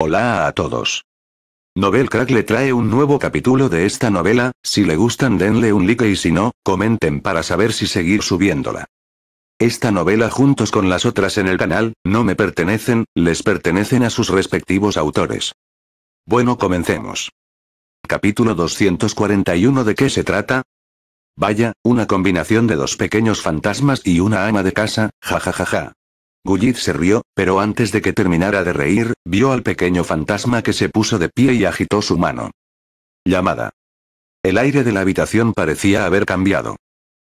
Hola a todos. Novel Crack le trae un nuevo capítulo de esta novela, si le gustan denle un like y si no, comenten para saber si seguir subiéndola. Esta novela juntos con las otras en el canal, no me pertenecen, les pertenecen a sus respectivos autores. Bueno comencemos. Capítulo 241 ¿De qué se trata? Vaya, una combinación de dos pequeños fantasmas y una ama de casa, jajajaja. Gullit se rió, pero antes de que terminara de reír, vio al pequeño fantasma que se puso de pie y agitó su mano. Llamada. El aire de la habitación parecía haber cambiado.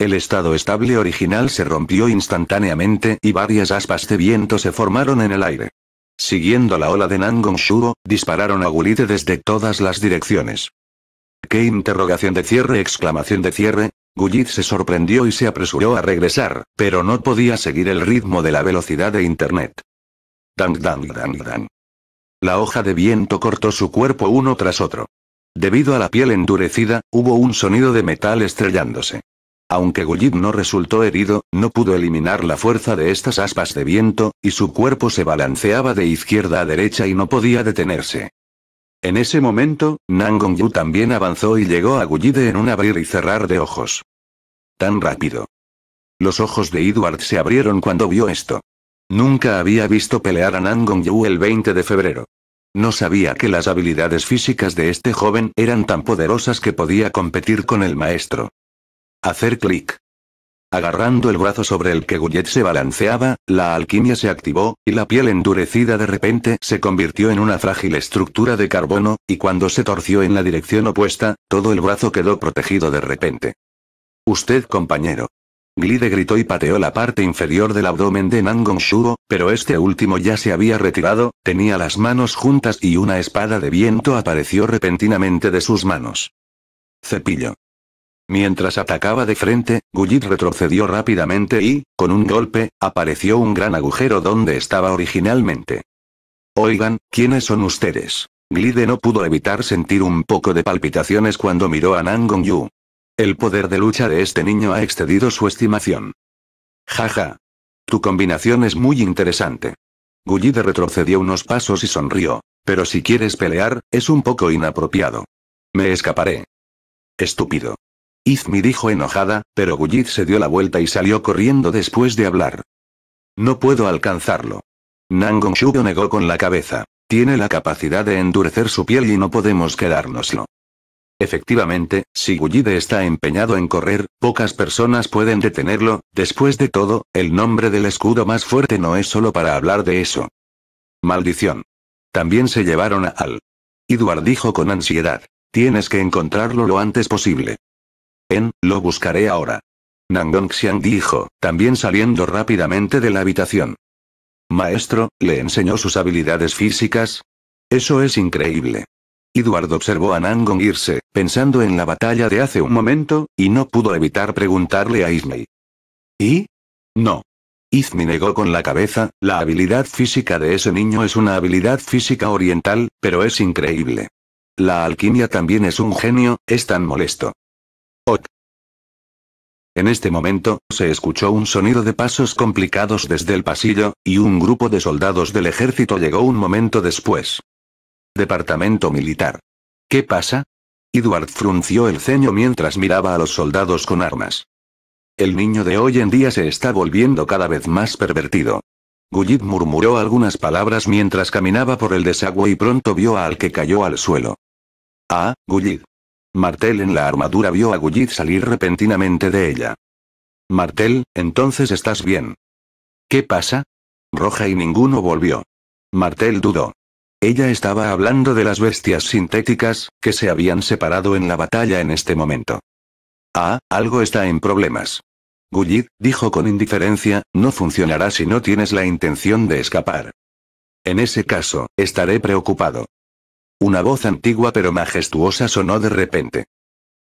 El estado estable original se rompió instantáneamente y varias aspas de viento se formaron en el aire. Siguiendo la ola de Nangong Shuo, dispararon a Gulite desde todas las direcciones. ¿Qué interrogación de cierre, exclamación de cierre? Gullit se sorprendió y se apresuró a regresar, pero no podía seguir el ritmo de la velocidad de Internet. ¡Dang! ¡Dang! ¡Dang! ¡Dang! La hoja de viento cortó su cuerpo uno tras otro. Debido a la piel endurecida, hubo un sonido de metal estrellándose. Aunque Gullit no resultó herido, no pudo eliminar la fuerza de estas aspas de viento, y su cuerpo se balanceaba de izquierda a derecha y no podía detenerse. En ese momento, Nangong Yu también avanzó y llegó a Gullide en un abrir y cerrar de ojos. Tan rápido. Los ojos de Edward se abrieron cuando vio esto. Nunca había visto pelear a Nangong Yu el 20 de febrero. No sabía que las habilidades físicas de este joven eran tan poderosas que podía competir con el maestro. Hacer clic. Agarrando el brazo sobre el que Gullet se balanceaba, la alquimia se activó, y la piel endurecida de repente se convirtió en una frágil estructura de carbono, y cuando se torció en la dirección opuesta, todo el brazo quedó protegido de repente. Usted compañero. Glide gritó y pateó la parte inferior del abdomen de Nangong Shuo, pero este último ya se había retirado, tenía las manos juntas y una espada de viento apareció repentinamente de sus manos. Cepillo. Mientras atacaba de frente, Gullit retrocedió rápidamente y, con un golpe, apareció un gran agujero donde estaba originalmente. Oigan, ¿quiénes son ustedes? Glide no pudo evitar sentir un poco de palpitaciones cuando miró a Nangong Yu. El poder de lucha de este niño ha excedido su estimación. Jaja. Tu combinación es muy interesante. Gullit retrocedió unos pasos y sonrió. Pero si quieres pelear, es un poco inapropiado. Me escaparé. Estúpido. Izmi dijo enojada, pero Gullit se dio la vuelta y salió corriendo después de hablar. No puedo alcanzarlo. Nangong Shugo negó con la cabeza. Tiene la capacidad de endurecer su piel y no podemos quedárnoslo. Efectivamente, si Gullit está empeñado en correr, pocas personas pueden detenerlo, después de todo, el nombre del escudo más fuerte no es solo para hablar de eso. Maldición. También se llevaron a Al. Eduard dijo con ansiedad. Tienes que encontrarlo lo antes posible lo buscaré ahora. Nangong Xiang dijo, también saliendo rápidamente de la habitación. Maestro, ¿le enseñó sus habilidades físicas? Eso es increíble. Eduardo observó a Nangong irse, pensando en la batalla de hace un momento, y no pudo evitar preguntarle a Izmi. ¿Y? No. Izmi negó con la cabeza, la habilidad física de ese niño es una habilidad física oriental, pero es increíble. La alquimia también es un genio, es tan molesto. En este momento, se escuchó un sonido de pasos complicados desde el pasillo, y un grupo de soldados del ejército llegó un momento después. Departamento Militar. ¿Qué pasa? Edward frunció el ceño mientras miraba a los soldados con armas. El niño de hoy en día se está volviendo cada vez más pervertido. Gullit murmuró algunas palabras mientras caminaba por el desagüe y pronto vio al que cayó al suelo. Ah, Gullit. Martel en la armadura vio a Gullit salir repentinamente de ella. Martel, entonces estás bien. ¿Qué pasa? Roja y ninguno volvió. Martel dudó. Ella estaba hablando de las bestias sintéticas, que se habían separado en la batalla en este momento. Ah, algo está en problemas. Gullit, dijo con indiferencia, no funcionará si no tienes la intención de escapar. En ese caso, estaré preocupado. Una voz antigua pero majestuosa sonó de repente.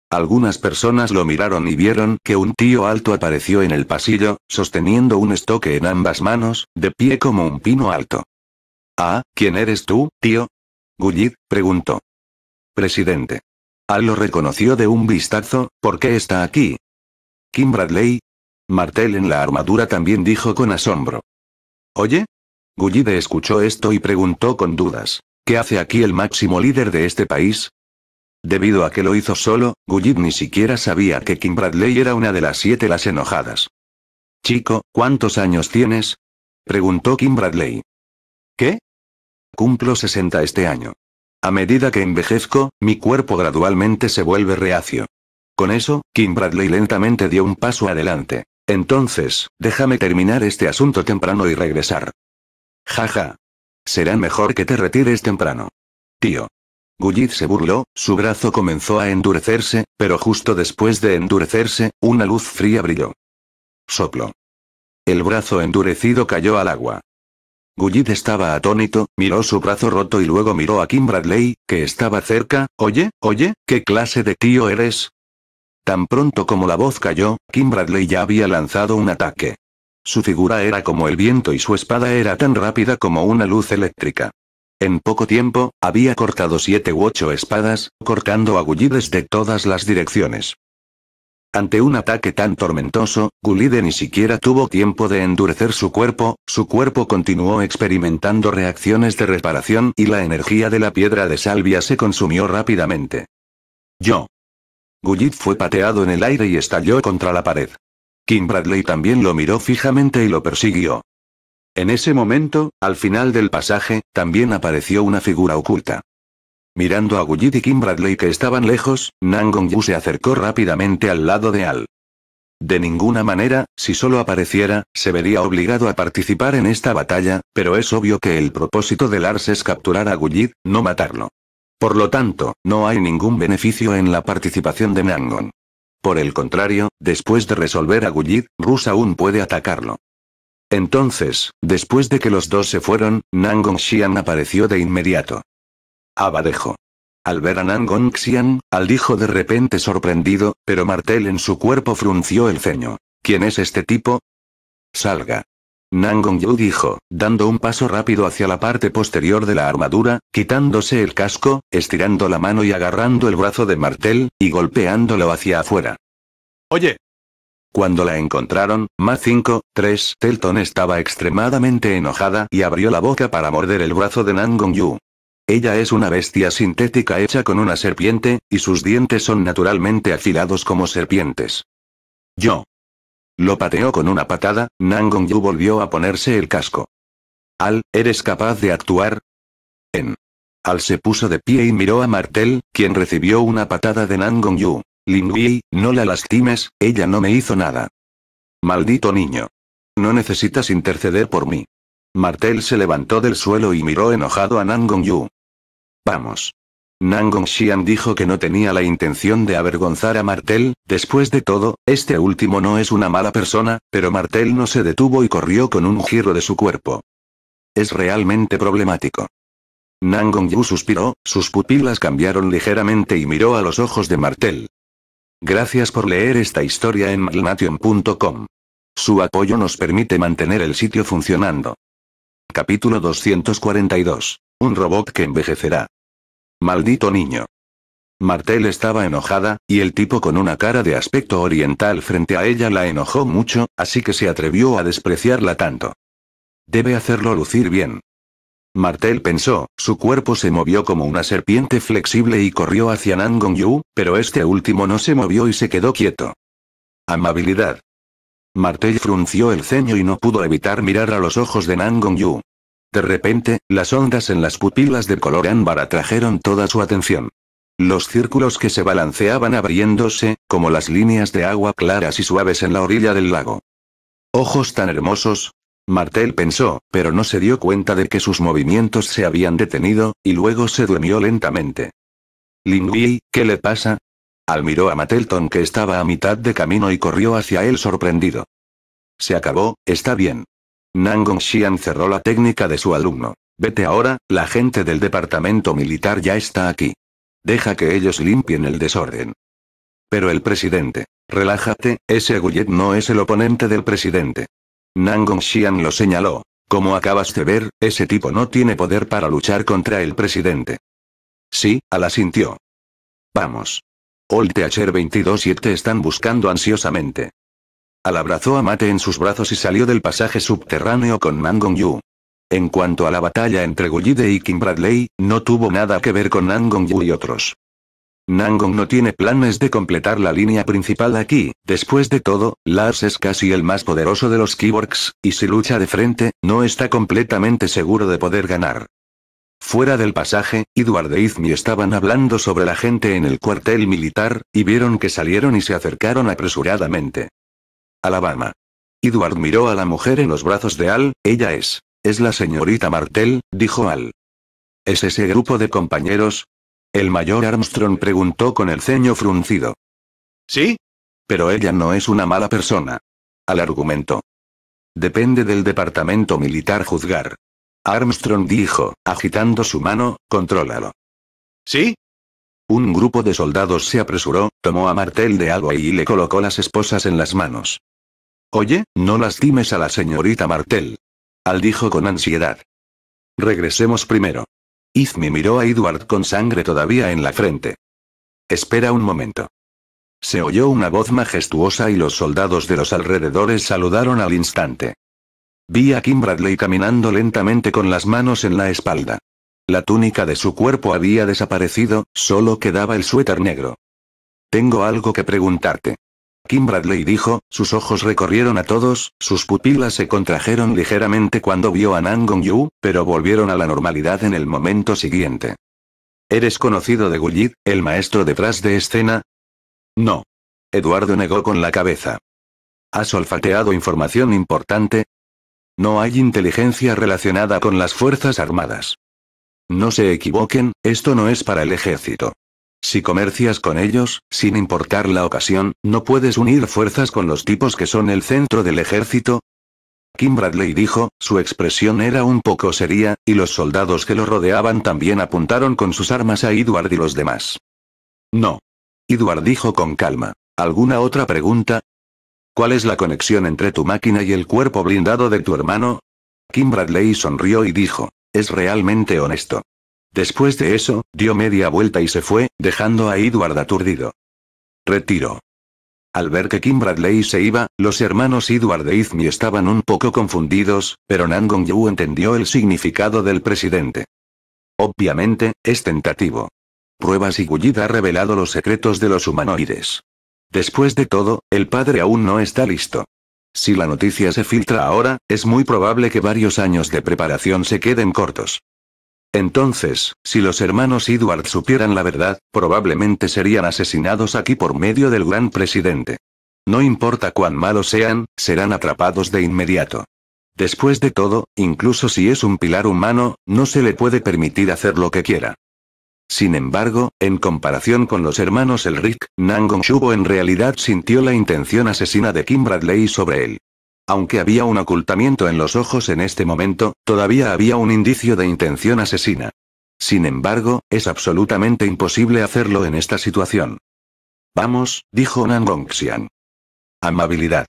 Algunas personas lo miraron y vieron que un tío alto apareció en el pasillo, sosteniendo un estoque en ambas manos, de pie como un pino alto. Ah, ¿quién eres tú, tío? Gullit preguntó. Presidente. Al ah, lo reconoció de un vistazo, ¿por qué está aquí? Kim Bradley. Martel en la armadura también dijo con asombro. Oye. Gullide escuchó esto y preguntó con dudas. ¿Qué hace aquí el máximo líder de este país? Debido a que lo hizo solo, Gullit ni siquiera sabía que Kim Bradley era una de las siete las enojadas. Chico, ¿cuántos años tienes? Preguntó Kim Bradley. ¿Qué? Cumplo 60 este año. A medida que envejezco, mi cuerpo gradualmente se vuelve reacio. Con eso, Kim Bradley lentamente dio un paso adelante. Entonces, déjame terminar este asunto temprano y regresar. Jaja, Será mejor que te retires temprano. Tío. Gullit se burló, su brazo comenzó a endurecerse, pero justo después de endurecerse, una luz fría brilló. Soplo. El brazo endurecido cayó al agua. Gullit estaba atónito, miró su brazo roto y luego miró a Kim Bradley, que estaba cerca, oye, oye, ¿qué clase de tío eres? Tan pronto como la voz cayó, Kim Bradley ya había lanzado un ataque. Su figura era como el viento y su espada era tan rápida como una luz eléctrica. En poco tiempo, había cortado siete u ocho espadas, cortando a agullides de todas las direcciones. Ante un ataque tan tormentoso, Gulide ni siquiera tuvo tiempo de endurecer su cuerpo, su cuerpo continuó experimentando reacciones de reparación y la energía de la piedra de salvia se consumió rápidamente. Yo. Gulid fue pateado en el aire y estalló contra la pared. Kim Bradley también lo miró fijamente y lo persiguió. En ese momento, al final del pasaje, también apareció una figura oculta. Mirando a Gullit y Kim Bradley que estaban lejos, Nangong-yu se acercó rápidamente al lado de Al. De ninguna manera, si solo apareciera, se vería obligado a participar en esta batalla, pero es obvio que el propósito de Lars es capturar a Gullit, no matarlo. Por lo tanto, no hay ningún beneficio en la participación de Nangong. Por el contrario, después de resolver a Gullit, Rus aún puede atacarlo. Entonces, después de que los dos se fueron, Nangong Xian apareció de inmediato. Abadejo. Al ver a Nangong Xian, Al dijo de repente sorprendido, pero Martel en su cuerpo frunció el ceño. ¿Quién es este tipo? Salga. Nangong-yu dijo, dando un paso rápido hacia la parte posterior de la armadura, quitándose el casco, estirando la mano y agarrando el brazo de Martel, y golpeándolo hacia afuera. Oye. Cuando la encontraron, Ma 5, 3, Telton estaba extremadamente enojada y abrió la boca para morder el brazo de Nangong-yu. Ella es una bestia sintética hecha con una serpiente, y sus dientes son naturalmente afilados como serpientes. Yo. Lo pateó con una patada, Nangong Yu volvió a ponerse el casco. Al, ¿eres capaz de actuar? En. Al se puso de pie y miró a Martel, quien recibió una patada de Nangong Yu. Lin no la lastimes, ella no me hizo nada. Maldito niño. No necesitas interceder por mí. Martel se levantó del suelo y miró enojado a Nangong Yu. Vamos. Nangong Xian dijo que no tenía la intención de avergonzar a Martel, después de todo, este último no es una mala persona, pero Martel no se detuvo y corrió con un giro de su cuerpo. Es realmente problemático. Nangong Yu suspiró, sus pupilas cambiaron ligeramente y miró a los ojos de Martel. Gracias por leer esta historia en malnation.com. Su apoyo nos permite mantener el sitio funcionando. Capítulo 242. Un robot que envejecerá. Maldito niño. Martel estaba enojada, y el tipo con una cara de aspecto oriental frente a ella la enojó mucho, así que se atrevió a despreciarla tanto. Debe hacerlo lucir bien. Martel pensó, su cuerpo se movió como una serpiente flexible y corrió hacia Yu, pero este último no se movió y se quedó quieto. Amabilidad. Martel frunció el ceño y no pudo evitar mirar a los ojos de Yu. De repente, las ondas en las pupilas de color ámbar atrajeron toda su atención. Los círculos que se balanceaban abriéndose, como las líneas de agua claras y suaves en la orilla del lago. Ojos tan hermosos. Martel pensó, pero no se dio cuenta de que sus movimientos se habían detenido, y luego se durmió lentamente. Lingui, ¿qué le pasa? Almiró a Matelton que estaba a mitad de camino y corrió hacia él sorprendido. Se acabó, está bien. Nangong Xian cerró la técnica de su alumno. Vete ahora, la gente del departamento militar ya está aquí. Deja que ellos limpien el desorden. Pero el presidente. Relájate, ese Gullet no es el oponente del presidente. Nangong Xian lo señaló. Como acabas de ver, ese tipo no tiene poder para luchar contra el presidente. Sí, Ala sintió. Vamos. Old 227 están buscando ansiosamente. Al abrazó a Mate en sus brazos y salió del pasaje subterráneo con Nangong Yu. En cuanto a la batalla entre Gullide y Kim Bradley, no tuvo nada que ver con Nangong Yu y otros. Nangong no tiene planes de completar la línea principal aquí, después de todo, Lars es casi el más poderoso de los Keyworks, y si lucha de frente, no está completamente seguro de poder ganar. Fuera del pasaje, Edward e Izmi estaban hablando sobre la gente en el cuartel militar, y vieron que salieron y se acercaron apresuradamente. Alabama. Edward miró a la mujer en los brazos de Al, ella es. Es la señorita Martel, dijo Al. ¿Es ese grupo de compañeros? El mayor Armstrong preguntó con el ceño fruncido. ¿Sí? Pero ella no es una mala persona. Al argumento. Depende del departamento militar juzgar. Armstrong dijo, agitando su mano, contrólalo. ¿Sí? Un grupo de soldados se apresuró, tomó a Martel de agua y le colocó las esposas en las manos. Oye, no lastimes a la señorita Martel. Al dijo con ansiedad. Regresemos primero. Izmi miró a Edward con sangre todavía en la frente. Espera un momento. Se oyó una voz majestuosa y los soldados de los alrededores saludaron al instante. Vi a Kim Bradley caminando lentamente con las manos en la espalda. La túnica de su cuerpo había desaparecido, solo quedaba el suéter negro. Tengo algo que preguntarte. Kim Bradley dijo, sus ojos recorrieron a todos, sus pupilas se contrajeron ligeramente cuando vio a Nangong yu pero volvieron a la normalidad en el momento siguiente. ¿Eres conocido de Gullit, el maestro detrás de escena? No. Eduardo negó con la cabeza. ¿Has olfateado información importante? No hay inteligencia relacionada con las Fuerzas Armadas. No se equivoquen, esto no es para el ejército. Si comercias con ellos, sin importar la ocasión, ¿no puedes unir fuerzas con los tipos que son el centro del ejército? Kim Bradley dijo, su expresión era un poco seria, y los soldados que lo rodeaban también apuntaron con sus armas a Edward y los demás. No. Edward dijo con calma. ¿Alguna otra pregunta? ¿Cuál es la conexión entre tu máquina y el cuerpo blindado de tu hermano? Kim Bradley sonrió y dijo, es realmente honesto. Después de eso, dio media vuelta y se fue, dejando a Edward aturdido. Retiro. Al ver que Kim Bradley se iba, los hermanos Edward e Izmi estaban un poco confundidos, pero Nangong Yu entendió el significado del presidente. Obviamente, es tentativo. Pruebas y Gullid ha revelado los secretos de los humanoides. Después de todo, el padre aún no está listo. Si la noticia se filtra ahora, es muy probable que varios años de preparación se queden cortos. Entonces, si los hermanos Edward supieran la verdad, probablemente serían asesinados aquí por medio del gran presidente. No importa cuán malos sean, serán atrapados de inmediato. Después de todo, incluso si es un pilar humano, no se le puede permitir hacer lo que quiera. Sin embargo, en comparación con los hermanos Elric, Nangong Shubo en realidad sintió la intención asesina de Kim Bradley sobre él. Aunque había un ocultamiento en los ojos en este momento, todavía había un indicio de intención asesina. Sin embargo, es absolutamente imposible hacerlo en esta situación. Vamos, dijo Nan Xian. Amabilidad.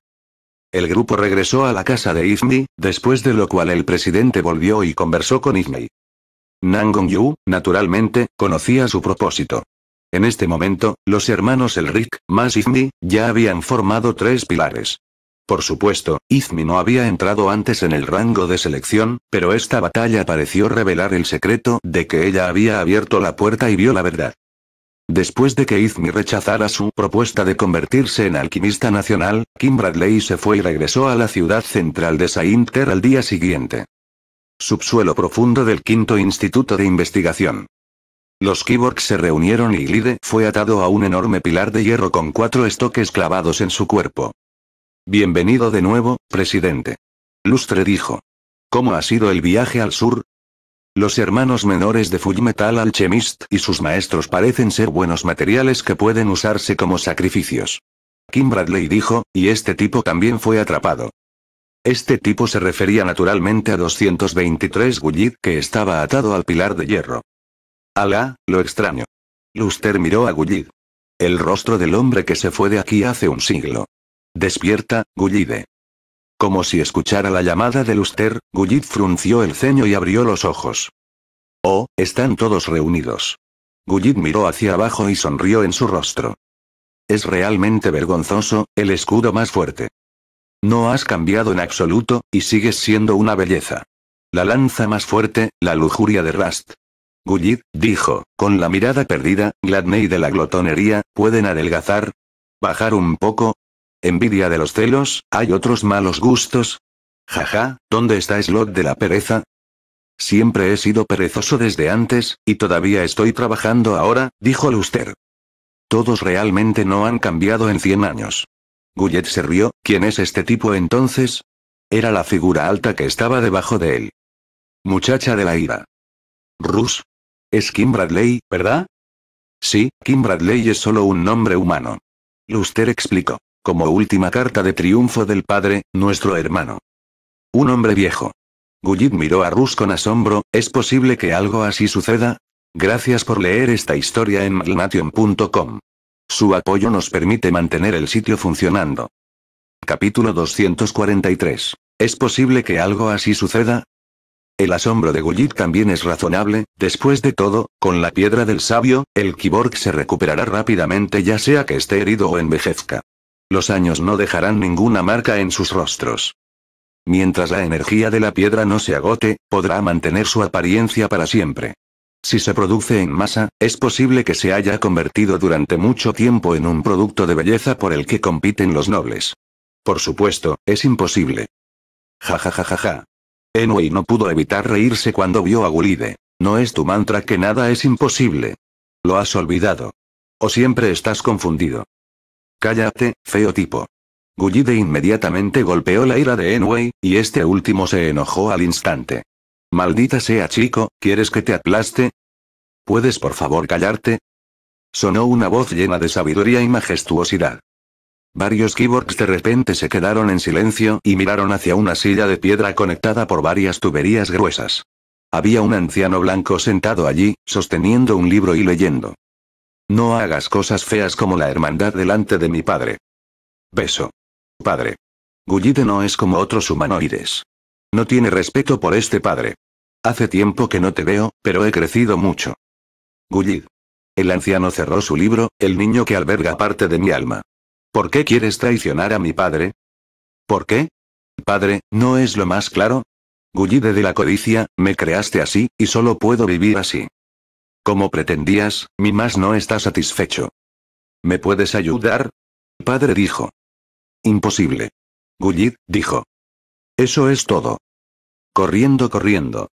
El grupo regresó a la casa de Izmi, después de lo cual el presidente volvió y conversó con Izmi. Nan Yu, naturalmente, conocía su propósito. En este momento, los hermanos Elric, más Izmi, ya habían formado tres pilares. Por supuesto, Izmi no había entrado antes en el rango de selección, pero esta batalla pareció revelar el secreto de que ella había abierto la puerta y vio la verdad. Después de que Izmi rechazara su propuesta de convertirse en alquimista nacional, Kim Bradley se fue y regresó a la ciudad central de Sainter al día siguiente. Subsuelo profundo del quinto instituto de investigación. Los Kiborg se reunieron y Glide fue atado a un enorme pilar de hierro con cuatro estoques clavados en su cuerpo. Bienvenido de nuevo, presidente. Lustre dijo. ¿Cómo ha sido el viaje al sur? Los hermanos menores de Fullmetal Alchemist y sus maestros parecen ser buenos materiales que pueden usarse como sacrificios. Kim Bradley dijo, y este tipo también fue atrapado. Este tipo se refería naturalmente a 223 Gullit que estaba atado al pilar de hierro. Alá, lo extraño. Luster miró a Gullit. El rostro del hombre que se fue de aquí hace un siglo. Despierta, Gullide. Como si escuchara la llamada de Luster, Gullid frunció el ceño y abrió los ojos. Oh, están todos reunidos. Gullid miró hacia abajo y sonrió en su rostro. Es realmente vergonzoso, el escudo más fuerte. No has cambiado en absoluto, y sigues siendo una belleza. La lanza más fuerte, la lujuria de Rast. Gullid, dijo, con la mirada perdida, Gladney de la glotonería, ¿pueden adelgazar? ¿Bajar un poco? ¿Envidia de los celos? ¿Hay otros malos gustos? Jaja, ¿dónde está Slot de la pereza? Siempre he sido perezoso desde antes, y todavía estoy trabajando ahora, dijo Luster. Todos realmente no han cambiado en 100 años. Gullet se rió, ¿quién es este tipo entonces? Era la figura alta que estaba debajo de él. Muchacha de la ira. Rus. Es Kim Bradley, ¿verdad? Sí, Kim Bradley es solo un nombre humano. Luster explicó como última carta de triunfo del padre, nuestro hermano. Un hombre viejo. Gullit miró a Rus con asombro, ¿es posible que algo así suceda? Gracias por leer esta historia en Malmation.com. Su apoyo nos permite mantener el sitio funcionando. Capítulo 243. ¿Es posible que algo así suceda? El asombro de Gullit también es razonable, después de todo, con la piedra del sabio, el kiborg se recuperará rápidamente ya sea que esté herido o envejezca. Los años no dejarán ninguna marca en sus rostros. Mientras la energía de la piedra no se agote, podrá mantener su apariencia para siempre. Si se produce en masa, es posible que se haya convertido durante mucho tiempo en un producto de belleza por el que compiten los nobles. Por supuesto, es imposible. Ja ja ja ja ja. Enway no pudo evitar reírse cuando vio a Gulide. No es tu mantra que nada es imposible. Lo has olvidado. O siempre estás confundido. Cállate, feo tipo. Gullide inmediatamente golpeó la ira de Enway, y este último se enojó al instante. Maldita sea chico, ¿quieres que te aplaste? ¿Puedes por favor callarte? Sonó una voz llena de sabiduría y majestuosidad. Varios keyboards de repente se quedaron en silencio y miraron hacia una silla de piedra conectada por varias tuberías gruesas. Había un anciano blanco sentado allí, sosteniendo un libro y leyendo. No hagas cosas feas como la hermandad delante de mi padre. Beso. Padre. Gullide no es como otros humanoides. No tiene respeto por este padre. Hace tiempo que no te veo, pero he crecido mucho. Gullide. El anciano cerró su libro, el niño que alberga parte de mi alma. ¿Por qué quieres traicionar a mi padre? ¿Por qué? Padre, ¿no es lo más claro? Gullide de la codicia, me creaste así, y solo puedo vivir así. Como pretendías, mi más no está satisfecho. ¿Me puedes ayudar? Padre dijo. Imposible. Gullit, dijo. Eso es todo. Corriendo, corriendo.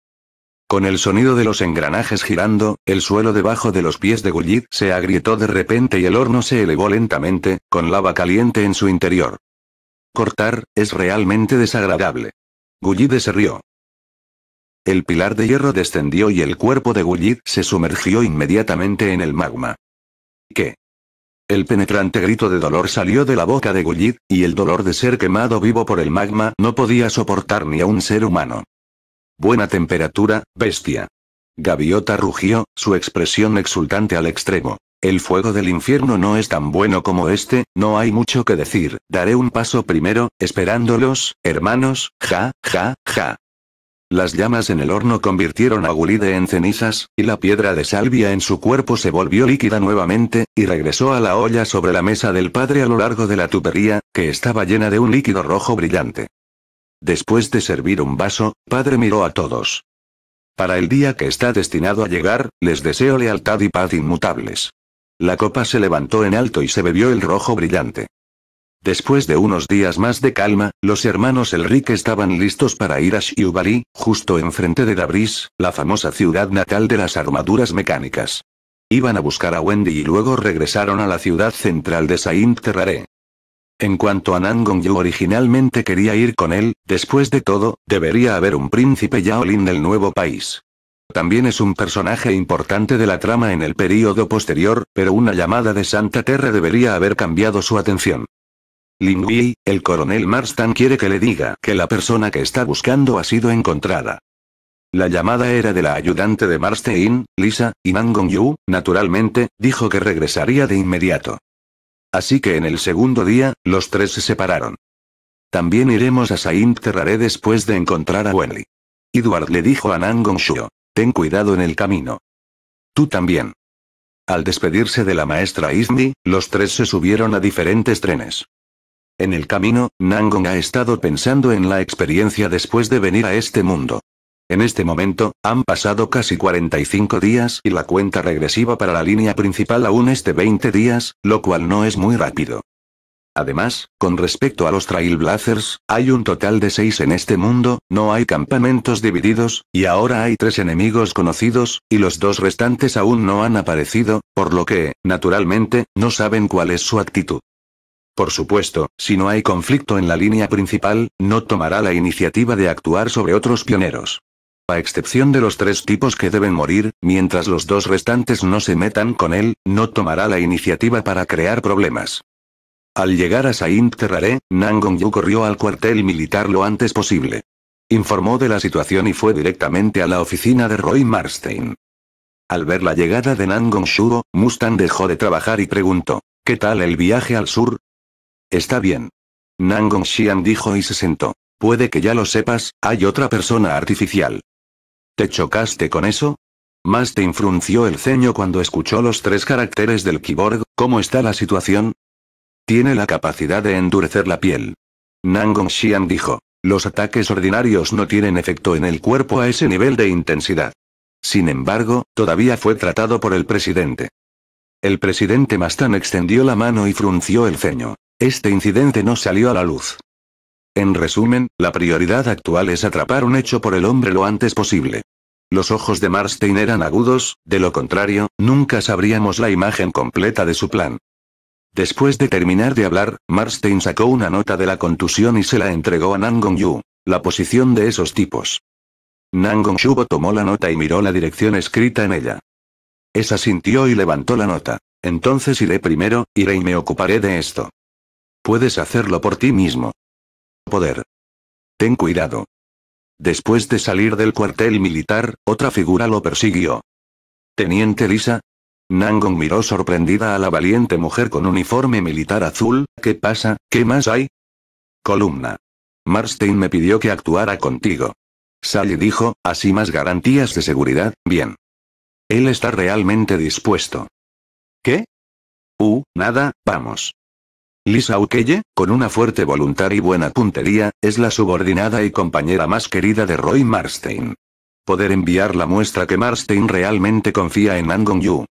Con el sonido de los engranajes girando, el suelo debajo de los pies de Gullit se agrietó de repente y el horno se elevó lentamente, con lava caliente en su interior. Cortar, es realmente desagradable. Gullit se rió. El pilar de hierro descendió y el cuerpo de Gullit se sumergió inmediatamente en el magma. ¿Qué? El penetrante grito de dolor salió de la boca de Gullit, y el dolor de ser quemado vivo por el magma no podía soportar ni a un ser humano. Buena temperatura, bestia. Gaviota rugió, su expresión exultante al extremo. El fuego del infierno no es tan bueno como este, no hay mucho que decir, daré un paso primero, esperándolos, hermanos, ja, ja, ja. Las llamas en el horno convirtieron a Gulide en cenizas, y la piedra de salvia en su cuerpo se volvió líquida nuevamente, y regresó a la olla sobre la mesa del padre a lo largo de la tubería, que estaba llena de un líquido rojo brillante. Después de servir un vaso, padre miró a todos. Para el día que está destinado a llegar, les deseo lealtad y paz inmutables. La copa se levantó en alto y se bebió el rojo brillante. Después de unos días más de calma, los hermanos Elric estaban listos para ir a Shiubali, justo enfrente de Dabris, la famosa ciudad natal de las armaduras mecánicas. Iban a buscar a Wendy y luego regresaron a la ciudad central de Saint Terraré. En cuanto a Nangong Yu originalmente quería ir con él, después de todo, debería haber un príncipe Yaolin del nuevo país. También es un personaje importante de la trama en el período posterior, pero una llamada de Santa Terra debería haber cambiado su atención. Lingui, el coronel Marston quiere que le diga que la persona que está buscando ha sido encontrada. La llamada era de la ayudante de Marstein, Lisa, y Nangong Yu, naturalmente, dijo que regresaría de inmediato. Así que en el segundo día, los tres se separaron. También iremos a Saint Terraré después de encontrar a Wenli. Edward le dijo a Nangong Shuo, ten cuidado en el camino. Tú también. Al despedirse de la maestra Ismi, los tres se subieron a diferentes trenes. En el camino, Nangong ha estado pensando en la experiencia después de venir a este mundo. En este momento, han pasado casi 45 días y la cuenta regresiva para la línea principal aún es de 20 días, lo cual no es muy rápido. Además, con respecto a los Trailblazers, hay un total de 6 en este mundo, no hay campamentos divididos, y ahora hay tres enemigos conocidos, y los dos restantes aún no han aparecido, por lo que, naturalmente, no saben cuál es su actitud. Por supuesto, si no hay conflicto en la línea principal, no tomará la iniciativa de actuar sobre otros pioneros. A excepción de los tres tipos que deben morir, mientras los dos restantes no se metan con él, no tomará la iniciativa para crear problemas. Al llegar a Saint Nangong Yu corrió al cuartel militar lo antes posible. Informó de la situación y fue directamente a la oficina de Roy Marstein. Al ver la llegada de Nangong Shuo, Mustang dejó de trabajar y preguntó, ¿qué tal el viaje al sur? Está bien. Nangong Xian dijo y se sentó. Puede que ya lo sepas, hay otra persona artificial. ¿Te chocaste con eso? Mastin frunció el ceño cuando escuchó los tres caracteres del kiborg, ¿cómo está la situación? Tiene la capacidad de endurecer la piel. Nangong Xian dijo, los ataques ordinarios no tienen efecto en el cuerpo a ese nivel de intensidad. Sin embargo, todavía fue tratado por el presidente. El presidente Mastan extendió la mano y frunció el ceño. Este incidente no salió a la luz. En resumen, la prioridad actual es atrapar un hecho por el hombre lo antes posible. Los ojos de Marstein eran agudos, de lo contrario, nunca sabríamos la imagen completa de su plan. Después de terminar de hablar, Marstein sacó una nota de la contusión y se la entregó a Nangong-yu, la posición de esos tipos. nangong Shubo tomó la nota y miró la dirección escrita en ella. Esa sintió y levantó la nota. Entonces iré primero, iré y me ocuparé de esto. Puedes hacerlo por ti mismo. Poder. Ten cuidado. Después de salir del cuartel militar, otra figura lo persiguió. Teniente Lisa. Nangong miró sorprendida a la valiente mujer con uniforme militar azul, ¿qué pasa, qué más hay? Columna. Marstein me pidió que actuara contigo. Sally dijo, así más garantías de seguridad, bien. Él está realmente dispuesto. ¿Qué? Uh, nada, vamos. Lisa Ukeye, con una fuerte voluntad y buena puntería, es la subordinada y compañera más querida de Roy Marstein. Poder enviar la muestra que Marstein realmente confía en Nangong Yu.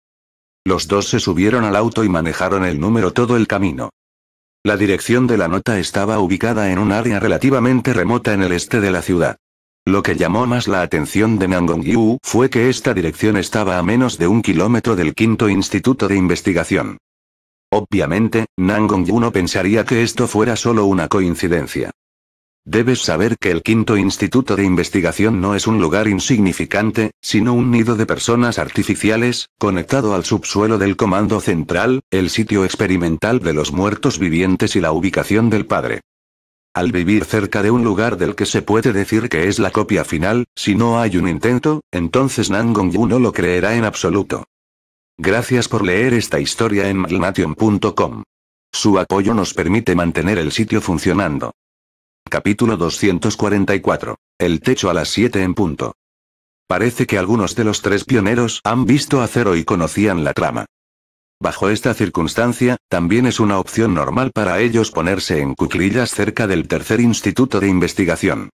Los dos se subieron al auto y manejaron el número todo el camino. La dirección de la nota estaba ubicada en un área relativamente remota en el este de la ciudad. Lo que llamó más la atención de Nangong-yu fue que esta dirección estaba a menos de un kilómetro del quinto instituto de investigación. Obviamente, Nangong no pensaría que esto fuera solo una coincidencia. Debes saber que el quinto instituto de investigación no es un lugar insignificante, sino un nido de personas artificiales, conectado al subsuelo del comando central, el sitio experimental de los muertos vivientes y la ubicación del padre. Al vivir cerca de un lugar del que se puede decir que es la copia final, si no hay un intento, entonces Nangong no lo creerá en absoluto. Gracias por leer esta historia en malnation.com. Su apoyo nos permite mantener el sitio funcionando. Capítulo 244. El techo a las 7 en punto. Parece que algunos de los tres pioneros han visto a Cero y conocían la trama. Bajo esta circunstancia, también es una opción normal para ellos ponerse en cuclillas cerca del tercer instituto de investigación.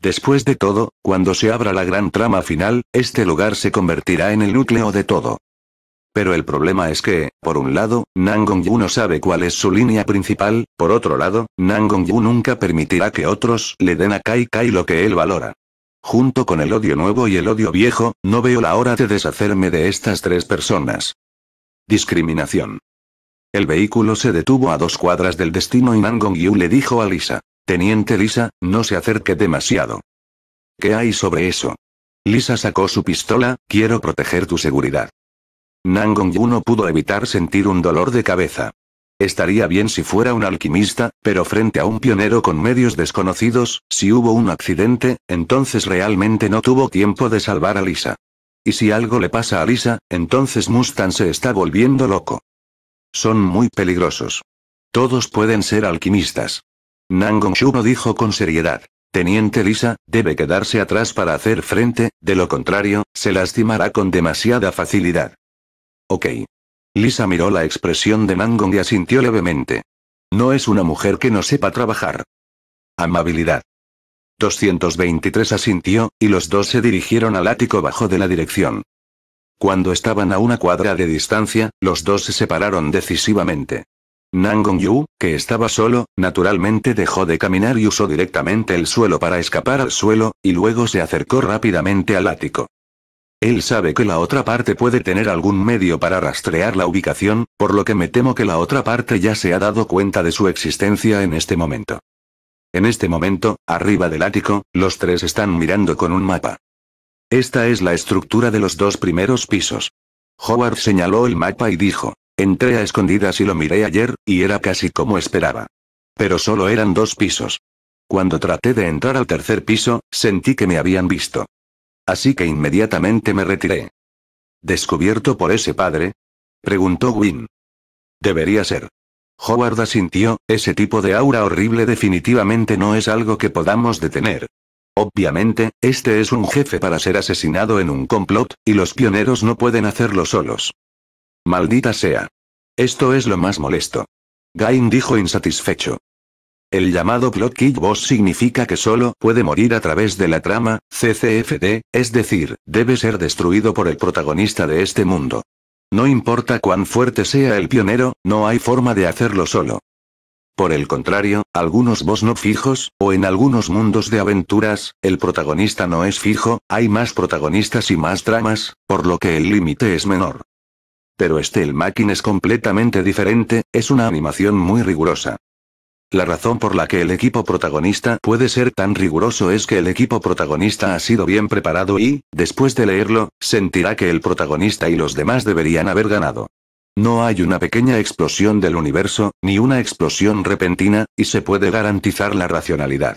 Después de todo, cuando se abra la gran trama final, este lugar se convertirá en el núcleo de todo. Pero el problema es que, por un lado, Nangong yu no sabe cuál es su línea principal, por otro lado, Nangong yu nunca permitirá que otros le den a Kai Kai lo que él valora. Junto con el odio nuevo y el odio viejo, no veo la hora de deshacerme de estas tres personas. Discriminación. El vehículo se detuvo a dos cuadras del destino y Nangong yu le dijo a Lisa. Teniente Lisa, no se acerque demasiado. ¿Qué hay sobre eso? Lisa sacó su pistola, quiero proteger tu seguridad. Nangong-yu no pudo evitar sentir un dolor de cabeza. Estaría bien si fuera un alquimista, pero frente a un pionero con medios desconocidos, si hubo un accidente, entonces realmente no tuvo tiempo de salvar a Lisa. Y si algo le pasa a Lisa, entonces Mustang se está volviendo loco. Son muy peligrosos. Todos pueden ser alquimistas. Nangong no dijo con seriedad. Teniente Lisa, debe quedarse atrás para hacer frente, de lo contrario, se lastimará con demasiada facilidad. Ok. Lisa miró la expresión de Nangong y asintió levemente. No es una mujer que no sepa trabajar. Amabilidad. 223 asintió, y los dos se dirigieron al ático bajo de la dirección. Cuando estaban a una cuadra de distancia, los dos se separaron decisivamente. Nangong Yu, que estaba solo, naturalmente dejó de caminar y usó directamente el suelo para escapar al suelo, y luego se acercó rápidamente al ático. Él sabe que la otra parte puede tener algún medio para rastrear la ubicación, por lo que me temo que la otra parte ya se ha dado cuenta de su existencia en este momento. En este momento, arriba del ático, los tres están mirando con un mapa. Esta es la estructura de los dos primeros pisos. Howard señaló el mapa y dijo, entré a escondidas y lo miré ayer, y era casi como esperaba. Pero solo eran dos pisos. Cuando traté de entrar al tercer piso, sentí que me habían visto. Así que inmediatamente me retiré. ¿Descubierto por ese padre? preguntó Gwyn. Debería ser. Howard asintió, ese tipo de aura horrible definitivamente no es algo que podamos detener. Obviamente, este es un jefe para ser asesinado en un complot, y los pioneros no pueden hacerlo solos. Maldita sea. Esto es lo más molesto. Gain dijo insatisfecho. El llamado Plot Kid Boss significa que solo puede morir a través de la trama, CCFD, es decir, debe ser destruido por el protagonista de este mundo. No importa cuán fuerte sea el pionero, no hay forma de hacerlo solo. Por el contrario, algunos boss no fijos, o en algunos mundos de aventuras, el protagonista no es fijo, hay más protagonistas y más tramas, por lo que el límite es menor. Pero este el es completamente diferente, es una animación muy rigurosa. La razón por la que el equipo protagonista puede ser tan riguroso es que el equipo protagonista ha sido bien preparado y, después de leerlo, sentirá que el protagonista y los demás deberían haber ganado. No hay una pequeña explosión del universo, ni una explosión repentina, y se puede garantizar la racionalidad.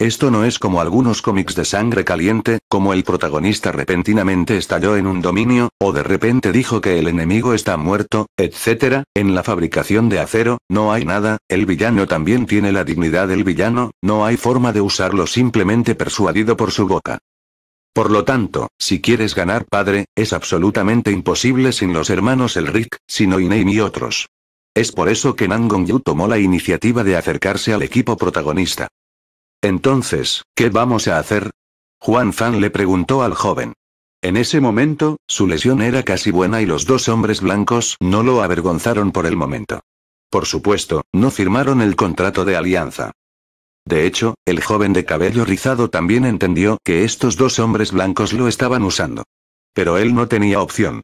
Esto no es como algunos cómics de sangre caliente, como el protagonista repentinamente estalló en un dominio, o de repente dijo que el enemigo está muerto, etc. En la fabricación de acero, no hay nada, el villano también tiene la dignidad del villano, no hay forma de usarlo simplemente persuadido por su boca. Por lo tanto, si quieres ganar padre, es absolutamente imposible sin los hermanos Elric, sino Ineim y otros. Es por eso que Nangong Yu tomó la iniciativa de acercarse al equipo protagonista. Entonces, ¿qué vamos a hacer? Juan Fan le preguntó al joven. En ese momento, su lesión era casi buena y los dos hombres blancos no lo avergonzaron por el momento. Por supuesto, no firmaron el contrato de alianza. De hecho, el joven de cabello rizado también entendió que estos dos hombres blancos lo estaban usando. Pero él no tenía opción.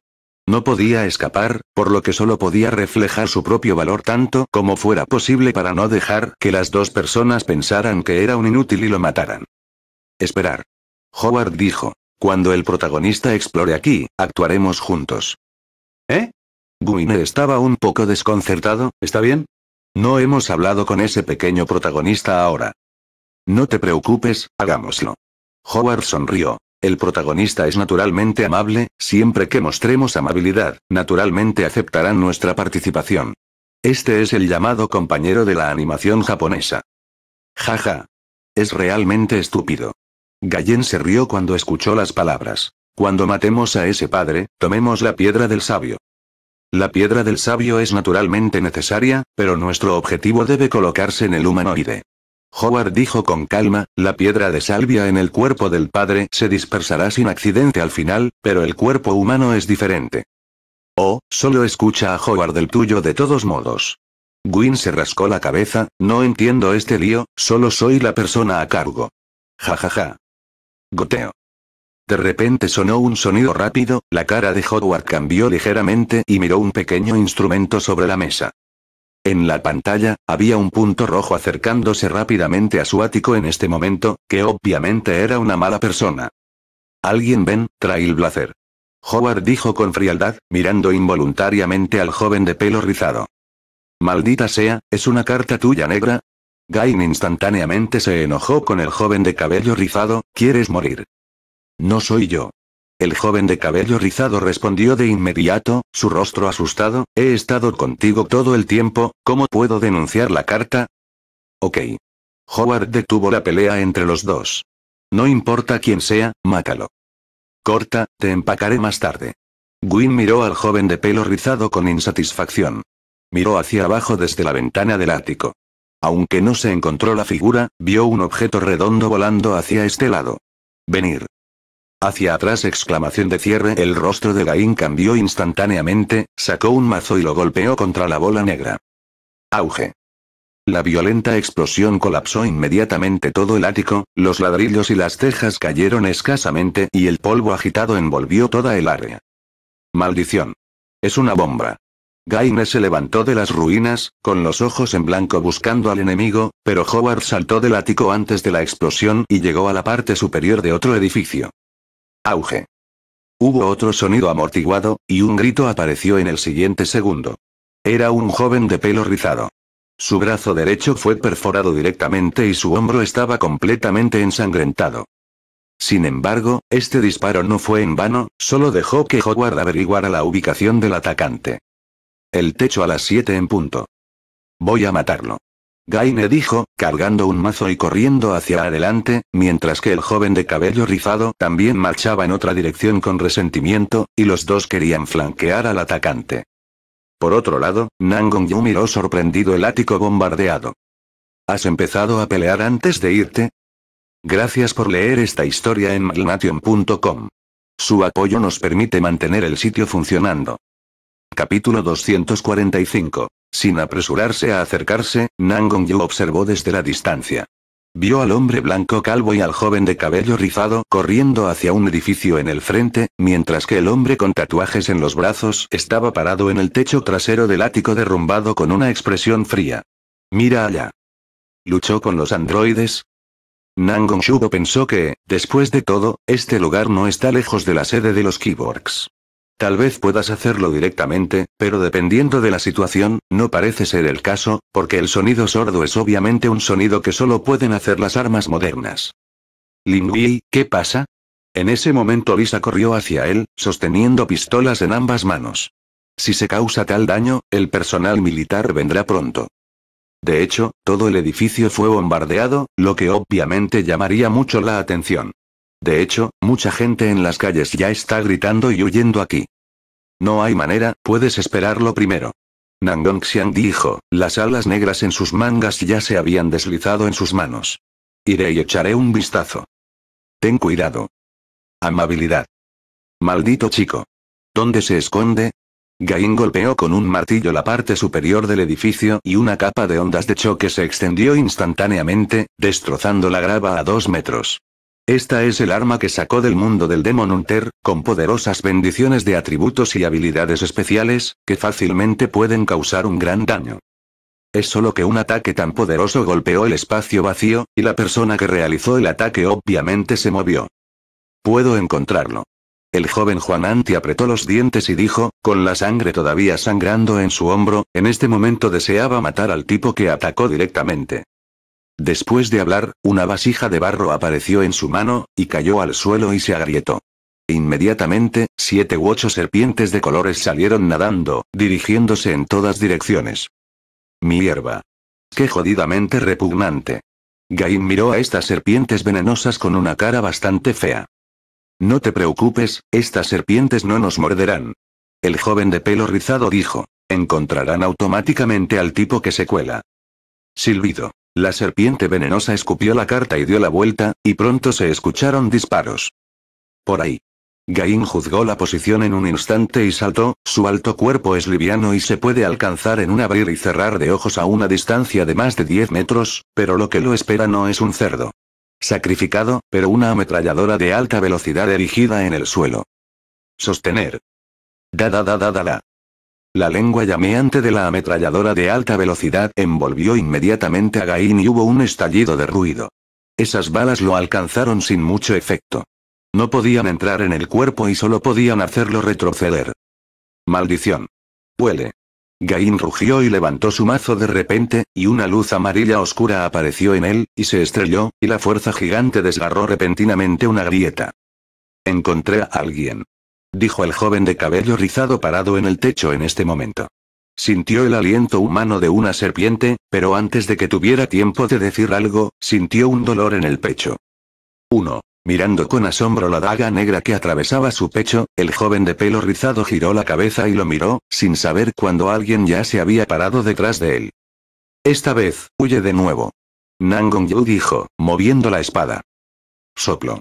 No podía escapar, por lo que solo podía reflejar su propio valor tanto como fuera posible para no dejar que las dos personas pensaran que era un inútil y lo mataran. Esperar. Howard dijo. Cuando el protagonista explore aquí, actuaremos juntos. ¿Eh? Guine estaba un poco desconcertado, ¿está bien? No hemos hablado con ese pequeño protagonista ahora. No te preocupes, hagámoslo. Howard sonrió. El protagonista es naturalmente amable, siempre que mostremos amabilidad, naturalmente aceptarán nuestra participación. Este es el llamado compañero de la animación japonesa. Jaja. Es realmente estúpido. Gallen se rió cuando escuchó las palabras. Cuando matemos a ese padre, tomemos la piedra del sabio. La piedra del sabio es naturalmente necesaria, pero nuestro objetivo debe colocarse en el humanoide. Howard dijo con calma, la piedra de salvia en el cuerpo del padre se dispersará sin accidente al final, pero el cuerpo humano es diferente. Oh, solo escucha a Howard el tuyo de todos modos. Gwyn se rascó la cabeza, no entiendo este lío, solo soy la persona a cargo. Ja ja ja. Goteo. De repente sonó un sonido rápido, la cara de Howard cambió ligeramente y miró un pequeño instrumento sobre la mesa. En la pantalla, había un punto rojo acercándose rápidamente a su ático en este momento, que obviamente era una mala persona. ¿Alguien ven, Trailblazer? Howard dijo con frialdad, mirando involuntariamente al joven de pelo rizado. Maldita sea, ¿es una carta tuya negra? Gain instantáneamente se enojó con el joven de cabello rizado, ¿quieres morir? No soy yo. El joven de cabello rizado respondió de inmediato, su rostro asustado, he estado contigo todo el tiempo, ¿cómo puedo denunciar la carta? Ok. Howard detuvo la pelea entre los dos. No importa quién sea, mátalo. Corta, te empacaré más tarde. Gwyn miró al joven de pelo rizado con insatisfacción. Miró hacia abajo desde la ventana del ático. Aunque no se encontró la figura, vio un objeto redondo volando hacia este lado. Venir. Hacia atrás exclamación de cierre El rostro de Gain cambió instantáneamente, sacó un mazo y lo golpeó contra la bola negra. Auge. La violenta explosión colapsó inmediatamente todo el ático, los ladrillos y las tejas cayeron escasamente y el polvo agitado envolvió toda el área. Maldición. Es una bomba. Gain se levantó de las ruinas, con los ojos en blanco buscando al enemigo, pero Howard saltó del ático antes de la explosión y llegó a la parte superior de otro edificio. Auge. Hubo otro sonido amortiguado, y un grito apareció en el siguiente segundo. Era un joven de pelo rizado. Su brazo derecho fue perforado directamente y su hombro estaba completamente ensangrentado. Sin embargo, este disparo no fue en vano, solo dejó que Howard averiguara la ubicación del atacante. El techo a las 7 en punto. Voy a matarlo. Gaine dijo, cargando un mazo y corriendo hacia adelante, mientras que el joven de cabello rizado también marchaba en otra dirección con resentimiento, y los dos querían flanquear al atacante. Por otro lado, Nangong-yu miró sorprendido el ático bombardeado. ¿Has empezado a pelear antes de irte? Gracias por leer esta historia en magnation.com. Su apoyo nos permite mantener el sitio funcionando. Capítulo 245. Sin apresurarse a acercarse, Nangong Yu observó desde la distancia. Vio al hombre blanco calvo y al joven de cabello rizado corriendo hacia un edificio en el frente, mientras que el hombre con tatuajes en los brazos estaba parado en el techo trasero del ático derrumbado con una expresión fría. Mira allá. ¿Luchó con los androides? Nangong Shugo pensó que, después de todo, este lugar no está lejos de la sede de los keyboards. Tal vez puedas hacerlo directamente, pero dependiendo de la situación, no parece ser el caso, porque el sonido sordo es obviamente un sonido que solo pueden hacer las armas modernas. Lin ¿qué pasa? En ese momento Lisa corrió hacia él, sosteniendo pistolas en ambas manos. Si se causa tal daño, el personal militar vendrá pronto. De hecho, todo el edificio fue bombardeado, lo que obviamente llamaría mucho la atención. De hecho, mucha gente en las calles ya está gritando y huyendo aquí. No hay manera, puedes esperarlo primero. Nangong Xiang dijo, las alas negras en sus mangas ya se habían deslizado en sus manos. Iré y echaré un vistazo. Ten cuidado. Amabilidad. Maldito chico. ¿Dónde se esconde? Gain golpeó con un martillo la parte superior del edificio y una capa de ondas de choque se extendió instantáneamente, destrozando la grava a dos metros. Esta es el arma que sacó del mundo del Demon Hunter, con poderosas bendiciones de atributos y habilidades especiales, que fácilmente pueden causar un gran daño. Es solo que un ataque tan poderoso golpeó el espacio vacío, y la persona que realizó el ataque obviamente se movió. Puedo encontrarlo. El joven Juan Anti apretó los dientes y dijo, con la sangre todavía sangrando en su hombro, en este momento deseaba matar al tipo que atacó directamente. Después de hablar, una vasija de barro apareció en su mano, y cayó al suelo y se agrietó. Inmediatamente, siete u ocho serpientes de colores salieron nadando, dirigiéndose en todas direcciones. Mi hierba. Qué jodidamente repugnante. Gain miró a estas serpientes venenosas con una cara bastante fea. No te preocupes, estas serpientes no nos morderán. El joven de pelo rizado dijo, encontrarán automáticamente al tipo que se cuela. Silbido. La serpiente venenosa escupió la carta y dio la vuelta, y pronto se escucharon disparos. Por ahí. Gain juzgó la posición en un instante y saltó, su alto cuerpo es liviano y se puede alcanzar en un abrir y cerrar de ojos a una distancia de más de 10 metros, pero lo que lo espera no es un cerdo. Sacrificado, pero una ametralladora de alta velocidad erigida en el suelo. Sostener. Da da da da da da. La lengua llameante de la ametralladora de alta velocidad envolvió inmediatamente a Gain y hubo un estallido de ruido. Esas balas lo alcanzaron sin mucho efecto. No podían entrar en el cuerpo y solo podían hacerlo retroceder. Maldición. Huele. Gain rugió y levantó su mazo de repente, y una luz amarilla oscura apareció en él, y se estrelló, y la fuerza gigante desgarró repentinamente una grieta. Encontré a alguien dijo el joven de cabello rizado parado en el techo en este momento. Sintió el aliento humano de una serpiente, pero antes de que tuviera tiempo de decir algo, sintió un dolor en el pecho. 1. Mirando con asombro la daga negra que atravesaba su pecho, el joven de pelo rizado giró la cabeza y lo miró, sin saber cuándo alguien ya se había parado detrás de él. Esta vez, huye de nuevo. Nangong Yu dijo, moviendo la espada. Soplo.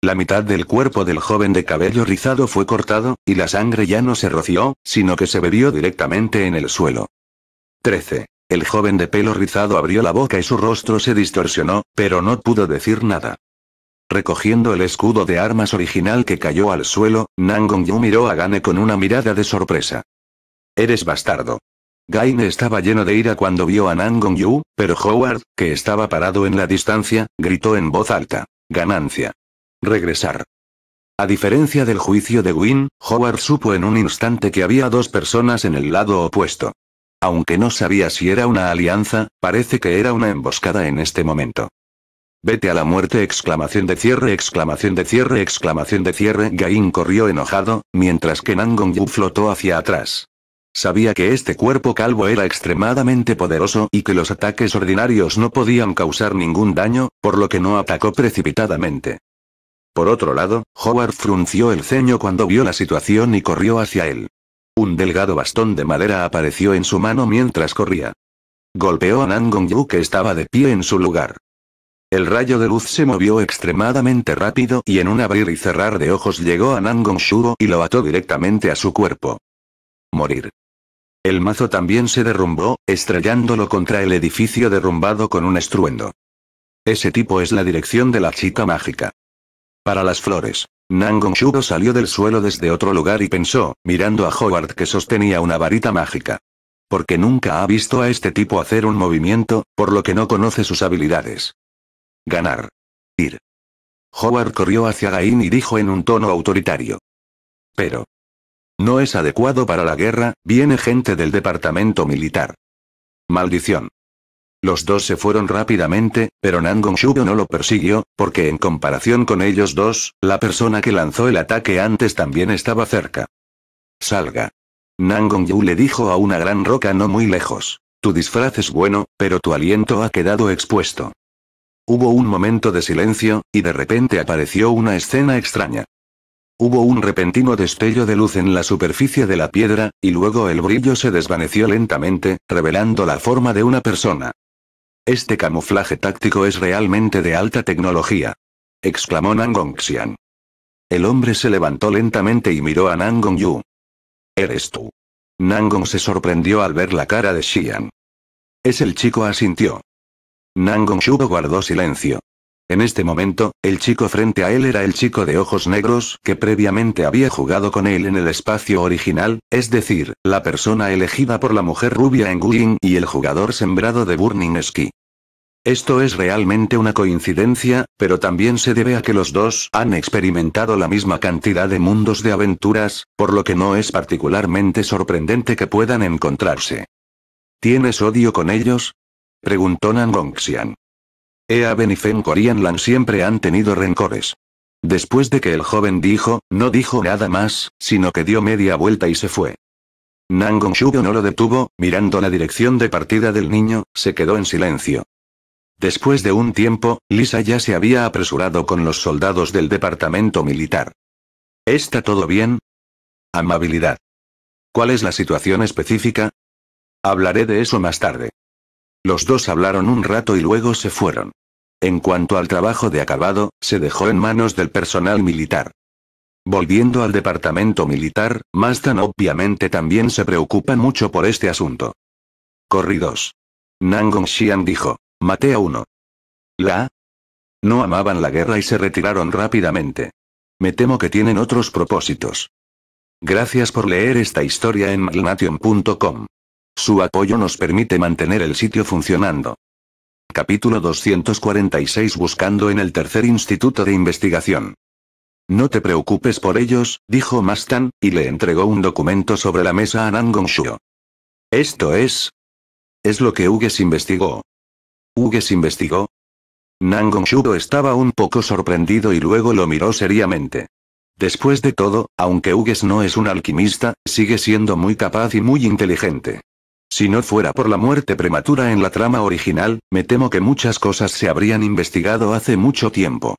La mitad del cuerpo del joven de cabello rizado fue cortado, y la sangre ya no se roció, sino que se bebió directamente en el suelo. 13. El joven de pelo rizado abrió la boca y su rostro se distorsionó, pero no pudo decir nada. Recogiendo el escudo de armas original que cayó al suelo, Nangong-yu miró a Gane con una mirada de sorpresa. Eres bastardo. Gane estaba lleno de ira cuando vio a Nangong-yu, pero Howard, que estaba parado en la distancia, gritó en voz alta. Ganancia. Regresar. A diferencia del juicio de Gwyn, Howard supo en un instante que había dos personas en el lado opuesto. Aunque no sabía si era una alianza, parece que era una emboscada en este momento. Vete a la muerte, exclamación de cierre, exclamación de cierre, exclamación de cierre. Gain corrió enojado, mientras que Yu flotó hacia atrás. Sabía que este cuerpo calvo era extremadamente poderoso y que los ataques ordinarios no podían causar ningún daño, por lo que no atacó precipitadamente. Por otro lado, Howard frunció el ceño cuando vio la situación y corrió hacia él. Un delgado bastón de madera apareció en su mano mientras corría. Golpeó a Nangong-yu que estaba de pie en su lugar. El rayo de luz se movió extremadamente rápido y en un abrir y cerrar de ojos llegó a Nangong-shuo y lo ató directamente a su cuerpo. Morir. El mazo también se derrumbó, estrellándolo contra el edificio derrumbado con un estruendo. Ese tipo es la dirección de la chica mágica. Para las flores. Nangong Shugo salió del suelo desde otro lugar y pensó, mirando a Howard que sostenía una varita mágica. Porque nunca ha visto a este tipo hacer un movimiento, por lo que no conoce sus habilidades. Ganar. Ir. Howard corrió hacia Gain y dijo en un tono autoritario. Pero. No es adecuado para la guerra, viene gente del departamento militar. Maldición. Los dos se fueron rápidamente, pero Nangong Yu no lo persiguió, porque en comparación con ellos dos, la persona que lanzó el ataque antes también estaba cerca. Salga. Nangong Yu le dijo a una gran roca no muy lejos. Tu disfraz es bueno, pero tu aliento ha quedado expuesto. Hubo un momento de silencio, y de repente apareció una escena extraña. Hubo un repentino destello de luz en la superficie de la piedra, y luego el brillo se desvaneció lentamente, revelando la forma de una persona. Este camuflaje táctico es realmente de alta tecnología. Exclamó Nangong Xian. El hombre se levantó lentamente y miró a Nangong Yu. ¿Eres tú? Nangong se sorprendió al ver la cara de Xian. Es el chico asintió. Nangong Yu guardó silencio. En este momento, el chico frente a él era el chico de ojos negros que previamente había jugado con él en el espacio original, es decir, la persona elegida por la mujer rubia en Guyin y el jugador sembrado de Burning Ski. Esto es realmente una coincidencia, pero también se debe a que los dos han experimentado la misma cantidad de mundos de aventuras, por lo que no es particularmente sorprendente que puedan encontrarse. ¿Tienes odio con ellos? preguntó Ea Ben y Fen Lan siempre han tenido rencores. Después de que el joven dijo, no dijo nada más, sino que dio media vuelta y se fue. Shugo no lo detuvo, mirando la dirección de partida del niño, se quedó en silencio. Después de un tiempo, Lisa ya se había apresurado con los soldados del departamento militar. ¿Está todo bien? Amabilidad. ¿Cuál es la situación específica? Hablaré de eso más tarde. Los dos hablaron un rato y luego se fueron. En cuanto al trabajo de acabado, se dejó en manos del personal militar. Volviendo al departamento militar, Mastan obviamente también se preocupa mucho por este asunto. Corridos. Nangong Xian dijo. Maté a uno. ¿La No amaban la guerra y se retiraron rápidamente. Me temo que tienen otros propósitos. Gracias por leer esta historia en malnation.com. Su apoyo nos permite mantener el sitio funcionando. Capítulo 246 Buscando en el tercer instituto de investigación. No te preocupes por ellos, dijo Mastan, y le entregó un documento sobre la mesa a Nangon Esto es... Es lo que Hugues investigó. ¿Hughes investigó? Nangong Shudo estaba un poco sorprendido y luego lo miró seriamente. Después de todo, aunque Hughes no es un alquimista, sigue siendo muy capaz y muy inteligente. Si no fuera por la muerte prematura en la trama original, me temo que muchas cosas se habrían investigado hace mucho tiempo.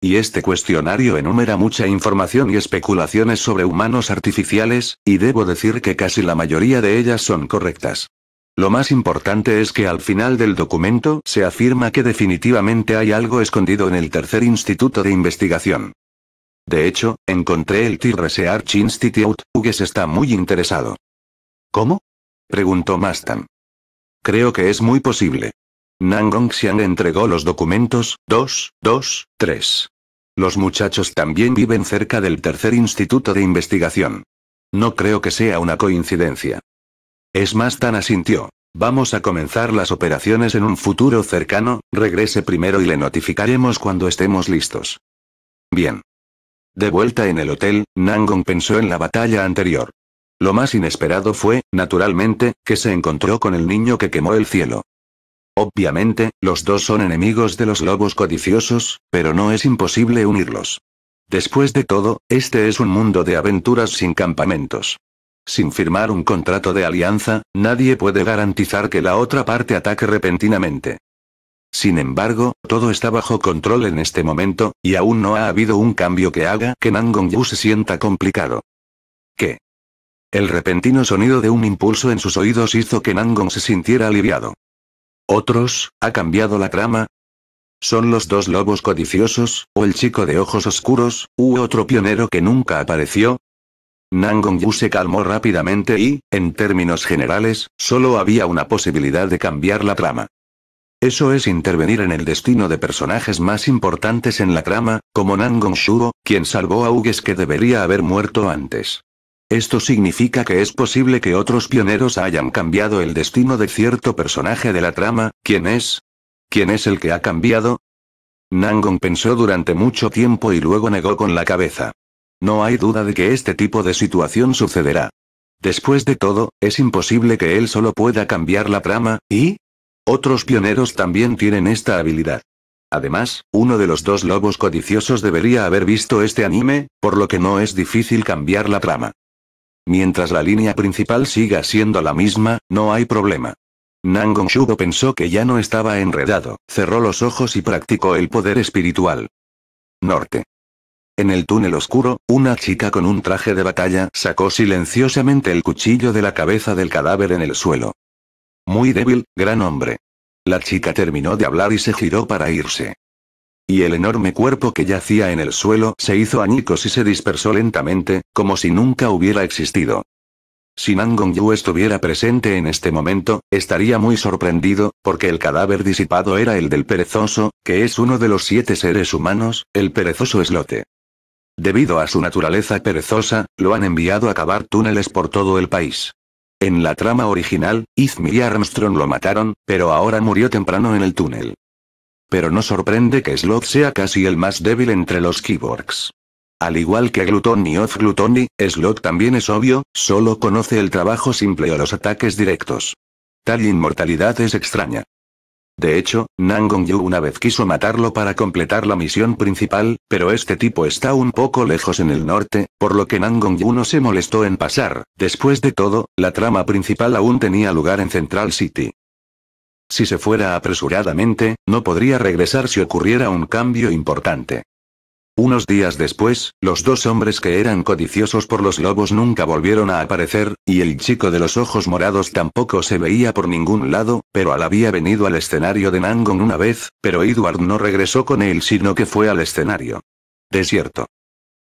Y este cuestionario enumera mucha información y especulaciones sobre humanos artificiales, y debo decir que casi la mayoría de ellas son correctas. Lo más importante es que al final del documento se afirma que definitivamente hay algo escondido en el tercer instituto de investigación. De hecho, encontré el TIR Arch Institute, Hughes está muy interesado. ¿Cómo? preguntó Mastan. Creo que es muy posible. Nangong Xiang entregó los documentos, 2, 2, 3. Los muchachos también viven cerca del tercer instituto de investigación. No creo que sea una coincidencia. Es más, tan asintió. Vamos a comenzar las operaciones en un futuro cercano, regrese primero y le notificaremos cuando estemos listos. Bien. De vuelta en el hotel, Nangong pensó en la batalla anterior. Lo más inesperado fue, naturalmente, que se encontró con el niño que quemó el cielo. Obviamente, los dos son enemigos de los lobos codiciosos, pero no es imposible unirlos. Después de todo, este es un mundo de aventuras sin campamentos. Sin firmar un contrato de alianza, nadie puede garantizar que la otra parte ataque repentinamente. Sin embargo, todo está bajo control en este momento, y aún no ha habido un cambio que haga que Yu se sienta complicado. ¿Qué? El repentino sonido de un impulso en sus oídos hizo que Nangong se sintiera aliviado. ¿Otros? ¿Ha cambiado la trama? ¿Son los dos lobos codiciosos, o el chico de ojos oscuros, u otro pionero que nunca apareció? Nangong-yu se calmó rápidamente y, en términos generales, solo había una posibilidad de cambiar la trama. Eso es intervenir en el destino de personajes más importantes en la trama, como Nangong Shuo, quien salvó a Uges que debería haber muerto antes. Esto significa que es posible que otros pioneros hayan cambiado el destino de cierto personaje de la trama, ¿quién es? ¿Quién es el que ha cambiado? Nangong pensó durante mucho tiempo y luego negó con la cabeza. No hay duda de que este tipo de situación sucederá. Después de todo, es imposible que él solo pueda cambiar la trama, y... Otros pioneros también tienen esta habilidad. Además, uno de los dos lobos codiciosos debería haber visto este anime, por lo que no es difícil cambiar la trama. Mientras la línea principal siga siendo la misma, no hay problema. Nangong Shudo pensó que ya no estaba enredado, cerró los ojos y practicó el poder espiritual. Norte. En el túnel oscuro, una chica con un traje de batalla sacó silenciosamente el cuchillo de la cabeza del cadáver en el suelo. Muy débil, gran hombre. La chica terminó de hablar y se giró para irse. Y el enorme cuerpo que yacía en el suelo se hizo añicos y se dispersó lentamente, como si nunca hubiera existido. Si Nangong Yu estuviera presente en este momento, estaría muy sorprendido, porque el cadáver disipado era el del perezoso, que es uno de los siete seres humanos, el perezoso eslote. Debido a su naturaleza perezosa, lo han enviado a cavar túneles por todo el país. En la trama original, Izmi y Armstrong lo mataron, pero ahora murió temprano en el túnel. Pero no sorprende que Sloth sea casi el más débil entre los keyboards. Al igual que Gluttony y Off Sloth también es obvio, solo conoce el trabajo simple o los ataques directos. Tal inmortalidad es extraña. De hecho, Nangong-yu una vez quiso matarlo para completar la misión principal, pero este tipo está un poco lejos en el norte, por lo que Nangong-yu no se molestó en pasar. Después de todo, la trama principal aún tenía lugar en Central City. Si se fuera apresuradamente, no podría regresar si ocurriera un cambio importante. Unos días después, los dos hombres que eran codiciosos por los lobos nunca volvieron a aparecer, y el chico de los ojos morados tampoco se veía por ningún lado, pero al había venido al escenario de Nangon una vez, pero Edward no regresó con él sino que fue al escenario. Desierto.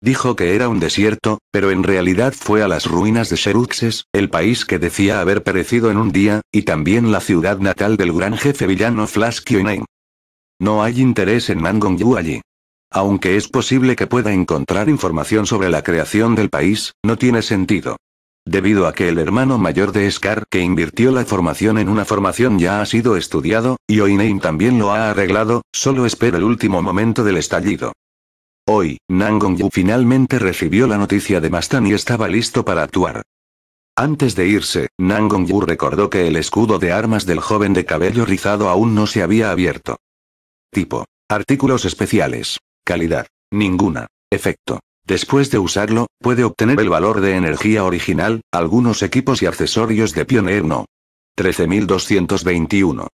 Dijo que era un desierto, pero en realidad fue a las ruinas de Xeruxes, el país que decía haber perecido en un día, y también la ciudad natal del gran jefe villano Flash No hay interés en Nangon Yu allí. Aunque es posible que pueda encontrar información sobre la creación del país, no tiene sentido. Debido a que el hermano mayor de Scar que invirtió la formación en una formación ya ha sido estudiado, y Oiname también lo ha arreglado, solo espera el último momento del estallido. Hoy, Yu finalmente recibió la noticia de Mastan y estaba listo para actuar. Antes de irse, Yu recordó que el escudo de armas del joven de cabello rizado aún no se había abierto. Tipo. Artículos especiales calidad, ninguna, efecto. Después de usarlo, puede obtener el valor de energía original, algunos equipos y accesorios de Pioneer no. 13221.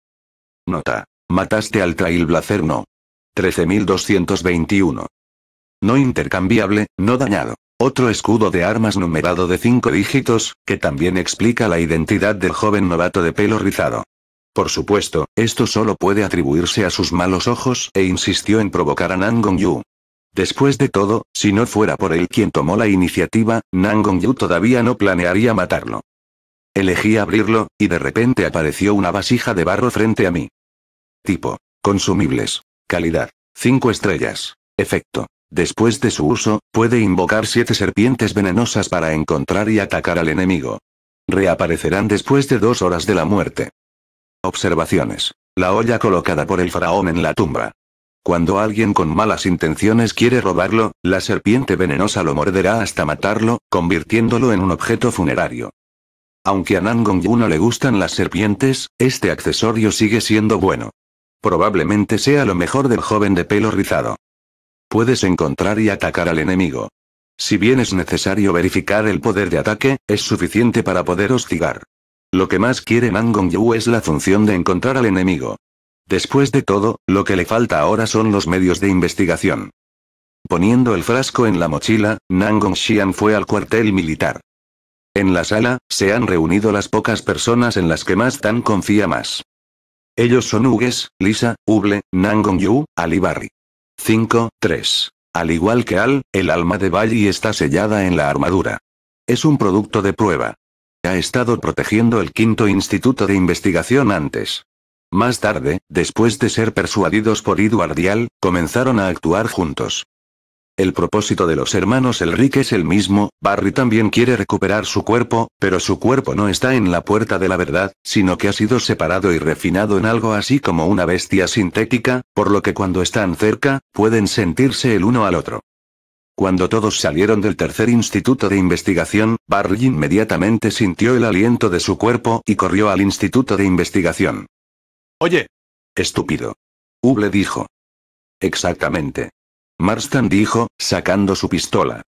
Nota. Mataste al Trailblazer no. 13221. No intercambiable, no dañado. Otro escudo de armas numerado de 5 dígitos, que también explica la identidad del joven novato de pelo rizado. Por supuesto, esto solo puede atribuirse a sus malos ojos e insistió en provocar a Nangong Yu. Después de todo, si no fuera por él quien tomó la iniciativa, Nangong Yu todavía no planearía matarlo. Elegí abrirlo, y de repente apareció una vasija de barro frente a mí. Tipo. Consumibles. Calidad. 5 estrellas. Efecto. Después de su uso, puede invocar siete serpientes venenosas para encontrar y atacar al enemigo. Reaparecerán después de dos horas de la muerte. Observaciones. La olla colocada por el faraón en la tumba. Cuando alguien con malas intenciones quiere robarlo, la serpiente venenosa lo morderá hasta matarlo, convirtiéndolo en un objeto funerario. Aunque a Yu no le gustan las serpientes, este accesorio sigue siendo bueno. Probablemente sea lo mejor del joven de pelo rizado. Puedes encontrar y atacar al enemigo. Si bien es necesario verificar el poder de ataque, es suficiente para poder hostigar. Lo que más quiere Nangong Yu es la función de encontrar al enemigo. Después de todo, lo que le falta ahora son los medios de investigación. Poniendo el frasco en la mochila, Nangong Xian fue al cuartel militar. En la sala, se han reunido las pocas personas en las que más Tan confía más. Ellos son Hugues, Lisa, Uble, Nangong Yu, Ali 5, 3. Al igual que Al, el alma de Bai está sellada en la armadura. Es un producto de prueba ha estado protegiendo el quinto instituto de investigación antes. Más tarde, después de ser persuadidos por Eduardial, comenzaron a actuar juntos. El propósito de los hermanos Elric es el mismo, Barry también quiere recuperar su cuerpo, pero su cuerpo no está en la puerta de la verdad, sino que ha sido separado y refinado en algo así como una bestia sintética, por lo que cuando están cerca, pueden sentirse el uno al otro. Cuando todos salieron del tercer instituto de investigación, Barry inmediatamente sintió el aliento de su cuerpo y corrió al instituto de investigación. Oye. Estúpido. Uble dijo. Exactamente. Marstan dijo, sacando su pistola.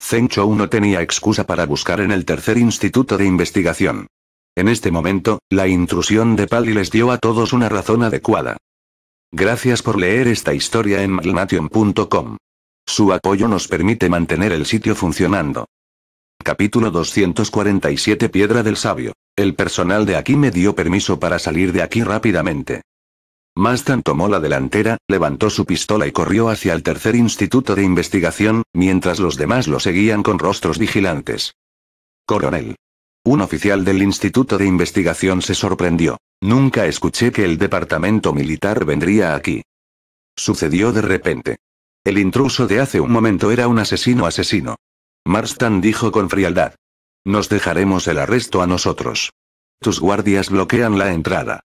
Zeng Chou no tenía excusa para buscar en el tercer instituto de investigación. En este momento, la intrusión de Pali les dio a todos una razón adecuada. Gracias por leer esta historia en malmation.com. Su apoyo nos permite mantener el sitio funcionando. Capítulo 247 Piedra del Sabio. El personal de aquí me dio permiso para salir de aquí rápidamente. Mastan tomó la delantera, levantó su pistola y corrió hacia el tercer instituto de investigación, mientras los demás lo seguían con rostros vigilantes. Coronel. Un oficial del instituto de investigación se sorprendió. Nunca escuché que el departamento militar vendría aquí. Sucedió de repente. El intruso de hace un momento era un asesino asesino. Marstan dijo con frialdad. Nos dejaremos el arresto a nosotros. Tus guardias bloquean la entrada.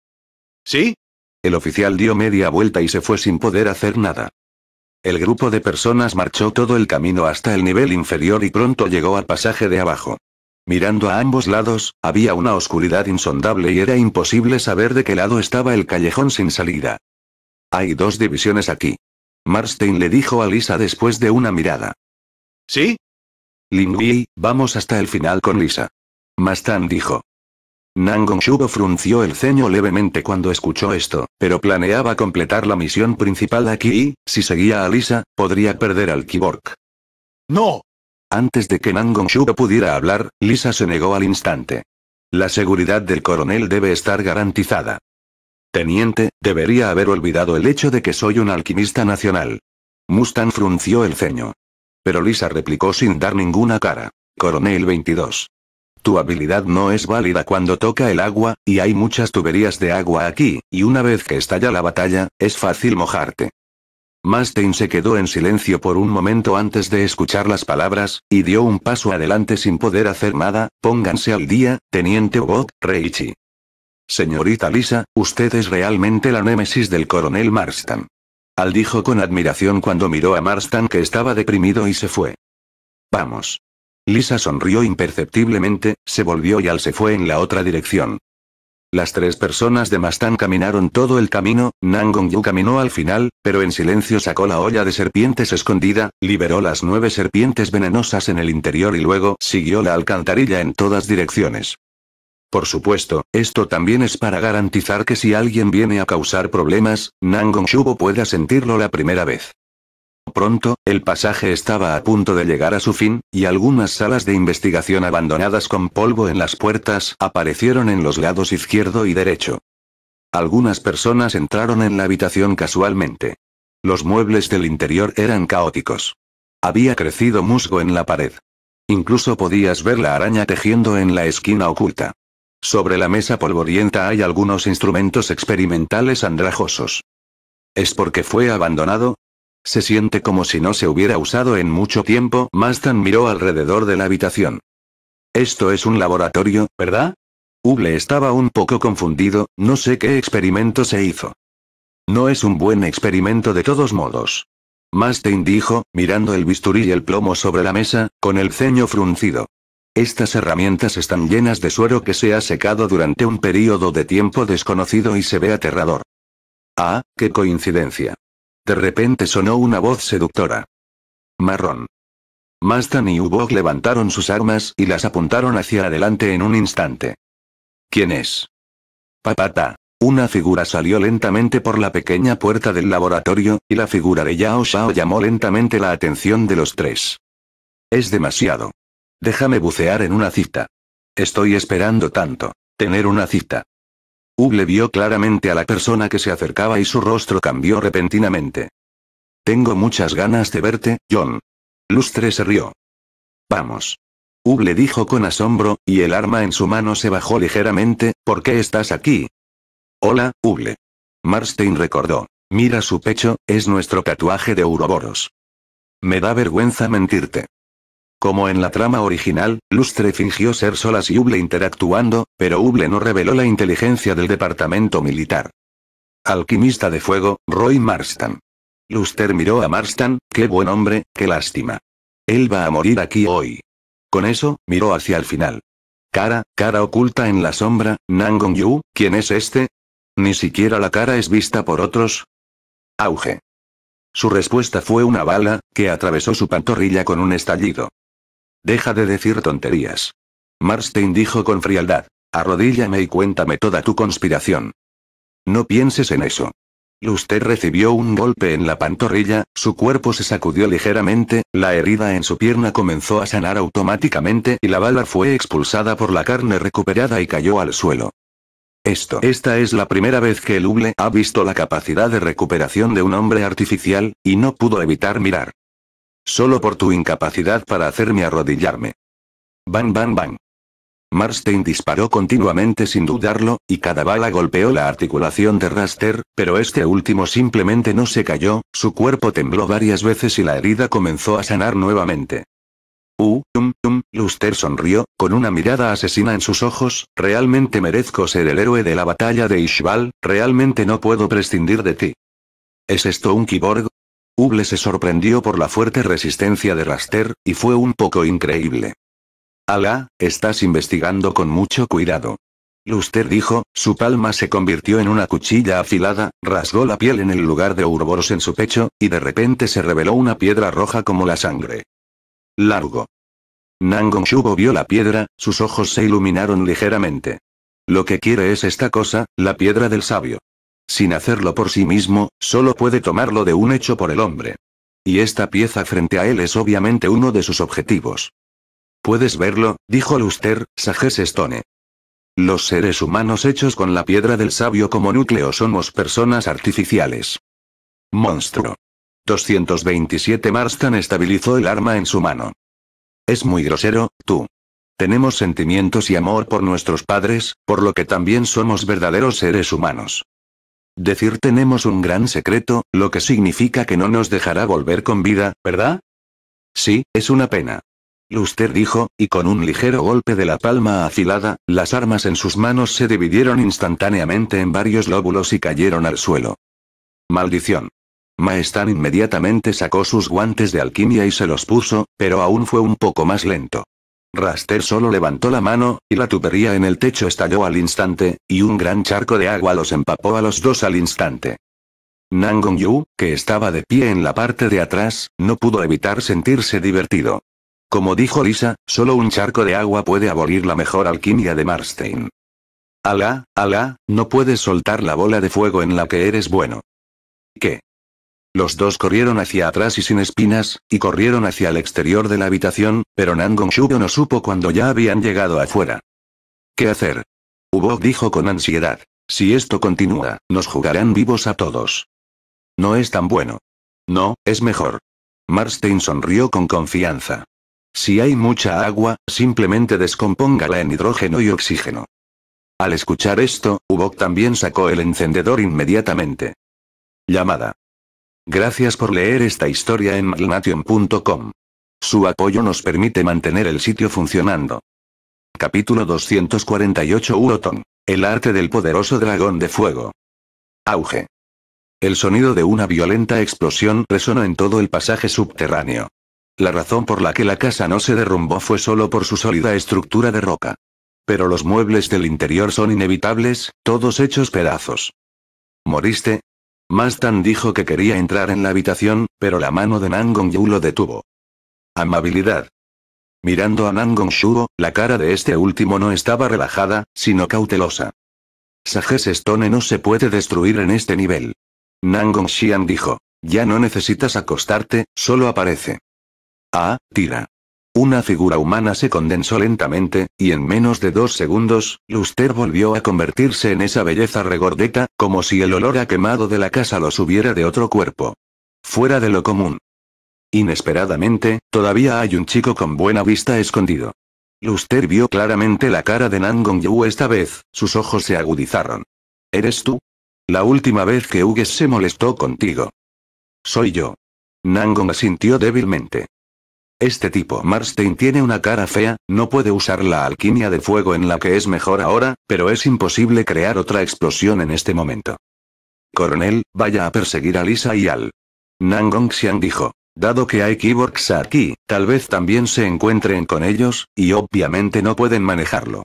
¿Sí? El oficial dio media vuelta y se fue sin poder hacer nada. El grupo de personas marchó todo el camino hasta el nivel inferior y pronto llegó al pasaje de abajo. Mirando a ambos lados, había una oscuridad insondable y era imposible saber de qué lado estaba el callejón sin salida. Hay dos divisiones aquí. Marstein le dijo a Lisa después de una mirada. ¿Sí? Lingui, vamos hasta el final con Lisa. Mastan dijo. Nangong Shugo frunció el ceño levemente cuando escuchó esto, pero planeaba completar la misión principal aquí y, si seguía a Lisa, podría perder al Kiborg. ¡No! Antes de que Nangong Shugo pudiera hablar, Lisa se negó al instante. La seguridad del coronel debe estar garantizada. Teniente, debería haber olvidado el hecho de que soy un alquimista nacional. Mustang frunció el ceño. Pero Lisa replicó sin dar ninguna cara. Coronel 22. Tu habilidad no es válida cuando toca el agua, y hay muchas tuberías de agua aquí, y una vez que estalla la batalla, es fácil mojarte. Mastain se quedó en silencio por un momento antes de escuchar las palabras, y dio un paso adelante sin poder hacer nada, pónganse al día, teniente Bob, Reichi. Señorita Lisa, usted es realmente la némesis del coronel Marstan». Al dijo con admiración cuando miró a Marstan que estaba deprimido y se fue. Vamos. Lisa sonrió imperceptiblemente, se volvió y Al se fue en la otra dirección. Las tres personas de Mastan caminaron todo el camino, Nangong-yu caminó al final, pero en silencio sacó la olla de serpientes escondida, liberó las nueve serpientes venenosas en el interior y luego siguió la alcantarilla en todas direcciones. Por supuesto, esto también es para garantizar que si alguien viene a causar problemas, Nangong Shubo pueda sentirlo la primera vez. Pronto, el pasaje estaba a punto de llegar a su fin, y algunas salas de investigación abandonadas con polvo en las puertas aparecieron en los lados izquierdo y derecho. Algunas personas entraron en la habitación casualmente. Los muebles del interior eran caóticos. Había crecido musgo en la pared. Incluso podías ver la araña tejiendo en la esquina oculta. Sobre la mesa polvorienta hay algunos instrumentos experimentales andrajosos. ¿Es porque fue abandonado? Se siente como si no se hubiera usado en mucho tiempo. Mastan miró alrededor de la habitación. Esto es un laboratorio, ¿verdad? Uble estaba un poco confundido, no sé qué experimento se hizo. No es un buen experimento de todos modos. Mastin dijo, mirando el bisturí y el plomo sobre la mesa, con el ceño fruncido. Estas herramientas están llenas de suero que se ha secado durante un periodo de tiempo desconocido y se ve aterrador. Ah, qué coincidencia. De repente sonó una voz seductora. Marrón. Mastan y Ubog levantaron sus armas y las apuntaron hacia adelante en un instante. ¿Quién es? Papata. Una figura salió lentamente por la pequeña puerta del laboratorio, y la figura de Yao Shao llamó lentamente la atención de los tres. Es demasiado. Déjame bucear en una cita. Estoy esperando tanto. Tener una cita. Hugle vio claramente a la persona que se acercaba y su rostro cambió repentinamente. Tengo muchas ganas de verte, John. Lustre se rió. Vamos. Hugle dijo con asombro, y el arma en su mano se bajó ligeramente, ¿por qué estás aquí? Hola, Hugle. Marstein recordó. Mira su pecho, es nuestro tatuaje de Uroboros. Me da vergüenza mentirte. Como en la trama original, Lustre fingió ser solas y Uble interactuando, pero Uble no reveló la inteligencia del departamento militar. Alquimista de fuego, Roy Marston. Luster miró a Marston, qué buen hombre, qué lástima. Él va a morir aquí hoy. Con eso, miró hacia el final. Cara, cara oculta en la sombra, Nangong Yu, ¿quién es este? Ni siquiera la cara es vista por otros. Auge. Su respuesta fue una bala, que atravesó su pantorrilla con un estallido. Deja de decir tonterías. Marstein dijo con frialdad. Arrodíllame y cuéntame toda tu conspiración. No pienses en eso. Luster recibió un golpe en la pantorrilla, su cuerpo se sacudió ligeramente, la herida en su pierna comenzó a sanar automáticamente y la bala fue expulsada por la carne recuperada y cayó al suelo. Esto. Esta es la primera vez que el huble ha visto la capacidad de recuperación de un hombre artificial, y no pudo evitar mirar. Solo por tu incapacidad para hacerme arrodillarme. Bang, bang, bang. Marstein disparó continuamente sin dudarlo, y cada bala golpeó la articulación de Raster, pero este último simplemente no se cayó, su cuerpo tembló varias veces y la herida comenzó a sanar nuevamente. Uh, um, um, Luster sonrió, con una mirada asesina en sus ojos, realmente merezco ser el héroe de la batalla de Ishbal, realmente no puedo prescindir de ti. ¿Es esto un kiborg? Huble se sorprendió por la fuerte resistencia de Raster, y fue un poco increíble. Alá, estás investigando con mucho cuidado. Luster dijo, su palma se convirtió en una cuchilla afilada, rasgó la piel en el lugar de Urboros en su pecho, y de repente se reveló una piedra roja como la sangre. Largo. Nangong Shubo vio la piedra, sus ojos se iluminaron ligeramente. Lo que quiere es esta cosa, la piedra del sabio sin hacerlo por sí mismo, solo puede tomarlo de un hecho por el hombre. Y esta pieza frente a él es obviamente uno de sus objetivos. Puedes verlo, dijo Luster, Sages Stone. Los seres humanos hechos con la piedra del sabio como núcleo somos personas artificiales. Monstruo. 227 Marston estabilizó el arma en su mano. Es muy grosero, tú. Tenemos sentimientos y amor por nuestros padres, por lo que también somos verdaderos seres humanos. Decir tenemos un gran secreto, lo que significa que no nos dejará volver con vida, ¿verdad? Sí, es una pena. Luster dijo, y con un ligero golpe de la palma afilada, las armas en sus manos se dividieron instantáneamente en varios lóbulos y cayeron al suelo. Maldición. Maestán inmediatamente sacó sus guantes de alquimia y se los puso, pero aún fue un poco más lento. Raster solo levantó la mano, y la tubería en el techo estalló al instante, y un gran charco de agua los empapó a los dos al instante. Nangong Yu, que estaba de pie en la parte de atrás, no pudo evitar sentirse divertido. Como dijo Lisa, solo un charco de agua puede abolir la mejor alquimia de Marstein. Alá, Alá, no puedes soltar la bola de fuego en la que eres bueno. ¿Qué? Los dos corrieron hacia atrás y sin espinas, y corrieron hacia el exterior de la habitación, pero Nangong no supo cuando ya habían llegado afuera. ¿Qué hacer? Hubo dijo con ansiedad. Si esto continúa, nos jugarán vivos a todos. No es tan bueno. No, es mejor. Marstein sonrió con confianza. Si hay mucha agua, simplemente descompóngala en hidrógeno y oxígeno. Al escuchar esto, Ubok también sacó el encendedor inmediatamente. Llamada. Gracias por leer esta historia en malnation.com. Su apoyo nos permite mantener el sitio funcionando. Capítulo 248 Uroton. El arte del poderoso dragón de fuego. Auge. El sonido de una violenta explosión resonó en todo el pasaje subterráneo. La razón por la que la casa no se derrumbó fue solo por su sólida estructura de roca. Pero los muebles del interior son inevitables, todos hechos pedazos. Moriste, Mastan dijo que quería entrar en la habitación, pero la mano de Nangong Yu lo detuvo. Amabilidad. Mirando a Nangong Shuo, la cara de este último no estaba relajada, sino cautelosa. Sages Stone no se puede destruir en este nivel. Nangong Xian dijo. Ya no necesitas acostarte, solo aparece. Ah, tira. Una figura humana se condensó lentamente, y en menos de dos segundos, Luster volvió a convertirse en esa belleza regordeta, como si el olor a quemado de la casa lo subiera de otro cuerpo. Fuera de lo común. Inesperadamente, todavía hay un chico con buena vista escondido. Luster vio claramente la cara de Nangong Yu esta vez, sus ojos se agudizaron. ¿Eres tú? La última vez que Hugues se molestó contigo. Soy yo. Nangong asintió débilmente. Este tipo Marstein tiene una cara fea, no puede usar la alquimia de fuego en la que es mejor ahora, pero es imposible crear otra explosión en este momento. Coronel, vaya a perseguir a Lisa y al... Nangong Xiang dijo. Dado que hay cyborgs aquí, tal vez también se encuentren con ellos, y obviamente no pueden manejarlo.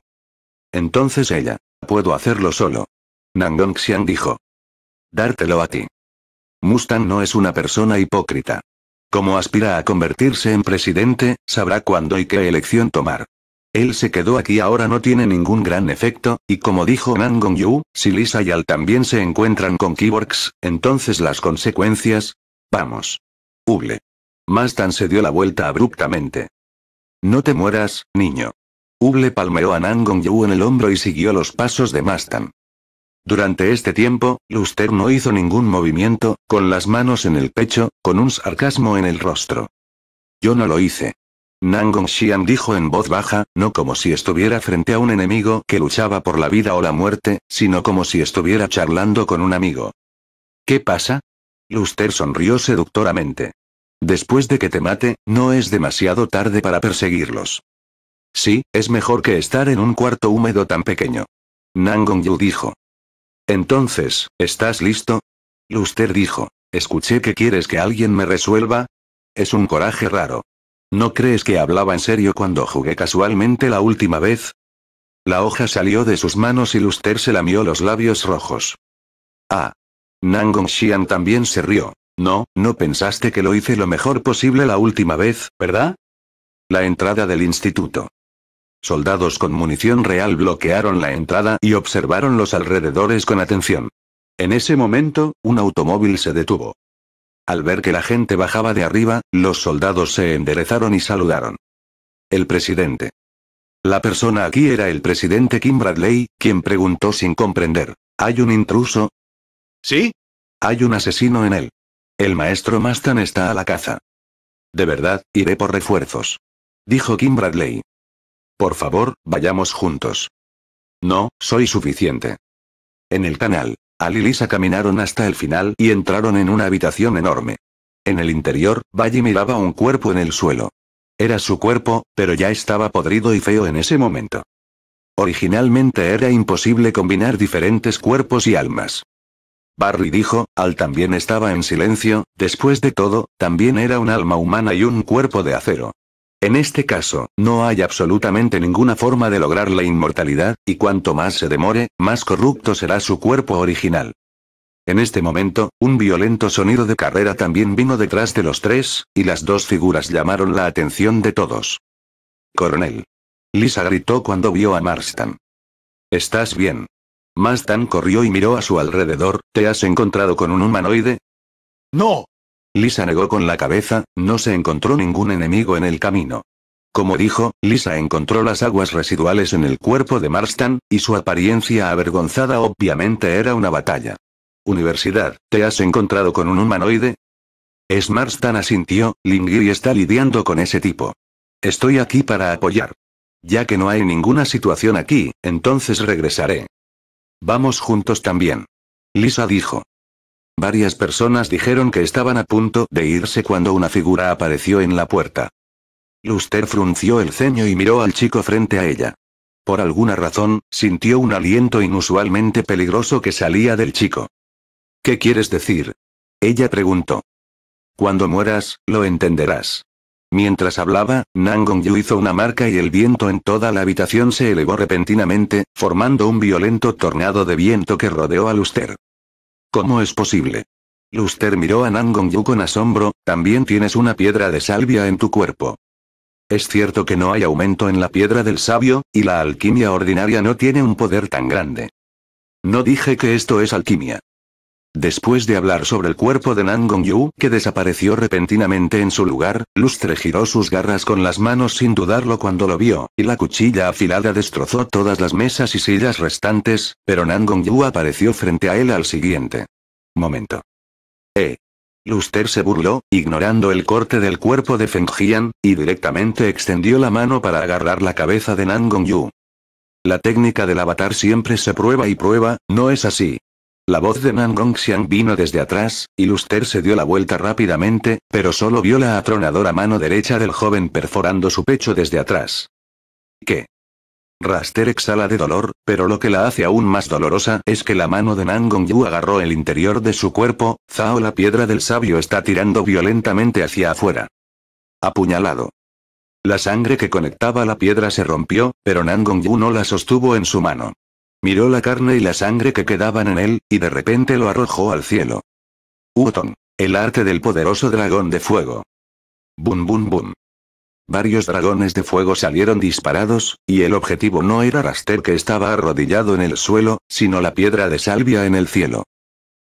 Entonces ella. Puedo hacerlo solo. nangong Xian dijo. Dártelo a ti. Mustang no es una persona hipócrita. Como aspira a convertirse en presidente, sabrá cuándo y qué elección tomar. Él se quedó aquí ahora no tiene ningún gran efecto, y como dijo Nangong Yu, si Lisa y Al también se encuentran con Keyworks, entonces las consecuencias... Vamos. Huble. Mastan se dio la vuelta abruptamente. No te mueras, niño. Uble palmeó a Nangong Yu en el hombro y siguió los pasos de Mastan. Durante este tiempo, Luster no hizo ningún movimiento, con las manos en el pecho, con un sarcasmo en el rostro. Yo no lo hice. Nangong Xian dijo en voz baja, no como si estuviera frente a un enemigo que luchaba por la vida o la muerte, sino como si estuviera charlando con un amigo. ¿Qué pasa? Luster sonrió seductoramente. Después de que te mate, no es demasiado tarde para perseguirlos. Sí, es mejor que estar en un cuarto húmedo tan pequeño. Nangong Yu dijo. Entonces, ¿estás listo? Luster dijo. Escuché que quieres que alguien me resuelva. Es un coraje raro. ¿No crees que hablaba en serio cuando jugué casualmente la última vez? La hoja salió de sus manos y Luster se lamió los labios rojos. Ah. Nangong Xian también se rió. No, no pensaste que lo hice lo mejor posible la última vez, ¿verdad? La entrada del instituto. Soldados con munición real bloquearon la entrada y observaron los alrededores con atención. En ese momento, un automóvil se detuvo. Al ver que la gente bajaba de arriba, los soldados se enderezaron y saludaron. El presidente. La persona aquí era el presidente Kim Bradley, quien preguntó sin comprender. ¿Hay un intruso? ¿Sí? Hay un asesino en él. El maestro Mastan está a la caza. De verdad, iré por refuerzos. Dijo Kim Bradley. Por favor, vayamos juntos. No, soy suficiente. En el canal, Al y Lisa caminaron hasta el final y entraron en una habitación enorme. En el interior, Valle miraba un cuerpo en el suelo. Era su cuerpo, pero ya estaba podrido y feo en ese momento. Originalmente era imposible combinar diferentes cuerpos y almas. Barry dijo, Al también estaba en silencio, después de todo, también era un alma humana y un cuerpo de acero. En este caso, no hay absolutamente ninguna forma de lograr la inmortalidad, y cuanto más se demore, más corrupto será su cuerpo original. En este momento, un violento sonido de carrera también vino detrás de los tres, y las dos figuras llamaron la atención de todos. Coronel. Lisa gritó cuando vio a Marston. ¿Estás bien? Marston corrió y miró a su alrededor, ¿te has encontrado con un humanoide? No, Lisa negó con la cabeza, no se encontró ningún enemigo en el camino. Como dijo, Lisa encontró las aguas residuales en el cuerpo de Marstan, y su apariencia avergonzada obviamente era una batalla. Universidad, ¿te has encontrado con un humanoide? Es Marstan, asintió, Lingui está lidiando con ese tipo. Estoy aquí para apoyar. Ya que no hay ninguna situación aquí, entonces regresaré. Vamos juntos también. Lisa dijo. Varias personas dijeron que estaban a punto de irse cuando una figura apareció en la puerta. Luster frunció el ceño y miró al chico frente a ella. Por alguna razón, sintió un aliento inusualmente peligroso que salía del chico. ¿Qué quieres decir? Ella preguntó. Cuando mueras, lo entenderás. Mientras hablaba, Nangong Yu hizo una marca y el viento en toda la habitación se elevó repentinamente, formando un violento tornado de viento que rodeó a Luster. ¿Cómo es posible? Luster miró a Yu con asombro, también tienes una piedra de salvia en tu cuerpo. Es cierto que no hay aumento en la piedra del sabio, y la alquimia ordinaria no tiene un poder tan grande. No dije que esto es alquimia. Después de hablar sobre el cuerpo de Nangong-yu, que desapareció repentinamente en su lugar, Lustre giró sus garras con las manos sin dudarlo cuando lo vio, y la cuchilla afilada destrozó todas las mesas y sillas restantes, pero Nangong-yu apareció frente a él al siguiente momento. Eh. Lustre se burló, ignorando el corte del cuerpo de Feng Jian, y directamente extendió la mano para agarrar la cabeza de Nangong-yu. La técnica del avatar siempre se prueba y prueba, ¿no es así? La voz de Nan Xiang vino desde atrás, y Luster se dio la vuelta rápidamente, pero solo vio la atronadora mano derecha del joven perforando su pecho desde atrás. ¿Qué? Raster exhala de dolor, pero lo que la hace aún más dolorosa es que la mano de Yu agarró el interior de su cuerpo, Zao la piedra del sabio está tirando violentamente hacia afuera. Apuñalado. La sangre que conectaba la piedra se rompió, pero Yu no la sostuvo en su mano. Miró la carne y la sangre que quedaban en él, y de repente lo arrojó al cielo. Uton. El arte del poderoso dragón de fuego. Bum bum bum. Varios dragones de fuego salieron disparados, y el objetivo no era Raster que estaba arrodillado en el suelo, sino la piedra de salvia en el cielo.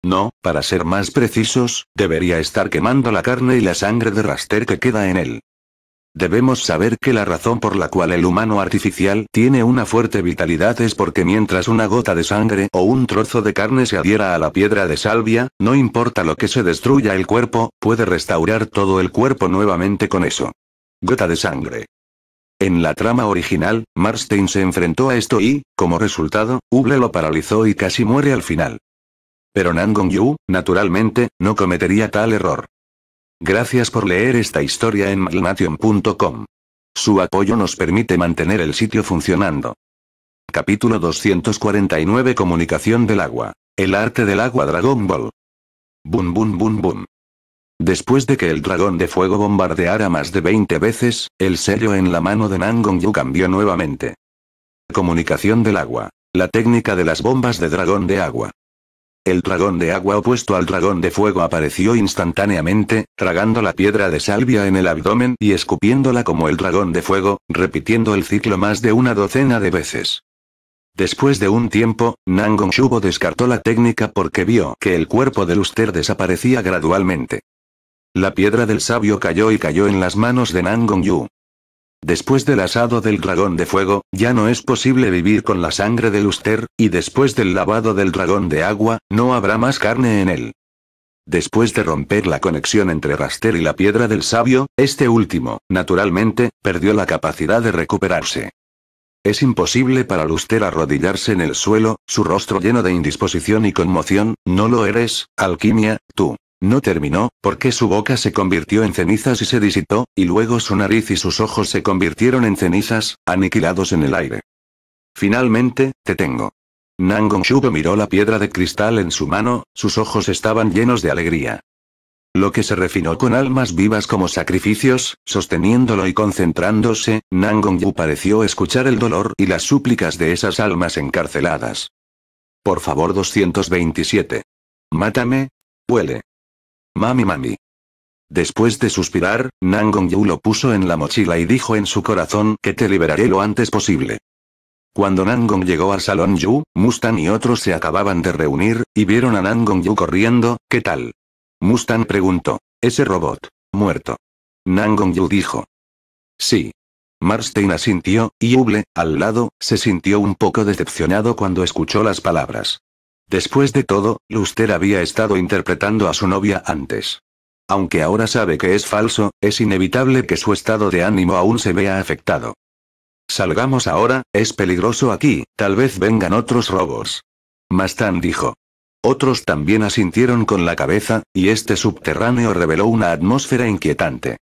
No, para ser más precisos, debería estar quemando la carne y la sangre de Raster que queda en él. Debemos saber que la razón por la cual el humano artificial tiene una fuerte vitalidad es porque mientras una gota de sangre o un trozo de carne se adhiera a la piedra de salvia, no importa lo que se destruya el cuerpo, puede restaurar todo el cuerpo nuevamente con eso. Gota de sangre. En la trama original, Marstein se enfrentó a esto y, como resultado, Uble lo paralizó y casi muere al final. Pero Nangong Yu, naturalmente, no cometería tal error. Gracias por leer esta historia en malmation.com. Su apoyo nos permite mantener el sitio funcionando. Capítulo 249 Comunicación del agua. El arte del agua Dragon Ball. Boom boom boom boom. Después de que el dragón de fuego bombardeara más de 20 veces, el sello en la mano de Nangong Yu cambió nuevamente. Comunicación del agua. La técnica de las bombas de dragón de agua. El dragón de agua opuesto al dragón de fuego apareció instantáneamente, tragando la piedra de salvia en el abdomen y escupiéndola como el dragón de fuego, repitiendo el ciclo más de una docena de veces. Después de un tiempo, Nangong Shubo descartó la técnica porque vio que el cuerpo de Luster desaparecía gradualmente. La piedra del sabio cayó y cayó en las manos de Nangong Yu. Después del asado del dragón de fuego, ya no es posible vivir con la sangre de Luster, y después del lavado del dragón de agua, no habrá más carne en él. Después de romper la conexión entre Raster y la piedra del sabio, este último, naturalmente, perdió la capacidad de recuperarse. Es imposible para Luster arrodillarse en el suelo, su rostro lleno de indisposición y conmoción, no lo eres, alquimia, tú. No terminó, porque su boca se convirtió en cenizas y se disitó, y luego su nariz y sus ojos se convirtieron en cenizas, aniquilados en el aire. Finalmente, te tengo. Nangong Shugo miró la piedra de cristal en su mano, sus ojos estaban llenos de alegría. Lo que se refinó con almas vivas como sacrificios, sosteniéndolo y concentrándose, Nangong Yu pareció escuchar el dolor y las súplicas de esas almas encarceladas. Por favor 227. Mátame. Huele. Mami, mami. Después de suspirar, Nangong-yu lo puso en la mochila y dijo en su corazón que te liberaré lo antes posible. Cuando Nangong llegó al salón Yu, Mustang y otros se acababan de reunir, y vieron a Nangong Yu corriendo, ¿qué tal? Mustang preguntó. Ese robot. Muerto. Nangong Yu dijo. Sí. Marstein asintió, y Uble, al lado, se sintió un poco decepcionado cuando escuchó las palabras. Después de todo, Luster había estado interpretando a su novia antes. Aunque ahora sabe que es falso, es inevitable que su estado de ánimo aún se vea afectado. Salgamos ahora, es peligroso aquí, tal vez vengan otros robos. Mastan dijo. Otros también asintieron con la cabeza, y este subterráneo reveló una atmósfera inquietante.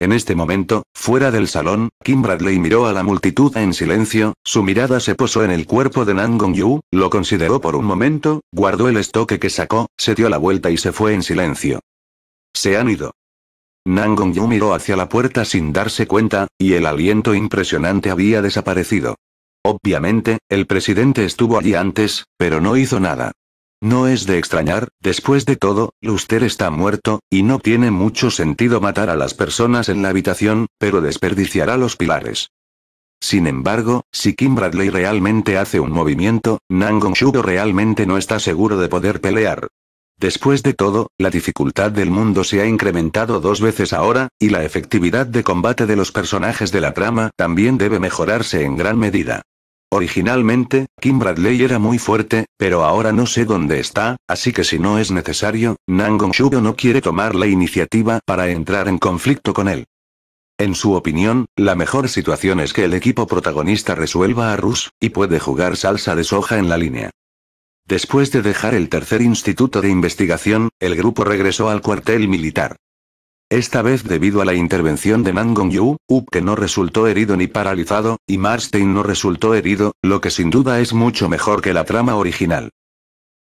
En este momento, fuera del salón, Kim Bradley miró a la multitud en silencio, su mirada se posó en el cuerpo de Nangong yu lo consideró por un momento, guardó el estoque que sacó, se dio la vuelta y se fue en silencio. Se han ido. Nangong yu miró hacia la puerta sin darse cuenta, y el aliento impresionante había desaparecido. Obviamente, el presidente estuvo allí antes, pero no hizo nada. No es de extrañar, después de todo, Luster está muerto, y no tiene mucho sentido matar a las personas en la habitación, pero desperdiciará los pilares. Sin embargo, si Kim Bradley realmente hace un movimiento, Nangong Shugo realmente no está seguro de poder pelear. Después de todo, la dificultad del mundo se ha incrementado dos veces ahora, y la efectividad de combate de los personajes de la trama también debe mejorarse en gran medida. Originalmente, Kim Bradley era muy fuerte, pero ahora no sé dónde está, así que si no es necesario, Nangong Shugo no quiere tomar la iniciativa para entrar en conflicto con él. En su opinión, la mejor situación es que el equipo protagonista resuelva a Rus, y puede jugar salsa de soja en la línea. Después de dejar el tercer instituto de investigación, el grupo regresó al cuartel militar. Esta vez debido a la intervención de Mangong Yu, Up que no resultó herido ni paralizado, y Marstein no resultó herido, lo que sin duda es mucho mejor que la trama original.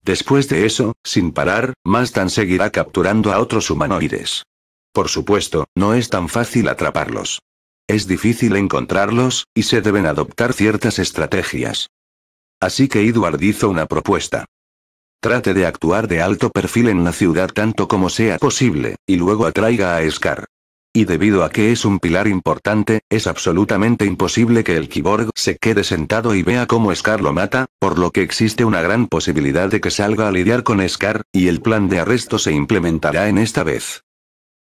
Después de eso, sin parar, Mastan seguirá capturando a otros humanoides. Por supuesto, no es tan fácil atraparlos. Es difícil encontrarlos, y se deben adoptar ciertas estrategias. Así que Edward hizo una propuesta. Trate de actuar de alto perfil en la ciudad tanto como sea posible, y luego atraiga a Scar. Y debido a que es un pilar importante, es absolutamente imposible que el Kiborg se quede sentado y vea cómo Scar lo mata, por lo que existe una gran posibilidad de que salga a lidiar con Scar, y el plan de arresto se implementará en esta vez.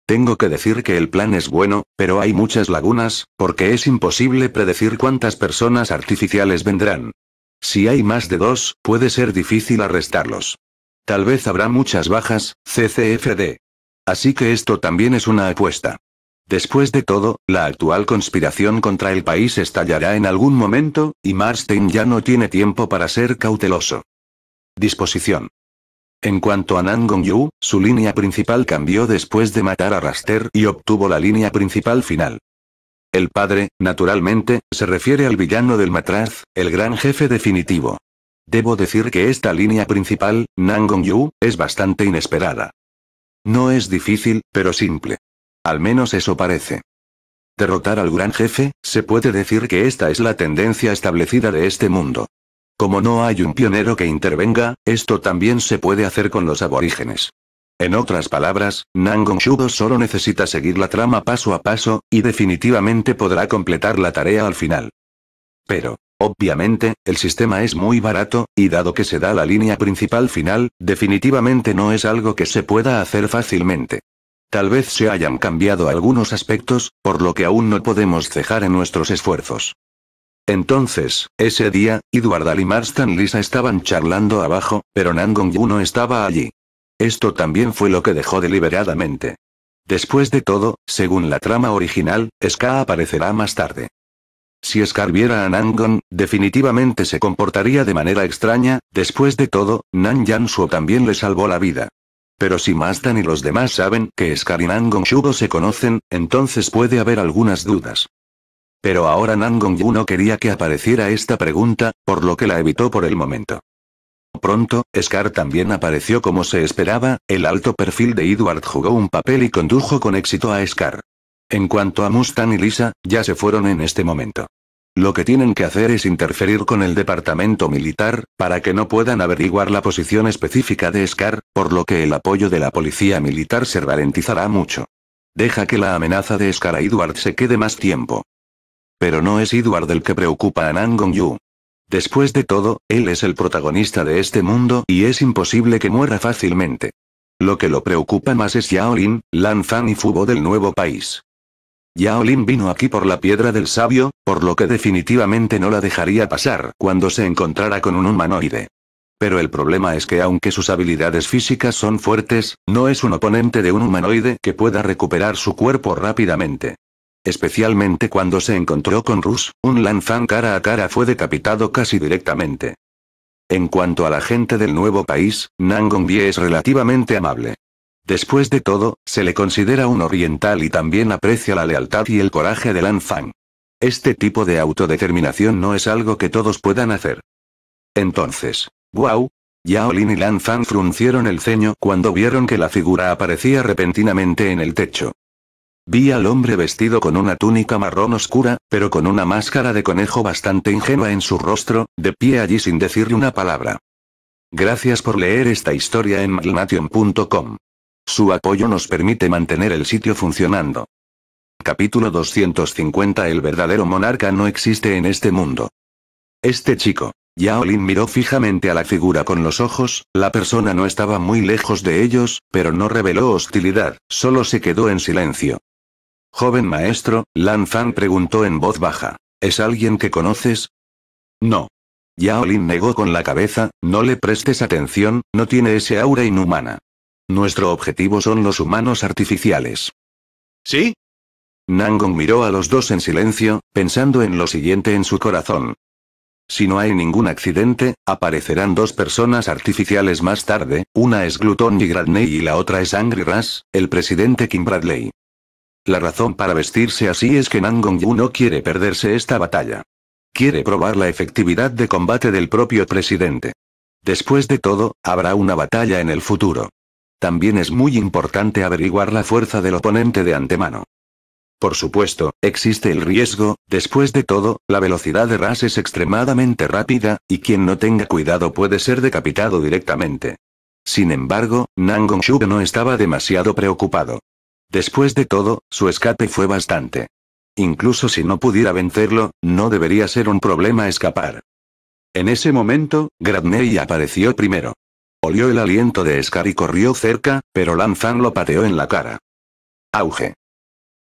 Tengo que decir que el plan es bueno, pero hay muchas lagunas, porque es imposible predecir cuántas personas artificiales vendrán. Si hay más de dos, puede ser difícil arrestarlos. Tal vez habrá muchas bajas, CCFD. Así que esto también es una apuesta. Después de todo, la actual conspiración contra el país estallará en algún momento, y Marstein ya no tiene tiempo para ser cauteloso. Disposición. En cuanto a Nangong Yu, su línea principal cambió después de matar a Raster y obtuvo la línea principal final. El padre, naturalmente, se refiere al villano del matraz, el gran jefe definitivo. Debo decir que esta línea principal, Nangong-yu, es bastante inesperada. No es difícil, pero simple. Al menos eso parece. Derrotar al gran jefe, se puede decir que esta es la tendencia establecida de este mundo. Como no hay un pionero que intervenga, esto también se puede hacer con los aborígenes. En otras palabras, Nangong Shudo solo necesita seguir la trama paso a paso, y definitivamente podrá completar la tarea al final. Pero, obviamente, el sistema es muy barato, y dado que se da la línea principal final, definitivamente no es algo que se pueda hacer fácilmente. Tal vez se hayan cambiado algunos aspectos, por lo que aún no podemos cejar en nuestros esfuerzos. Entonces, ese día, Eduardal y Marston Lisa estaban charlando abajo, pero Nangong Yu no estaba allí. Esto también fue lo que dejó deliberadamente. Después de todo, según la trama original, Ska aparecerá más tarde. Si Scar viera a Nangon, definitivamente se comportaría de manera extraña, después de todo, Nan Yansuo también le salvó la vida. Pero si Mastan y los demás saben que Scar y Nangon Shugo se conocen, entonces puede haber algunas dudas. Pero ahora Nangon Yu no quería que apareciera esta pregunta, por lo que la evitó por el momento. Pronto, Scar también apareció como se esperaba, el alto perfil de Edward jugó un papel y condujo con éxito a Scar. En cuanto a Mustang y Lisa, ya se fueron en este momento. Lo que tienen que hacer es interferir con el departamento militar, para que no puedan averiguar la posición específica de Scar, por lo que el apoyo de la policía militar se ralentizará mucho. Deja que la amenaza de Scar a Edward se quede más tiempo. Pero no es Edward el que preocupa a Nangong Yu. Después de todo, él es el protagonista de este mundo y es imposible que muera fácilmente. Lo que lo preocupa más es Yaolin, Lan Fan y Fubo del nuevo país. Yaolin vino aquí por la piedra del sabio, por lo que definitivamente no la dejaría pasar cuando se encontrara con un humanoide. Pero el problema es que aunque sus habilidades físicas son fuertes, no es un oponente de un humanoide que pueda recuperar su cuerpo rápidamente. Especialmente cuando se encontró con Rus, un Lanzan cara a cara fue decapitado casi directamente. En cuanto a la gente del nuevo país, Nangongbie es relativamente amable. Después de todo, se le considera un oriental y también aprecia la lealtad y el coraje de Lanfang. Este tipo de autodeterminación no es algo que todos puedan hacer. Entonces, wow. Yaolin y Lanfang fruncieron el ceño cuando vieron que la figura aparecía repentinamente en el techo. Vi al hombre vestido con una túnica marrón oscura, pero con una máscara de conejo bastante ingenua en su rostro, de pie allí sin decirle una palabra. Gracias por leer esta historia en maglnation.com. Su apoyo nos permite mantener el sitio funcionando. Capítulo 250 El verdadero monarca no existe en este mundo. Este chico. Yaolin miró fijamente a la figura con los ojos, la persona no estaba muy lejos de ellos, pero no reveló hostilidad, solo se quedó en silencio. Joven maestro, Lan Fan preguntó en voz baja. ¿Es alguien que conoces? No. Yaolin negó con la cabeza, no le prestes atención, no tiene ese aura inhumana. Nuestro objetivo son los humanos artificiales. ¿Sí? Nangong miró a los dos en silencio, pensando en lo siguiente en su corazón. Si no hay ningún accidente, aparecerán dos personas artificiales más tarde, una es Gluton y Gradney y la otra es Angry Ras, el presidente Kim Bradley. La razón para vestirse así es que Nangong-yu no quiere perderse esta batalla. Quiere probar la efectividad de combate del propio presidente. Después de todo, habrá una batalla en el futuro. También es muy importante averiguar la fuerza del oponente de antemano. Por supuesto, existe el riesgo, después de todo, la velocidad de Ras es extremadamente rápida, y quien no tenga cuidado puede ser decapitado directamente. Sin embargo, Nangong Shu no estaba demasiado preocupado. Después de todo, su escape fue bastante. Incluso si no pudiera vencerlo, no debería ser un problema escapar. En ese momento, Gradney apareció primero. Olió el aliento de Scar y corrió cerca, pero Lanzan lo pateó en la cara. Auge.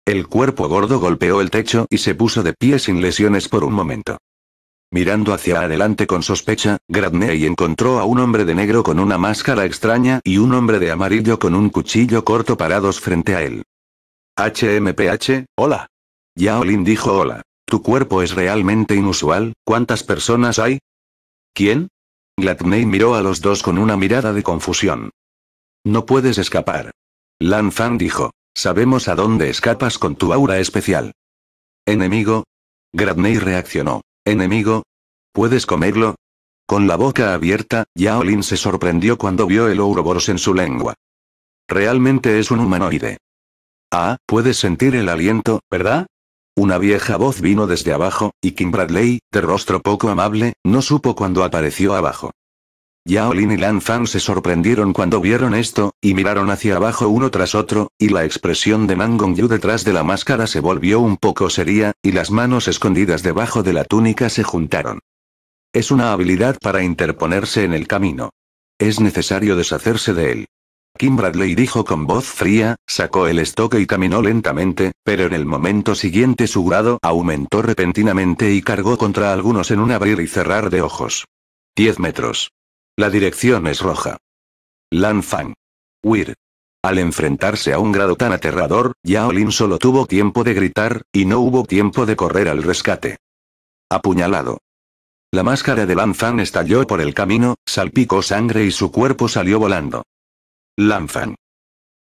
El cuerpo gordo golpeó el techo y se puso de pie sin lesiones por un momento. Mirando hacia adelante con sospecha, Gradney encontró a un hombre de negro con una máscara extraña y un hombre de amarillo con un cuchillo corto parados frente a él. HMPH, hola. Yaolin dijo hola. Tu cuerpo es realmente inusual, ¿cuántas personas hay? ¿Quién? Gladney miró a los dos con una mirada de confusión. No puedes escapar. Lan Fan dijo, sabemos a dónde escapas con tu aura especial. Enemigo. Gradney reaccionó. ¿Enemigo? ¿Puedes comerlo? Con la boca abierta, Yaolin se sorprendió cuando vio el Ouroboros en su lengua. Realmente es un humanoide. Ah, puedes sentir el aliento, ¿verdad? Una vieja voz vino desde abajo, y Kim Bradley, de rostro poco amable, no supo cuando apareció abajo. Yaolin y Lan Fan se sorprendieron cuando vieron esto, y miraron hacia abajo uno tras otro, y la expresión de Mangong Yu detrás de la máscara se volvió un poco seria, y las manos escondidas debajo de la túnica se juntaron. Es una habilidad para interponerse en el camino. Es necesario deshacerse de él. Kim Bradley dijo con voz fría, sacó el estoque y caminó lentamente, pero en el momento siguiente su grado aumentó repentinamente y cargó contra algunos en un abrir y cerrar de ojos. 10 metros. La dirección es roja. Lan Fang. Weir. Al enfrentarse a un grado tan aterrador, Yao Lin solo tuvo tiempo de gritar, y no hubo tiempo de correr al rescate. Apuñalado. La máscara de Lan Fan estalló por el camino, salpicó sangre y su cuerpo salió volando. Fang.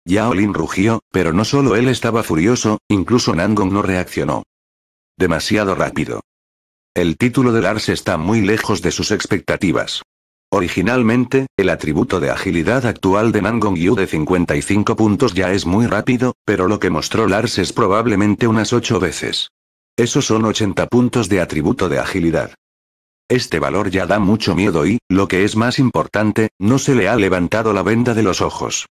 Yao Lin rugió, pero no solo él estaba furioso, incluso Nangong no reaccionó. Demasiado rápido. El título de Lars está muy lejos de sus expectativas. Originalmente, el atributo de agilidad actual de Nangong Yu de 55 puntos ya es muy rápido, pero lo que mostró Lars es probablemente unas 8 veces. Esos son 80 puntos de atributo de agilidad. Este valor ya da mucho miedo y, lo que es más importante, no se le ha levantado la venda de los ojos.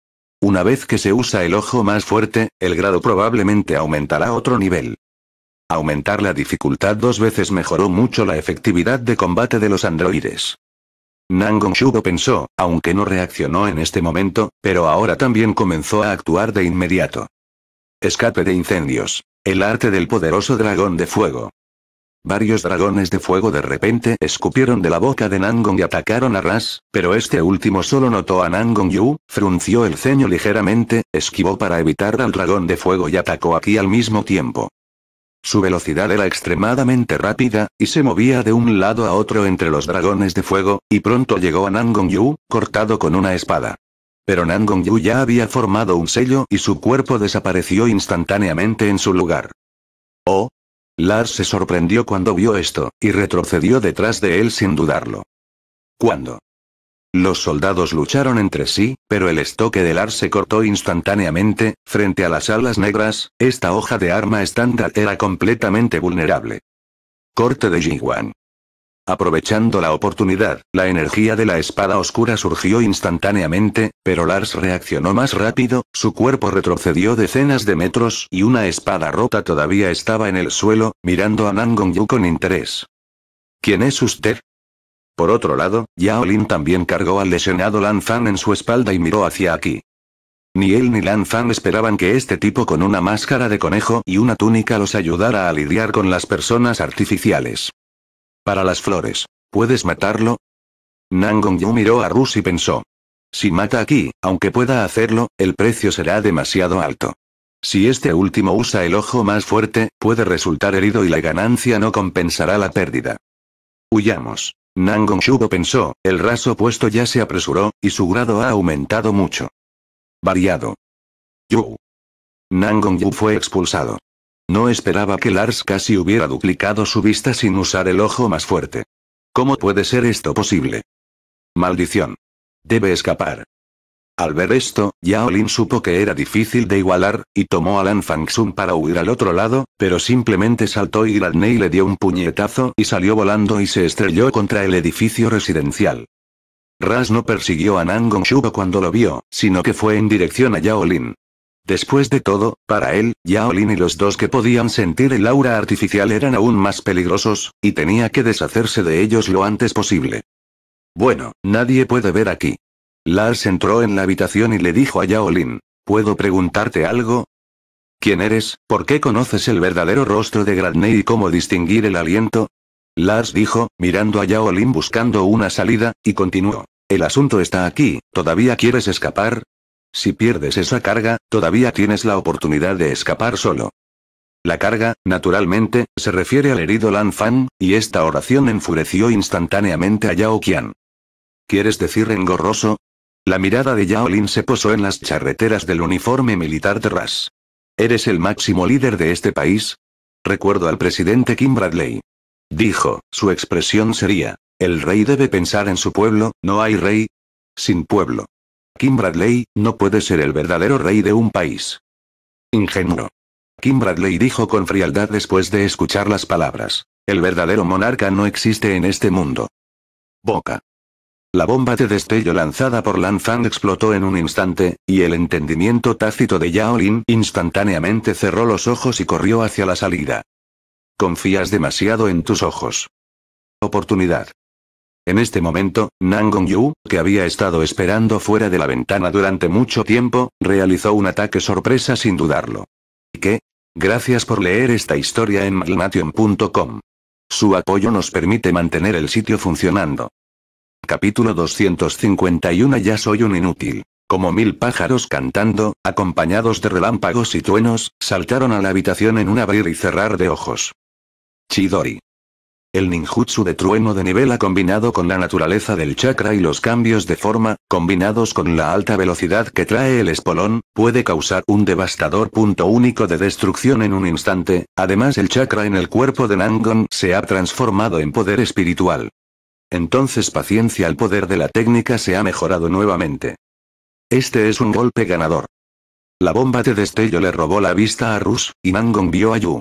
Una vez que se usa el ojo más fuerte, el grado probablemente aumentará otro nivel. Aumentar la dificultad dos veces mejoró mucho la efectividad de combate de los androides. Nangong Shugo pensó, aunque no reaccionó en este momento, pero ahora también comenzó a actuar de inmediato. Escape de incendios. El arte del poderoso dragón de fuego. Varios dragones de fuego de repente escupieron de la boca de Nangong y atacaron a Ras, pero este último solo notó a Nangong Yu, frunció el ceño ligeramente, esquivó para evitar al dragón de fuego y atacó aquí al mismo tiempo. Su velocidad era extremadamente rápida, y se movía de un lado a otro entre los dragones de fuego, y pronto llegó a Yu, cortado con una espada. Pero Yu ya había formado un sello y su cuerpo desapareció instantáneamente en su lugar. Oh. Lars se sorprendió cuando vio esto, y retrocedió detrás de él sin dudarlo. ¿Cuándo? Los soldados lucharon entre sí, pero el estoque de Lars se cortó instantáneamente, frente a las alas negras, esta hoja de arma estándar era completamente vulnerable. Corte de Ji-wan. Aprovechando la oportunidad, la energía de la espada oscura surgió instantáneamente, pero Lars reaccionó más rápido, su cuerpo retrocedió decenas de metros y una espada rota todavía estaba en el suelo, mirando a Nangong Yu con interés. ¿Quién es usted? Por otro lado, Yao Lin también cargó al lesionado Lan Fan en su espalda y miró hacia aquí. Ni él ni Lan Fan esperaban que este tipo con una máscara de conejo y una túnica los ayudara a lidiar con las personas artificiales. Para las flores, ¿puedes matarlo? Nangong Yu miró a Rus y pensó. Si mata aquí, aunque pueda hacerlo, el precio será demasiado alto. Si este último usa el ojo más fuerte, puede resultar herido y la ganancia no compensará la pérdida. Huyamos. Nangong Shugo pensó, el raso puesto ya se apresuró, y su grado ha aumentado mucho. Variado. Yu. Nangong Yu fue expulsado. No esperaba que Lars casi hubiera duplicado su vista sin usar el ojo más fuerte. ¿Cómo puede ser esto posible? Maldición. Debe escapar. Al ver esto, Yao Lin supo que era difícil de igualar, y tomó a Lan Fangsun para huir al otro lado, pero simplemente saltó y Lan le dio un puñetazo y salió volando y se estrelló contra el edificio residencial. Ras no persiguió a Nangong Shugo cuando lo vio, sino que fue en dirección a Yao Lin. Después de todo, para él, Yao Lin y los dos que podían sentir el aura artificial eran aún más peligrosos, y tenía que deshacerse de ellos lo antes posible. Bueno, nadie puede ver aquí. Lars entró en la habitación y le dijo a Yao ¿puedo preguntarte algo? ¿Quién eres? ¿Por qué conoces el verdadero rostro de Gradney y cómo distinguir el aliento? Lars dijo, mirando a Yao buscando una salida, y continuó. El asunto está aquí, ¿todavía quieres escapar? Si pierdes esa carga, todavía tienes la oportunidad de escapar solo. La carga, naturalmente, se refiere al herido Lan Fan, y esta oración enfureció instantáneamente a Yao Qian. ¿Quieres decir engorroso? La mirada de Yaolin se posó en las charreteras del uniforme militar de Ras. ¿Eres el máximo líder de este país? Recuerdo al presidente Kim Bradley. Dijo, su expresión sería, el rey debe pensar en su pueblo, no hay rey sin pueblo. Kim Bradley, no puede ser el verdadero rey de un país. Ingenuo. Kim Bradley dijo con frialdad después de escuchar las palabras. El verdadero monarca no existe en este mundo. Boca. La bomba de destello lanzada por Lan Fang explotó en un instante, y el entendimiento tácito de Yao Lin instantáneamente cerró los ojos y corrió hacia la salida. Confías demasiado en tus ojos. Oportunidad. En este momento, Nangong Yu, que había estado esperando fuera de la ventana durante mucho tiempo, realizó un ataque sorpresa sin dudarlo. ¿Y qué? Gracias por leer esta historia en malnation.com. Su apoyo nos permite mantener el sitio funcionando. Capítulo 251 Ya soy un inútil. Como mil pájaros cantando, acompañados de relámpagos y truenos, saltaron a la habitación en un abrir y cerrar de ojos. Chidori. El ninjutsu de trueno de nivel ha combinado con la naturaleza del chakra y los cambios de forma, combinados con la alta velocidad que trae el espolón, puede causar un devastador punto único de destrucción en un instante, además el chakra en el cuerpo de Nangon se ha transformado en poder espiritual. Entonces paciencia al poder de la técnica se ha mejorado nuevamente. Este es un golpe ganador. La bomba de destello le robó la vista a Rus, y Mangon vio a Yu.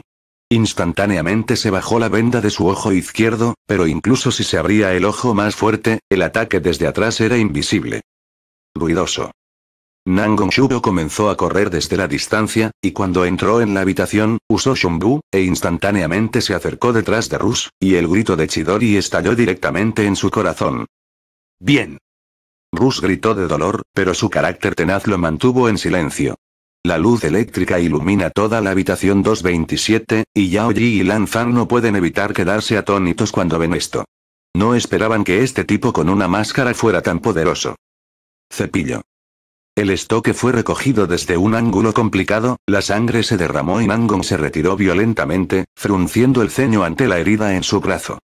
Instantáneamente se bajó la venda de su ojo izquierdo, pero incluso si se abría el ojo más fuerte, el ataque desde atrás era invisible. Ruidoso. Nangong Shudo comenzó a correr desde la distancia, y cuando entró en la habitación, usó Shunbu, e instantáneamente se acercó detrás de Rus, y el grito de Chidori estalló directamente en su corazón. Bien. Rus gritó de dolor, pero su carácter tenaz lo mantuvo en silencio. La luz eléctrica ilumina toda la habitación 227, y Yaoji y Lan Fan no pueden evitar quedarse atónitos cuando ven esto. No esperaban que este tipo con una máscara fuera tan poderoso. Cepillo. El estoque fue recogido desde un ángulo complicado, la sangre se derramó y Nangong se retiró violentamente, frunciendo el ceño ante la herida en su brazo.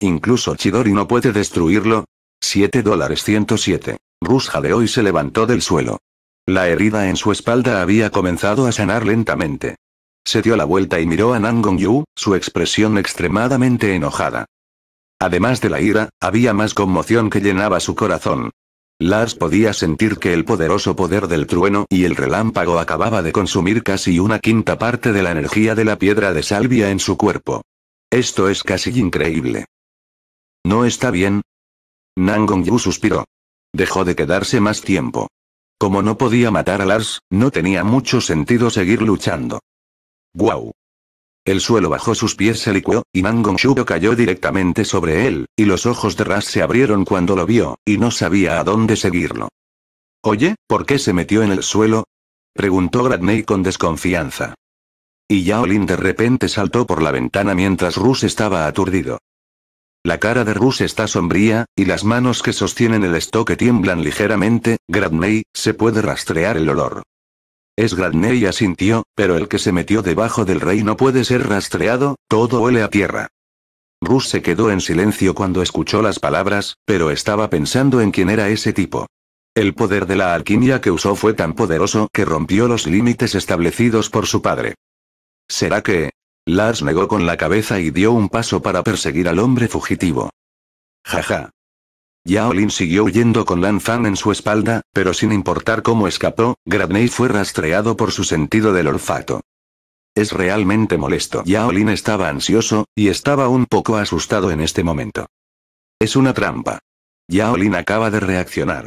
Incluso Chidori no puede destruirlo. 7 dólares 107. Rusja de hoy se levantó del suelo. La herida en su espalda había comenzado a sanar lentamente. Se dio la vuelta y miró a Nangong Yu, su expresión extremadamente enojada. Además de la ira, había más conmoción que llenaba su corazón. Lars podía sentir que el poderoso poder del trueno y el relámpago acababa de consumir casi una quinta parte de la energía de la piedra de salvia en su cuerpo. Esto es casi increíble. ¿No está bien? Nangong-yu suspiró. Dejó de quedarse más tiempo. Como no podía matar a Lars, no tenía mucho sentido seguir luchando. ¡Guau! El suelo bajo sus pies se licuó, y Mangong cayó directamente sobre él, y los ojos de Ras se abrieron cuando lo vio, y no sabía a dónde seguirlo. Oye, ¿por qué se metió en el suelo? preguntó Gradney con desconfianza. Y Yaolin de repente saltó por la ventana mientras Rus estaba aturdido. La cara de Rus está sombría, y las manos que sostienen el estoque tiemblan ligeramente, Gradney, se puede rastrear el olor. Es asintió, pero el que se metió debajo del rey no puede ser rastreado, todo huele a tierra. Rus se quedó en silencio cuando escuchó las palabras, pero estaba pensando en quién era ese tipo. El poder de la alquimia que usó fue tan poderoso que rompió los límites establecidos por su padre. ¿Será que...? Lars negó con la cabeza y dio un paso para perseguir al hombre fugitivo. Jaja, Yaolin siguió huyendo con Lan Fan en su espalda, pero sin importar cómo escapó, Gradney fue rastreado por su sentido del olfato. Es realmente molesto. Yaolin estaba ansioso, y estaba un poco asustado en este momento. Es una trampa. Yaolin acaba de reaccionar.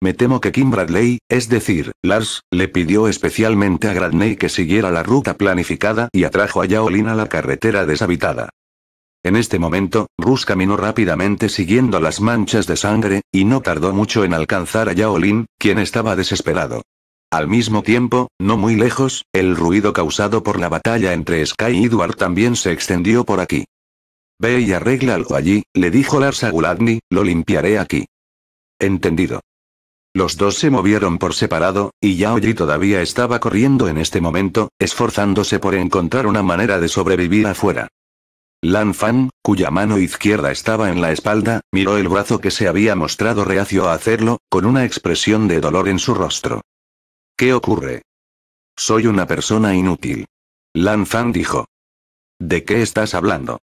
Me temo que Kim Bradley, es decir, Lars, le pidió especialmente a Gradney que siguiera la ruta planificada y atrajo a Yaolin a la carretera deshabitada. En este momento, Rus caminó rápidamente siguiendo las manchas de sangre, y no tardó mucho en alcanzar a Yaolin, quien estaba desesperado. Al mismo tiempo, no muy lejos, el ruido causado por la batalla entre Sky y Edward también se extendió por aquí. Ve y arregla algo allí, le dijo Lars lo limpiaré aquí. Entendido. Los dos se movieron por separado, y yaolin todavía estaba corriendo en este momento, esforzándose por encontrar una manera de sobrevivir afuera. Lan Fan, cuya mano izquierda estaba en la espalda, miró el brazo que se había mostrado reacio a hacerlo, con una expresión de dolor en su rostro. ¿Qué ocurre? Soy una persona inútil. Lan Fan dijo. ¿De qué estás hablando?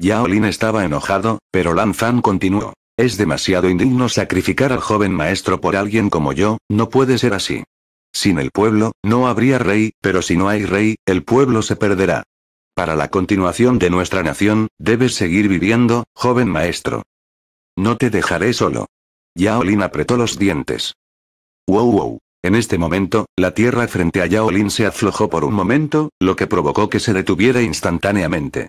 Yaolin estaba enojado, pero Lan Fan continuó. Es demasiado indigno sacrificar al joven maestro por alguien como yo, no puede ser así. Sin el pueblo, no habría rey, pero si no hay rey, el pueblo se perderá. Para la continuación de nuestra nación, debes seguir viviendo, joven maestro. No te dejaré solo. Yaolin apretó los dientes. Wow wow. En este momento, la tierra frente a Yaolin se aflojó por un momento, lo que provocó que se detuviera instantáneamente.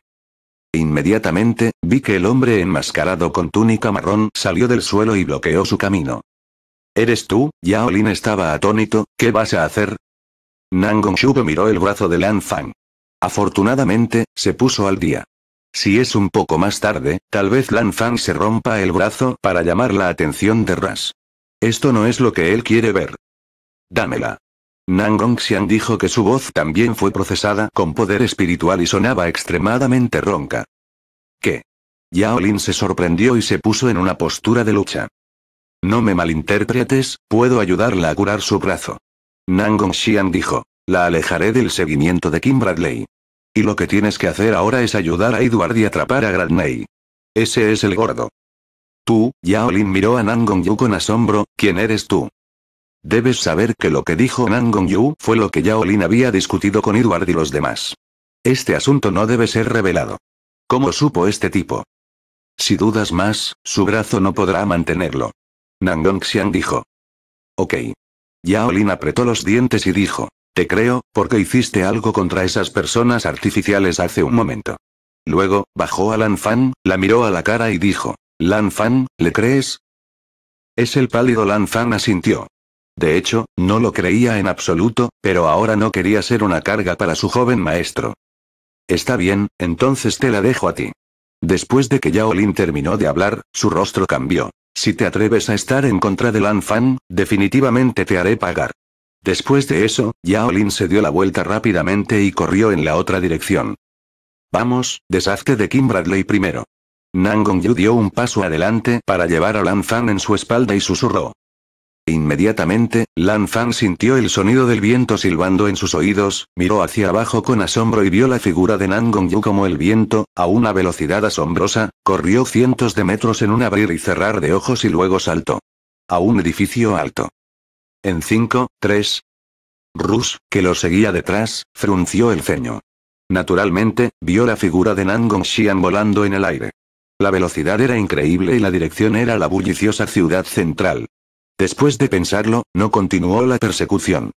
Inmediatamente, vi que el hombre enmascarado con túnica marrón salió del suelo y bloqueó su camino. ¿Eres tú? Yaolin estaba atónito, ¿qué vas a hacer? Nangong miró el brazo de Lan Fang. Afortunadamente, se puso al día. Si es un poco más tarde, tal vez Lan Fang se rompa el brazo para llamar la atención de Ras. Esto no es lo que él quiere ver. Dámela. Nan Xian dijo que su voz también fue procesada con poder espiritual y sonaba extremadamente ronca. ¿Qué? Yao Lin se sorprendió y se puso en una postura de lucha. No me malinterpretes, puedo ayudarla a curar su brazo. Nan Xian dijo. La alejaré del seguimiento de Kim Bradley. Y lo que tienes que hacer ahora es ayudar a Edward y atrapar a Gradney. Ese es el gordo. Tú, Yaolin miró a Nangong Yu con asombro, ¿quién eres tú? Debes saber que lo que dijo Nangong Yu fue lo que Yaolin había discutido con Edward y los demás. Este asunto no debe ser revelado. ¿Cómo supo este tipo? Si dudas más, su brazo no podrá mantenerlo. Nangong Xiang dijo. Ok. Yaolin apretó los dientes y dijo creo, porque hiciste algo contra esas personas artificiales hace un momento. Luego, bajó a Lan Fan, la miró a la cara y dijo, Lan Fan, ¿le crees? Es el pálido Lan Fan asintió. De hecho, no lo creía en absoluto, pero ahora no quería ser una carga para su joven maestro. Está bien, entonces te la dejo a ti. Después de que Yao Lin terminó de hablar, su rostro cambió. Si te atreves a estar en contra de Lan Fan, definitivamente te haré pagar. Después de eso, Yaolin se dio la vuelta rápidamente y corrió en la otra dirección. Vamos, deshazte de Kim Bradley primero. Nangong Yu dio un paso adelante para llevar a Lan Fan en su espalda y susurró. Inmediatamente, Lan Fan sintió el sonido del viento silbando en sus oídos, miró hacia abajo con asombro y vio la figura de Nangong Yu como el viento, a una velocidad asombrosa, corrió cientos de metros en un abrir y cerrar de ojos y luego saltó. A un edificio alto. En 5, 3. Rus, que lo seguía detrás, frunció el ceño. Naturalmente, vio la figura de Nangong Xian volando en el aire. La velocidad era increíble y la dirección era la bulliciosa ciudad central. Después de pensarlo, no continuó la persecución.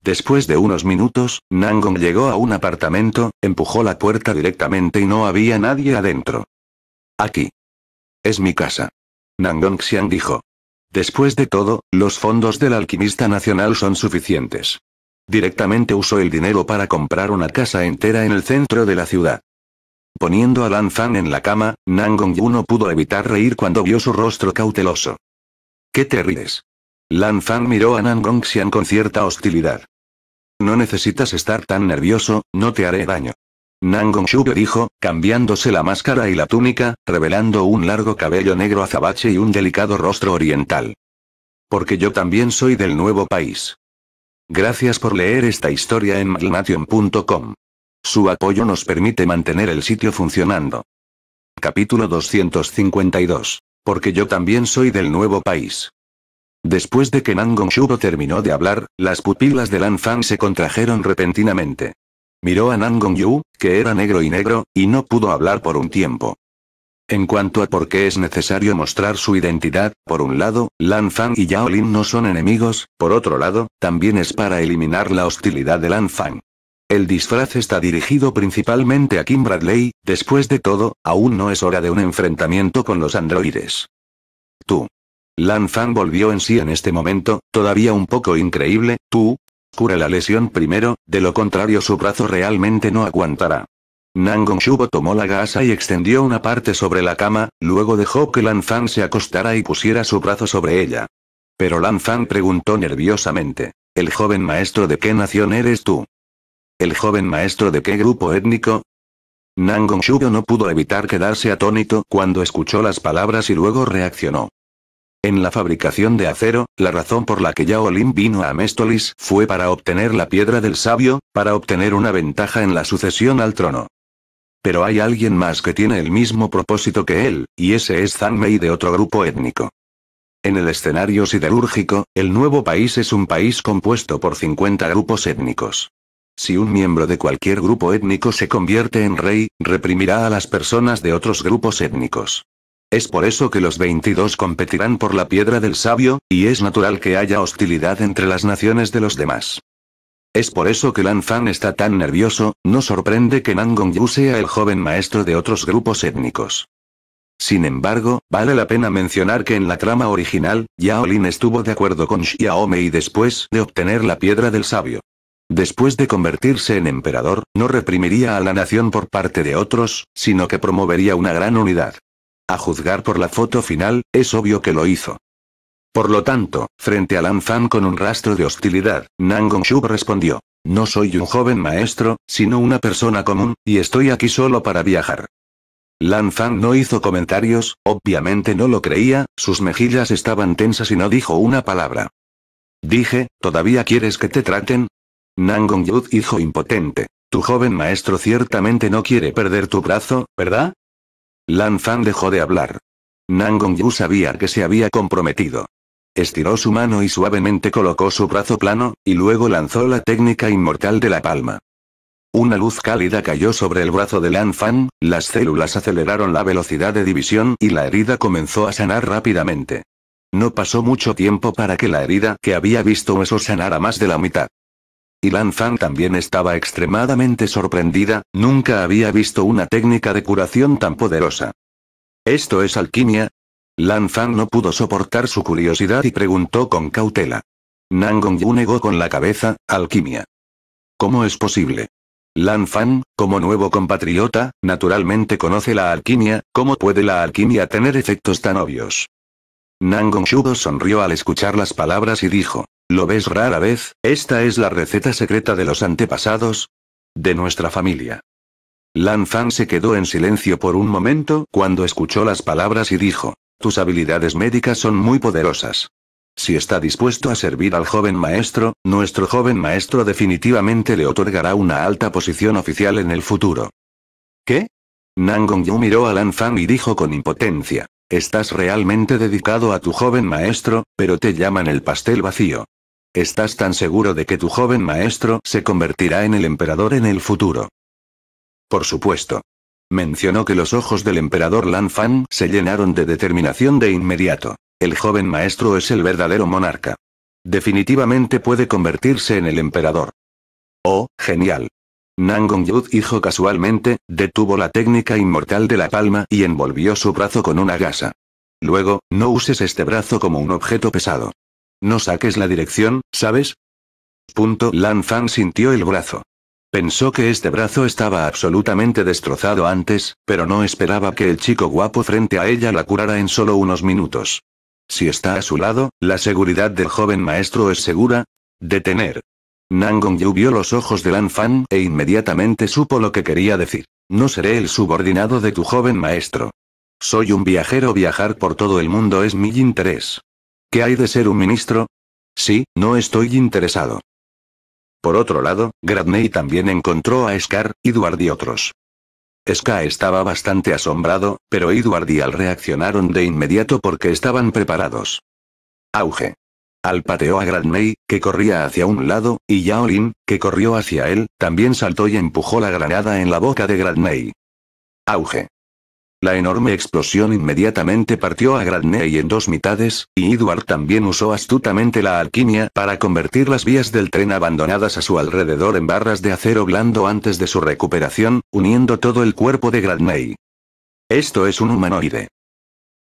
Después de unos minutos, Nangong llegó a un apartamento, empujó la puerta directamente y no había nadie adentro. Aquí. Es mi casa. Nangong Xian dijo. Después de todo, los fondos del alquimista nacional son suficientes. Directamente usó el dinero para comprar una casa entera en el centro de la ciudad. Poniendo a Lan Fan en la cama, Nangong yu no pudo evitar reír cuando vio su rostro cauteloso. ¿Qué te Lan Fan miró a Gong-xian con cierta hostilidad. No necesitas estar tan nervioso, no te haré daño. Nangong Shuyo dijo, cambiándose la máscara y la túnica, revelando un largo cabello negro azabache y un delicado rostro oriental. Porque yo también soy del nuevo país. Gracias por leer esta historia en maglnation.com. Su apoyo nos permite mantener el sitio funcionando. Capítulo 252. Porque yo también soy del nuevo país. Después de que Nangong Shubo terminó de hablar, las pupilas de Lan se contrajeron repentinamente. Miró a Nangong Yu, que era negro y negro, y no pudo hablar por un tiempo. En cuanto a por qué es necesario mostrar su identidad, por un lado, Lan Fang y Yao Lin no son enemigos, por otro lado, también es para eliminar la hostilidad de Lan Fang. El disfraz está dirigido principalmente a Kim Bradley, después de todo, aún no es hora de un enfrentamiento con los androides. Tú. Lan Fan volvió en sí en este momento, todavía un poco increíble, tú, Cura la lesión primero, de lo contrario su brazo realmente no aguantará. Nangong Shubo tomó la gasa y extendió una parte sobre la cama, luego dejó que Lan Fan se acostara y pusiera su brazo sobre ella. Pero Lan Fan preguntó nerviosamente. ¿El joven maestro de qué nación eres tú? ¿El joven maestro de qué grupo étnico? Nangong Shubo no pudo evitar quedarse atónito cuando escuchó las palabras y luego reaccionó. En la fabricación de acero, la razón por la que Yaolin vino a Améstolis fue para obtener la piedra del sabio, para obtener una ventaja en la sucesión al trono. Pero hay alguien más que tiene el mismo propósito que él, y ese es Zanmei de otro grupo étnico. En el escenario siderúrgico, el nuevo país es un país compuesto por 50 grupos étnicos. Si un miembro de cualquier grupo étnico se convierte en rey, reprimirá a las personas de otros grupos étnicos. Es por eso que los 22 competirán por la piedra del sabio, y es natural que haya hostilidad entre las naciones de los demás. Es por eso que Lan Fan está tan nervioso, no sorprende que Yu sea el joven maestro de otros grupos étnicos. Sin embargo, vale la pena mencionar que en la trama original, Yaolin estuvo de acuerdo con Xiaomei después de obtener la piedra del sabio. Después de convertirse en emperador, no reprimiría a la nación por parte de otros, sino que promovería una gran unidad. A juzgar por la foto final, es obvio que lo hizo. Por lo tanto, frente a Lan Fan con un rastro de hostilidad, Nangong Shub respondió. No soy un joven maestro, sino una persona común, y estoy aquí solo para viajar. Lan Fan no hizo comentarios, obviamente no lo creía, sus mejillas estaban tensas y no dijo una palabra. Dije, ¿todavía quieres que te traten? Nangong Yud dijo impotente. Tu joven maestro ciertamente no quiere perder tu brazo, ¿verdad? Lan Fan dejó de hablar. Nangong Yu sabía que se había comprometido. Estiró su mano y suavemente colocó su brazo plano, y luego lanzó la técnica inmortal de la palma. Una luz cálida cayó sobre el brazo de Lan Fan, las células aceleraron la velocidad de división y la herida comenzó a sanar rápidamente. No pasó mucho tiempo para que la herida que había visto eso sanara más de la mitad y Lan Fan también estaba extremadamente sorprendida, nunca había visto una técnica de curación tan poderosa. ¿Esto es alquimia? Lan Fan no pudo soportar su curiosidad y preguntó con cautela. Nangong Yu negó con la cabeza, alquimia. ¿Cómo es posible? Lan Fan, como nuevo compatriota, naturalmente conoce la alquimia, ¿cómo puede la alquimia tener efectos tan obvios? Nangong Shugo sonrió al escuchar las palabras y dijo. ¿Lo ves rara vez? Esta es la receta secreta de los antepasados de nuestra familia. Lan Fan se quedó en silencio por un momento cuando escuchó las palabras y dijo, tus habilidades médicas son muy poderosas. Si está dispuesto a servir al joven maestro, nuestro joven maestro definitivamente le otorgará una alta posición oficial en el futuro. ¿Qué? Nangong-yu miró a Lan Fan y dijo con impotencia. Estás realmente dedicado a tu joven maestro, pero te llaman el pastel vacío. ¿Estás tan seguro de que tu joven maestro se convertirá en el emperador en el futuro? Por supuesto. Mencionó que los ojos del emperador Lan Fan se llenaron de determinación de inmediato. El joven maestro es el verdadero monarca. Definitivamente puede convertirse en el emperador. Oh, genial. Nangong Yud hijo casualmente, detuvo la técnica inmortal de la palma y envolvió su brazo con una gasa. Luego, no uses este brazo como un objeto pesado. No saques la dirección, ¿sabes? Punto. Lan Fan sintió el brazo. Pensó que este brazo estaba absolutamente destrozado antes, pero no esperaba que el chico guapo frente a ella la curara en solo unos minutos. Si está a su lado, la seguridad del joven maestro es segura. Detener. Nangong Yu vio los ojos de Lan Fan e inmediatamente supo lo que quería decir. No seré el subordinado de tu joven maestro. Soy un viajero, viajar por todo el mundo es mi interés. ¿Qué hay de ser un ministro? Sí, no estoy interesado. Por otro lado, Gradney también encontró a Scar, Edward y otros. Scar estaba bastante asombrado, pero Edward y Al reaccionaron de inmediato porque estaban preparados. Auge. Al pateó a Gradney, que corría hacia un lado, y Yaolin, que corrió hacia él, también saltó y empujó la granada en la boca de Gradney. Auge. La enorme explosión inmediatamente partió a Gradney en dos mitades, y Edward también usó astutamente la alquimia para convertir las vías del tren abandonadas a su alrededor en barras de acero blando antes de su recuperación, uniendo todo el cuerpo de Gradney. Esto es un humanoide.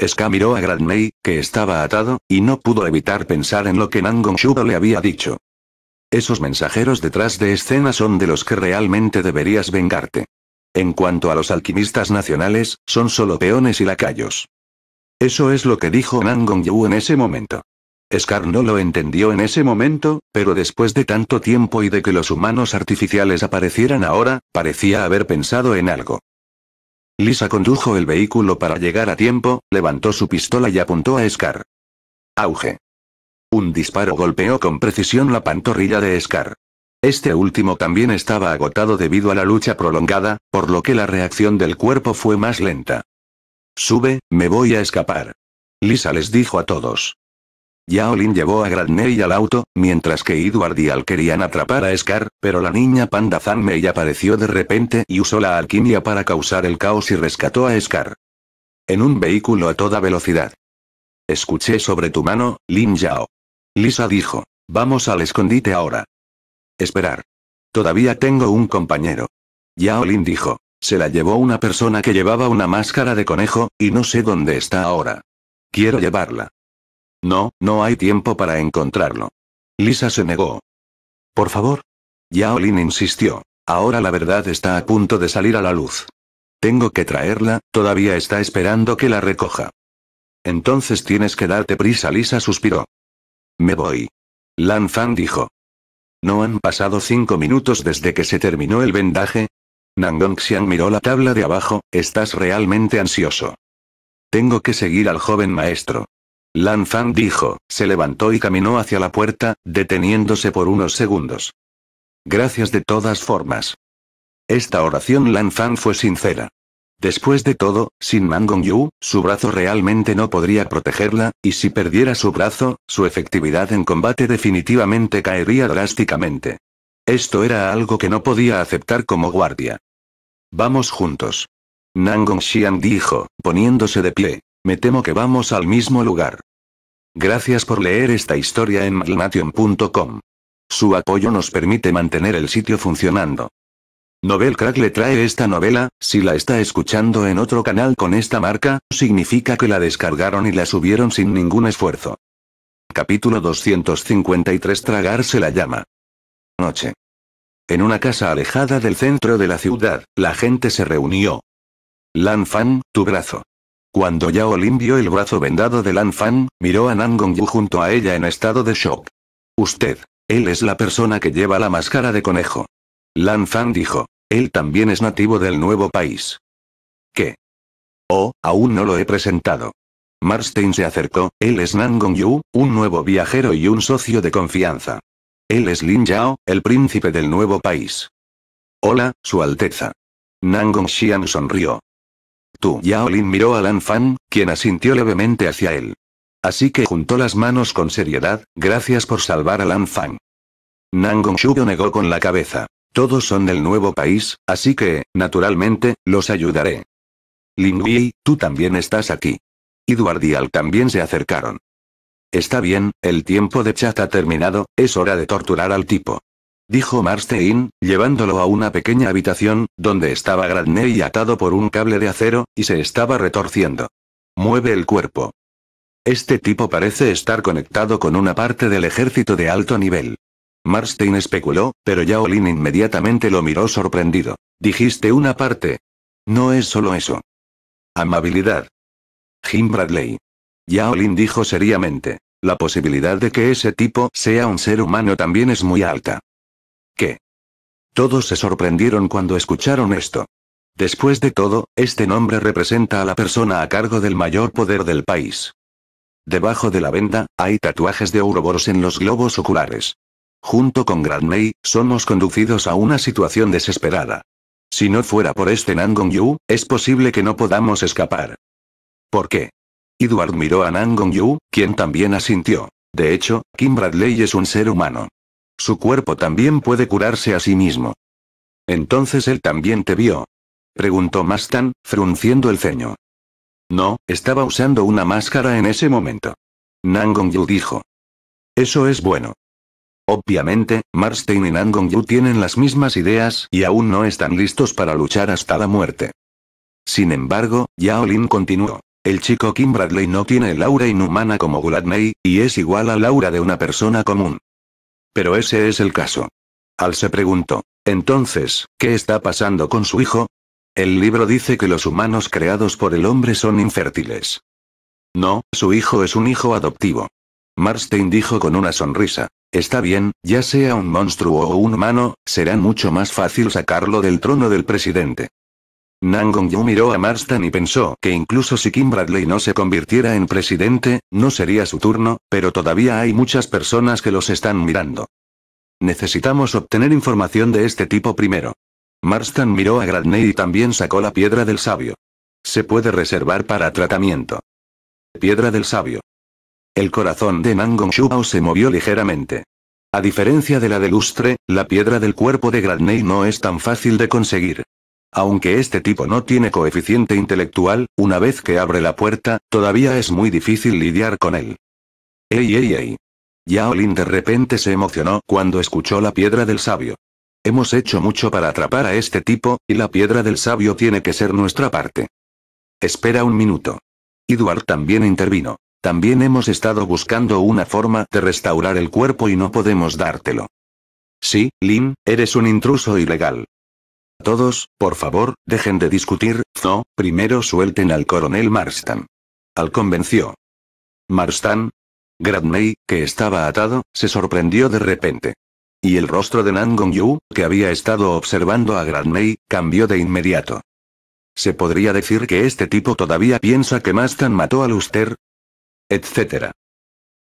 Ska miró a Gradney, que estaba atado, y no pudo evitar pensar en lo que Nangong Shudo le había dicho. Esos mensajeros detrás de escena son de los que realmente deberías vengarte. En cuanto a los alquimistas nacionales, son solo peones y lacayos. Eso es lo que dijo Nangong Yu en ese momento. Scar no lo entendió en ese momento, pero después de tanto tiempo y de que los humanos artificiales aparecieran ahora, parecía haber pensado en algo. Lisa condujo el vehículo para llegar a tiempo, levantó su pistola y apuntó a Scar. Auge. Un disparo golpeó con precisión la pantorrilla de Scar. Este último también estaba agotado debido a la lucha prolongada, por lo que la reacción del cuerpo fue más lenta. Sube, me voy a escapar. Lisa les dijo a todos. Yaolin llevó a Gradney al auto, mientras que Edward y Al querían atrapar a Scar, pero la niña panda Zanmei apareció de repente y usó la alquimia para causar el caos y rescató a Scar. En un vehículo a toda velocidad. Escuché sobre tu mano, Lin Yao. Lisa dijo, vamos al escondite ahora. Esperar. Todavía tengo un compañero. Yaolin dijo. Se la llevó una persona que llevaba una máscara de conejo, y no sé dónde está ahora. Quiero llevarla. No, no hay tiempo para encontrarlo. Lisa se negó. Por favor. Yaolin insistió. Ahora la verdad está a punto de salir a la luz. Tengo que traerla, todavía está esperando que la recoja. Entonces tienes que darte prisa, Lisa suspiró. Me voy. Lan Fan dijo. ¿No han pasado cinco minutos desde que se terminó el vendaje? Xian miró la tabla de abajo, estás realmente ansioso. Tengo que seguir al joven maestro. Lan Fan dijo, se levantó y caminó hacia la puerta, deteniéndose por unos segundos. Gracias de todas formas. Esta oración Lan Fan fue sincera. Después de todo, sin Yu, su brazo realmente no podría protegerla, y si perdiera su brazo, su efectividad en combate definitivamente caería drásticamente. Esto era algo que no podía aceptar como guardia. Vamos juntos. Nangong Xian dijo, poniéndose de pie. Me temo que vamos al mismo lugar. Gracias por leer esta historia en magnation.com. Su apoyo nos permite mantener el sitio funcionando. Novelcrack le trae esta novela, si la está escuchando en otro canal con esta marca, significa que la descargaron y la subieron sin ningún esfuerzo. Capítulo 253 Tragarse la llama. Noche. En una casa alejada del centro de la ciudad, la gente se reunió. Lan Fan, tu brazo. Cuando Yao Lin vio el brazo vendado de Lan Fan, miró a Gong Yu junto a ella en estado de shock. Usted. Él es la persona que lleva la máscara de conejo. Lan Fan dijo. Él también es nativo del nuevo país. ¿Qué? Oh, aún no lo he presentado. Marstein se acercó, él es Nangong Yu, un nuevo viajero y un socio de confianza. Él es Lin Yao, el príncipe del nuevo país. Hola, Su Alteza. Nangong Xian sonrió. Tu Yao Lin miró a Lan Fan, quien asintió levemente hacia él. Así que juntó las manos con seriedad, gracias por salvar a Lan Fan. Nangong Yu negó con la cabeza. Todos son del nuevo país, así que, naturalmente, los ayudaré. Lingui, tú también estás aquí. Y Duardial también se acercaron. Está bien, el tiempo de chat ha terminado, es hora de torturar al tipo. Dijo Marstein, llevándolo a una pequeña habitación, donde estaba Gradney atado por un cable de acero, y se estaba retorciendo. Mueve el cuerpo. Este tipo parece estar conectado con una parte del ejército de alto nivel. Marstein especuló, pero Yaolin inmediatamente lo miró sorprendido. Dijiste una parte. No es solo eso. Amabilidad. Jim Bradley. Yaolin dijo seriamente. La posibilidad de que ese tipo sea un ser humano también es muy alta. ¿Qué? Todos se sorprendieron cuando escucharon esto. Después de todo, este nombre representa a la persona a cargo del mayor poder del país. Debajo de la venda, hay tatuajes de Ouroboros en los globos oculares junto con May, somos conducidos a una situación desesperada. Si no fuera por este Nangong Yu, es posible que no podamos escapar. ¿Por qué? Edward miró a Nangong Yu, quien también asintió. De hecho, Kim Bradley es un ser humano. Su cuerpo también puede curarse a sí mismo. Entonces él también te vio. Preguntó Mastan, frunciendo el ceño. No, estaba usando una máscara en ese momento. Nangong Yu dijo. Eso es bueno. Obviamente, Marstein y Nangong-yu tienen las mismas ideas y aún no están listos para luchar hasta la muerte. Sin embargo, Yao Lin continuó. El chico Kim Bradley no tiene Laura aura inhumana como Guladney, y es igual a aura de una persona común. Pero ese es el caso. Al se preguntó, entonces, ¿qué está pasando con su hijo? El libro dice que los humanos creados por el hombre son infértiles. No, su hijo es un hijo adoptivo. Marstein dijo con una sonrisa. Está bien, ya sea un monstruo o un humano, será mucho más fácil sacarlo del trono del presidente. Nangong-yu miró a Marstan y pensó que incluso si Kim Bradley no se convirtiera en presidente, no sería su turno, pero todavía hay muchas personas que los están mirando. Necesitamos obtener información de este tipo primero. Marstan miró a Gradney y también sacó la piedra del sabio. Se puede reservar para tratamiento. Piedra del sabio. El corazón de Nangong Shubao se movió ligeramente. A diferencia de la de Lustre, la piedra del cuerpo de Gradney no es tan fácil de conseguir. Aunque este tipo no tiene coeficiente intelectual, una vez que abre la puerta, todavía es muy difícil lidiar con él. ¡Ey, ey, ey! Yaolin de repente se emocionó cuando escuchó la piedra del sabio. Hemos hecho mucho para atrapar a este tipo, y la piedra del sabio tiene que ser nuestra parte. Espera un minuto. Eduard también intervino. También hemos estado buscando una forma de restaurar el cuerpo y no podemos dártelo. Sí, Lin, eres un intruso ilegal. Todos, por favor, dejen de discutir, Zo, primero suelten al coronel Marstan. Al convenció. Marstan. Gradney, que estaba atado, se sorprendió de repente. Y el rostro de Nangong Yu, que había estado observando a Gradney, cambió de inmediato. Se podría decir que este tipo todavía piensa que Marstan mató a Luster, etc.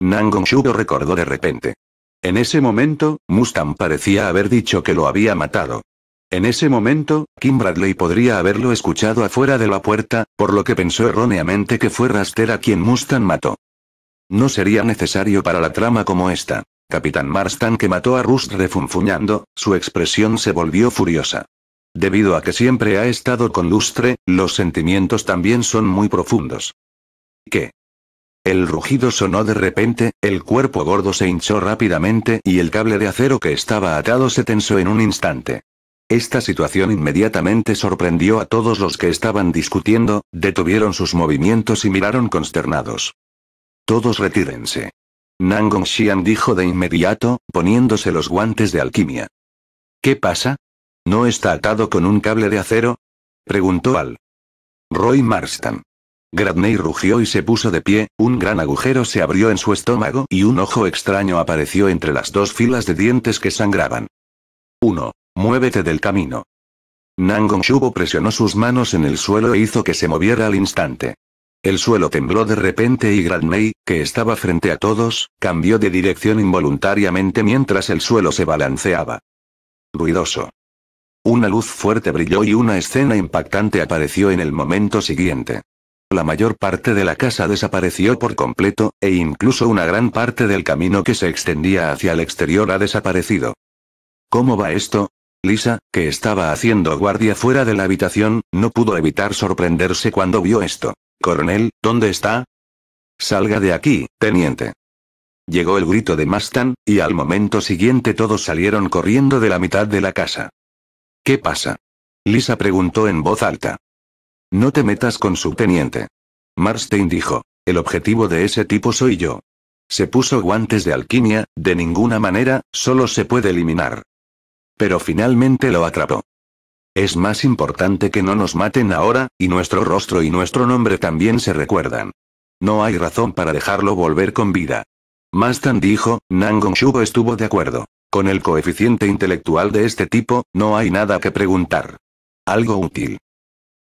Nangong lo recordó de repente. En ese momento, Mustang parecía haber dicho que lo había matado. En ese momento, Kim Bradley podría haberlo escuchado afuera de la puerta, por lo que pensó erróneamente que fue a quien Mustang mató. No sería necesario para la trama como esta. Capitán Marstan que mató a Rust refunfuñando, su expresión se volvió furiosa. Debido a que siempre ha estado con lustre, los sentimientos también son muy profundos. ¿Qué? El rugido sonó de repente, el cuerpo gordo se hinchó rápidamente y el cable de acero que estaba atado se tensó en un instante. Esta situación inmediatamente sorprendió a todos los que estaban discutiendo, detuvieron sus movimientos y miraron consternados. Todos retírense. Nangong Xian dijo de inmediato, poniéndose los guantes de alquimia. ¿Qué pasa? ¿No está atado con un cable de acero? Preguntó Al. Roy Marstan. Gradney rugió y se puso de pie, un gran agujero se abrió en su estómago y un ojo extraño apareció entre las dos filas de dientes que sangraban. 1. Muévete del camino. Nangong Shubo presionó sus manos en el suelo e hizo que se moviera al instante. El suelo tembló de repente y Gradney, que estaba frente a todos, cambió de dirección involuntariamente mientras el suelo se balanceaba. Ruidoso. Una luz fuerte brilló y una escena impactante apareció en el momento siguiente. La mayor parte de la casa desapareció por completo, e incluso una gran parte del camino que se extendía hacia el exterior ha desaparecido. ¿Cómo va esto? Lisa, que estaba haciendo guardia fuera de la habitación, no pudo evitar sorprenderse cuando vio esto. Coronel, ¿dónde está? Salga de aquí, teniente. Llegó el grito de Mastan, y al momento siguiente todos salieron corriendo de la mitad de la casa. ¿Qué pasa? Lisa preguntó en voz alta. No te metas con su teniente. Marstein dijo. El objetivo de ese tipo soy yo. Se puso guantes de alquimia, de ninguna manera, solo se puede eliminar. Pero finalmente lo atrapó. Es más importante que no nos maten ahora, y nuestro rostro y nuestro nombre también se recuerdan. No hay razón para dejarlo volver con vida. Mastan dijo, Nangong Shubo estuvo de acuerdo. Con el coeficiente intelectual de este tipo, no hay nada que preguntar. Algo útil.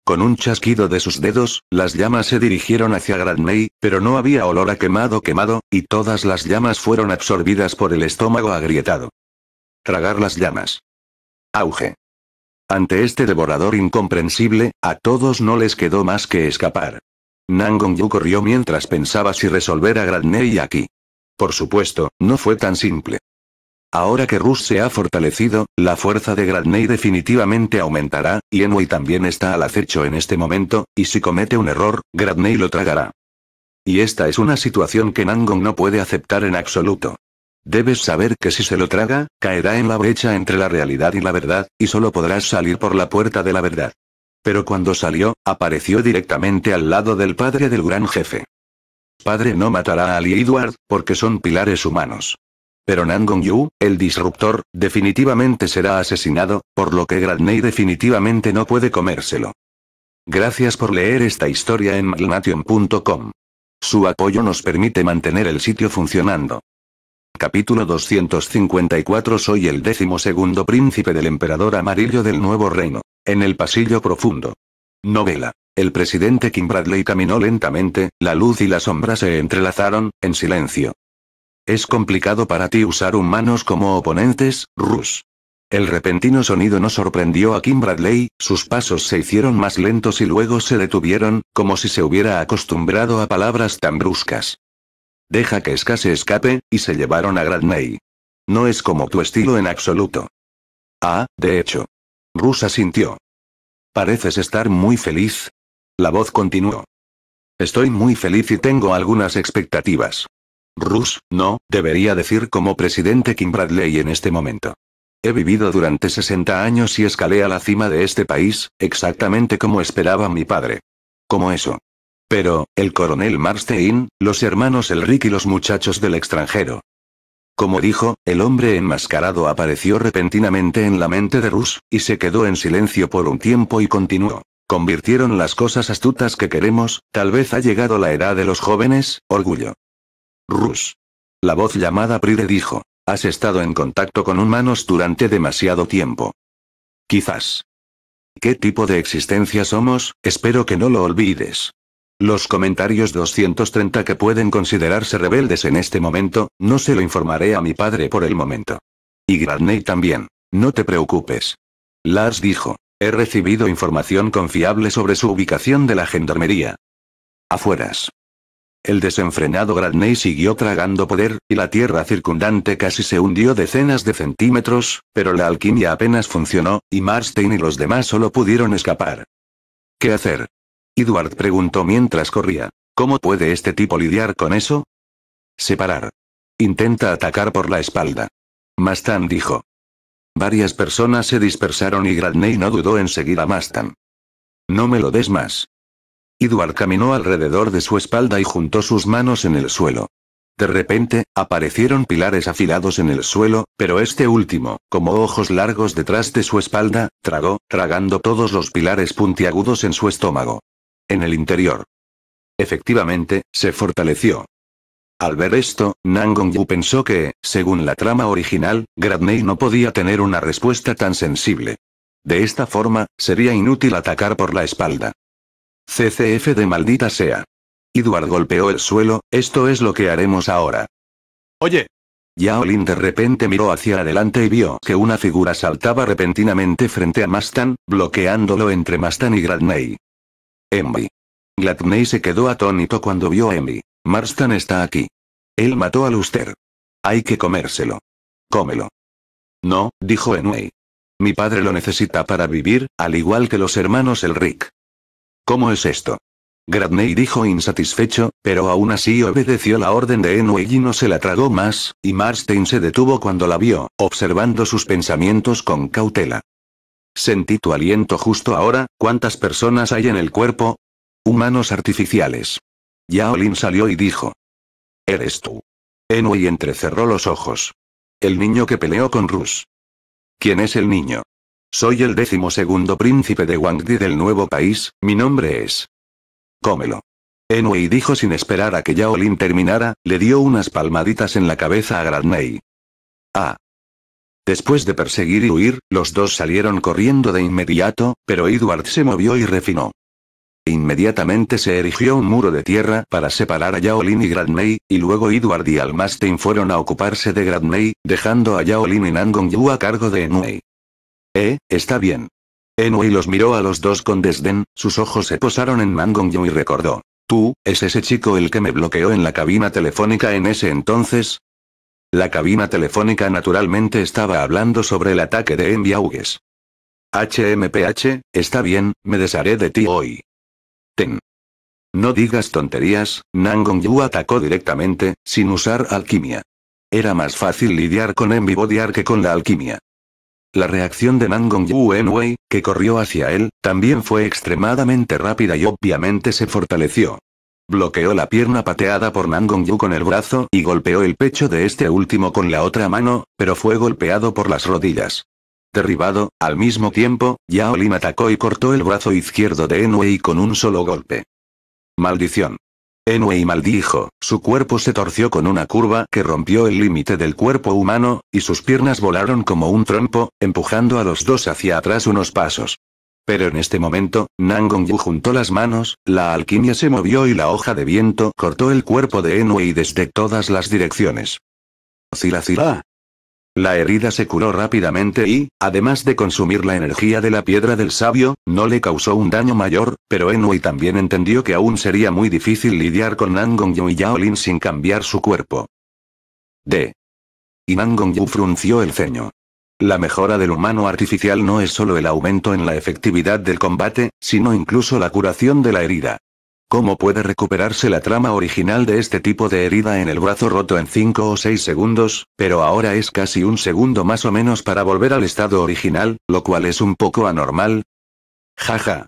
Con un chasquido de sus dedos, las llamas se dirigieron hacia Gradney, pero no había olor a quemado quemado, y todas las llamas fueron absorbidas por el estómago agrietado. Tragar las llamas. Auge. Ante este devorador incomprensible, a todos no les quedó más que escapar. Nangong-yu corrió mientras pensaba si resolver a Granmei aquí. Por supuesto, no fue tan simple. Ahora que Rus se ha fortalecido, la fuerza de Gradney definitivamente aumentará, y Enway también está al acecho en este momento, y si comete un error, Gradney lo tragará. Y esta es una situación que Nangong no puede aceptar en absoluto. Debes saber que si se lo traga, caerá en la brecha entre la realidad y la verdad, y solo podrás salir por la puerta de la verdad. Pero cuando salió, apareció directamente al lado del padre del gran jefe. Padre no matará a Ali Edward, porque son pilares humanos. Pero Nangong Yu, el disruptor, definitivamente será asesinado, por lo que Gradney definitivamente no puede comérselo. Gracias por leer esta historia en malnation.com. Su apoyo nos permite mantener el sitio funcionando. Capítulo 254 Soy el décimo segundo príncipe del emperador amarillo del nuevo reino. En el pasillo profundo. Novela. El presidente Kim Bradley caminó lentamente, la luz y la sombra se entrelazaron, en silencio. Es complicado para ti usar humanos como oponentes, Rus. El repentino sonido no sorprendió a Kim Bradley, sus pasos se hicieron más lentos y luego se detuvieron, como si se hubiera acostumbrado a palabras tan bruscas. Deja que se escape, y se llevaron a Gradney. No es como tu estilo en absoluto. Ah, de hecho. Rusa sintió. Pareces estar muy feliz. La voz continuó. Estoy muy feliz y tengo algunas expectativas. Rus, no, debería decir como presidente Kim Bradley en este momento. He vivido durante 60 años y escalé a la cima de este país, exactamente como esperaba mi padre. Como eso. Pero, el coronel Marstein, los hermanos Elric y los muchachos del extranjero. Como dijo, el hombre enmascarado apareció repentinamente en la mente de Rus, y se quedó en silencio por un tiempo y continuó. Convirtieron las cosas astutas que queremos, tal vez ha llegado la edad de los jóvenes, orgullo. Rus. La voz llamada Pride dijo, has estado en contacto con humanos durante demasiado tiempo. Quizás. ¿Qué tipo de existencia somos? Espero que no lo olvides. Los comentarios 230 que pueden considerarse rebeldes en este momento, no se lo informaré a mi padre por el momento. Y Gradney también. No te preocupes. Lars dijo, he recibido información confiable sobre su ubicación de la gendarmería. Afueras. El desenfrenado Gradney siguió tragando poder, y la tierra circundante casi se hundió decenas de centímetros, pero la alquimia apenas funcionó, y Marstein y los demás solo pudieron escapar. ¿Qué hacer? Edward preguntó mientras corría. ¿Cómo puede este tipo lidiar con eso? Separar. Intenta atacar por la espalda. Mastan dijo. Varias personas se dispersaron y Gradney no dudó en seguir a Mastan. No me lo des más. Idwar caminó alrededor de su espalda y juntó sus manos en el suelo. De repente, aparecieron pilares afilados en el suelo, pero este último, como ojos largos detrás de su espalda, tragó, tragando todos los pilares puntiagudos en su estómago. En el interior. Efectivamente, se fortaleció. Al ver esto, Nangong Yu pensó que, según la trama original, Gradney no podía tener una respuesta tan sensible. De esta forma, sería inútil atacar por la espalda. CCF de maldita sea. Edward golpeó el suelo, esto es lo que haremos ahora. Oye. Yaolin de repente miró hacia adelante y vio que una figura saltaba repentinamente frente a Mastan, bloqueándolo entre Mastan y Gladney. Envy. Gladney se quedó atónito cuando vio a Envy. Marstan está aquí. Él mató a Luster. Hay que comérselo. Cómelo. No, dijo Enway. Mi padre lo necesita para vivir, al igual que los hermanos Elric. ¿Cómo es esto? Gradney dijo insatisfecho, pero aún así obedeció la orden de Enway y no se la tragó más, y Marstein se detuvo cuando la vio, observando sus pensamientos con cautela. Sentí tu aliento justo ahora, ¿cuántas personas hay en el cuerpo? Humanos artificiales. Yaolin salió y dijo. Eres tú. Enway entrecerró los ojos. El niño que peleó con Rus. ¿Quién es el niño? Soy el décimo segundo príncipe de Wangdi del nuevo país, mi nombre es. Cómelo. Enwei dijo sin esperar a que Yaolin terminara, le dio unas palmaditas en la cabeza a Gradney. Ah. Después de perseguir y huir, los dos salieron corriendo de inmediato, pero Edward se movió y refinó. Inmediatamente se erigió un muro de tierra para separar a Yaolin y Gradney, y luego Edward y Almastin fueron a ocuparse de Gradney, dejando a Yaolin y Yu a cargo de Enwei. Eh, está bien. Enui los miró a los dos con desdén, sus ojos se posaron en Mangongyu y recordó. ¿Tú, es ese chico el que me bloqueó en la cabina telefónica en ese entonces? La cabina telefónica naturalmente estaba hablando sobre el ataque de Augues. HMPH, está bien, me desharé de ti hoy. Ten. No digas tonterías, Nangongyu atacó directamente, sin usar alquimia. Era más fácil lidiar con Envy que con la alquimia. La reacción de Nangong Yu Enwei, que corrió hacia él, también fue extremadamente rápida y obviamente se fortaleció. Bloqueó la pierna pateada por Nangong Yu con el brazo y golpeó el pecho de este último con la otra mano, pero fue golpeado por las rodillas. Derribado, al mismo tiempo, Yao Lin atacó y cortó el brazo izquierdo de Enwei con un solo golpe. Maldición. Wei maldijo, su cuerpo se torció con una curva que rompió el límite del cuerpo humano, y sus piernas volaron como un trompo, empujando a los dos hacia atrás unos pasos. Pero en este momento, Nangongyu juntó las manos, la alquimia se movió y la hoja de viento cortó el cuerpo de Enwei desde todas las direcciones. La herida se curó rápidamente y, además de consumir la energía de la piedra del sabio, no le causó un daño mayor, pero Enui también entendió que aún sería muy difícil lidiar con Nangongyu y Yaolin sin cambiar su cuerpo. D. Y Nangongyu frunció el ceño. La mejora del humano artificial no es solo el aumento en la efectividad del combate, sino incluso la curación de la herida. ¿Cómo puede recuperarse la trama original de este tipo de herida en el brazo roto en 5 o 6 segundos, pero ahora es casi un segundo más o menos para volver al estado original, lo cual es un poco anormal? Jaja.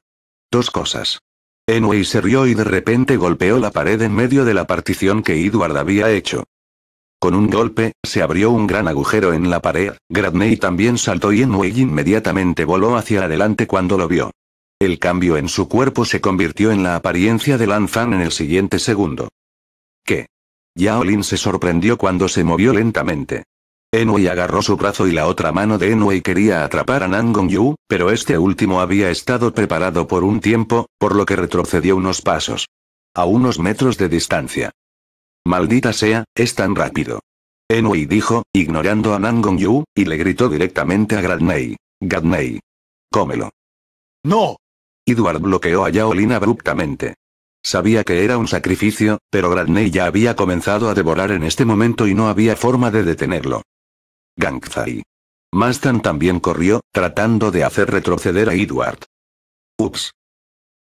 Dos cosas. Enway se rió y de repente golpeó la pared en medio de la partición que Edward había hecho. Con un golpe, se abrió un gran agujero en la pared, Gradney también saltó y Enway inmediatamente voló hacia adelante cuando lo vio. El cambio en su cuerpo se convirtió en la apariencia de Lan Fan en el siguiente segundo. ¿Qué? Yaolin Lin se sorprendió cuando se movió lentamente. Enui agarró su brazo y la otra mano de Enui quería atrapar a Nangong Yu, pero este último había estado preparado por un tiempo, por lo que retrocedió unos pasos. A unos metros de distancia. Maldita sea, es tan rápido. Enui dijo, ignorando a Nangong Yu, y le gritó directamente a Gradney. Gradney. Cómelo. No. Edward bloqueó a Yaolin abruptamente. Sabía que era un sacrificio, pero Gradney ya había comenzado a devorar en este momento y no había forma de detenerlo. Gangzai. Mastan también corrió, tratando de hacer retroceder a Edward. Ups.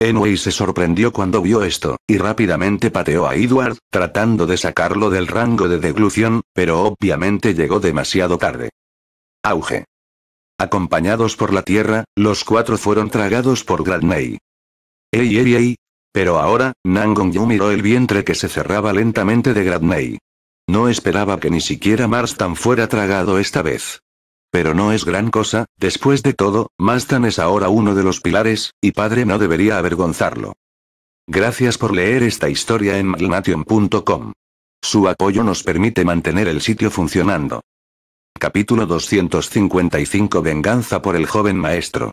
Enway se sorprendió cuando vio esto, y rápidamente pateó a Edward, tratando de sacarlo del rango de deglución, pero obviamente llegó demasiado tarde. Auge. Acompañados por la tierra, los cuatro fueron tragados por Gradney. ¡Ey, ey, ey! Pero ahora, Nangong-yu miró el vientre que se cerraba lentamente de Gradney. No esperaba que ni siquiera Marstan fuera tragado esta vez. Pero no es gran cosa, después de todo, Marstan es ahora uno de los pilares, y padre no debería avergonzarlo. Gracias por leer esta historia en magnation.com. Su apoyo nos permite mantener el sitio funcionando. Capítulo 255 Venganza por el joven maestro.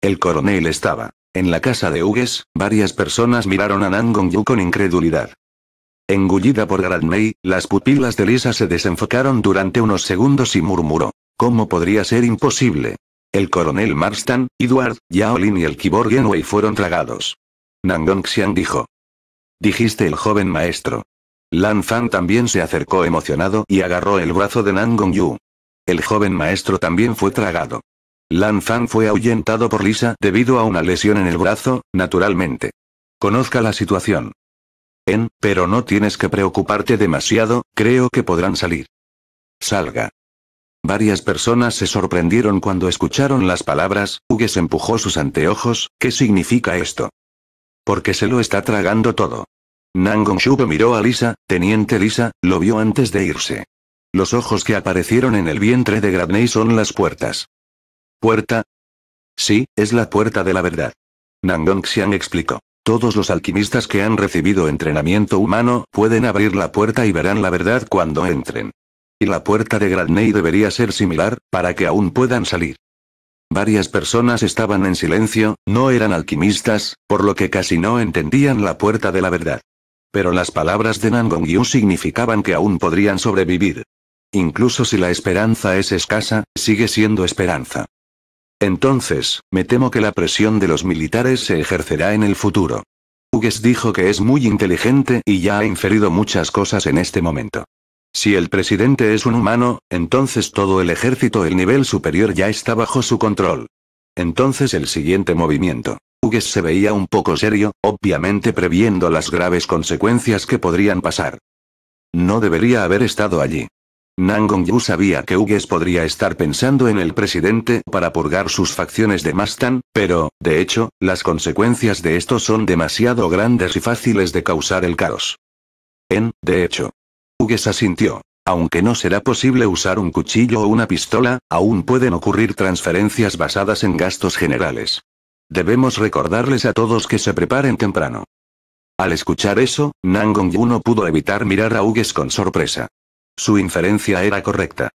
El coronel estaba. En la casa de Hugues, varias personas miraron a Nangong-yu con incredulidad. Engullida por Gradney, las pupilas de Lisa se desenfocaron durante unos segundos y murmuró. ¿Cómo podría ser imposible? El coronel Marston, Edward, Yaolin y el Kibor Genway fueron tragados. Nangong Xian dijo. Dijiste el joven maestro. Lan Fan también se acercó emocionado y agarró el brazo de Nan Gong Yu. El joven maestro también fue tragado. Lan Fan fue ahuyentado por Lisa debido a una lesión en el brazo, naturalmente. Conozca la situación. En, pero no tienes que preocuparte demasiado, creo que podrán salir. Salga. Varias personas se sorprendieron cuando escucharon las palabras, Hugues empujó sus anteojos, ¿qué significa esto? Porque se lo está tragando todo. Nangong Shugo miró a Lisa, teniente Lisa, lo vio antes de irse. Los ojos que aparecieron en el vientre de Gradney son las puertas. ¿Puerta? Sí, es la puerta de la verdad. Nangong Xiang explicó. Todos los alquimistas que han recibido entrenamiento humano pueden abrir la puerta y verán la verdad cuando entren. Y la puerta de Gradney debería ser similar, para que aún puedan salir. Varias personas estaban en silencio, no eran alquimistas, por lo que casi no entendían la puerta de la verdad. Pero las palabras de Nangong-yu significaban que aún podrían sobrevivir. Incluso si la esperanza es escasa, sigue siendo esperanza. Entonces, me temo que la presión de los militares se ejercerá en el futuro. Hugues dijo que es muy inteligente y ya ha inferido muchas cosas en este momento. Si el presidente es un humano, entonces todo el ejército el nivel superior ya está bajo su control. Entonces el siguiente movimiento Hughes se veía un poco serio, obviamente previendo las graves consecuencias que podrían pasar. No debería haber estado allí. Nangong-yu sabía que Hughes podría estar pensando en el presidente para purgar sus facciones de Mastan, pero, de hecho, las consecuencias de esto son demasiado grandes y fáciles de causar el caos. En, de hecho. Hughes asintió. Aunque no será posible usar un cuchillo o una pistola, aún pueden ocurrir transferencias basadas en gastos generales. Debemos recordarles a todos que se preparen temprano. Al escuchar eso, Nangong-yu no pudo evitar mirar a Hughes con sorpresa. Su inferencia era correcta.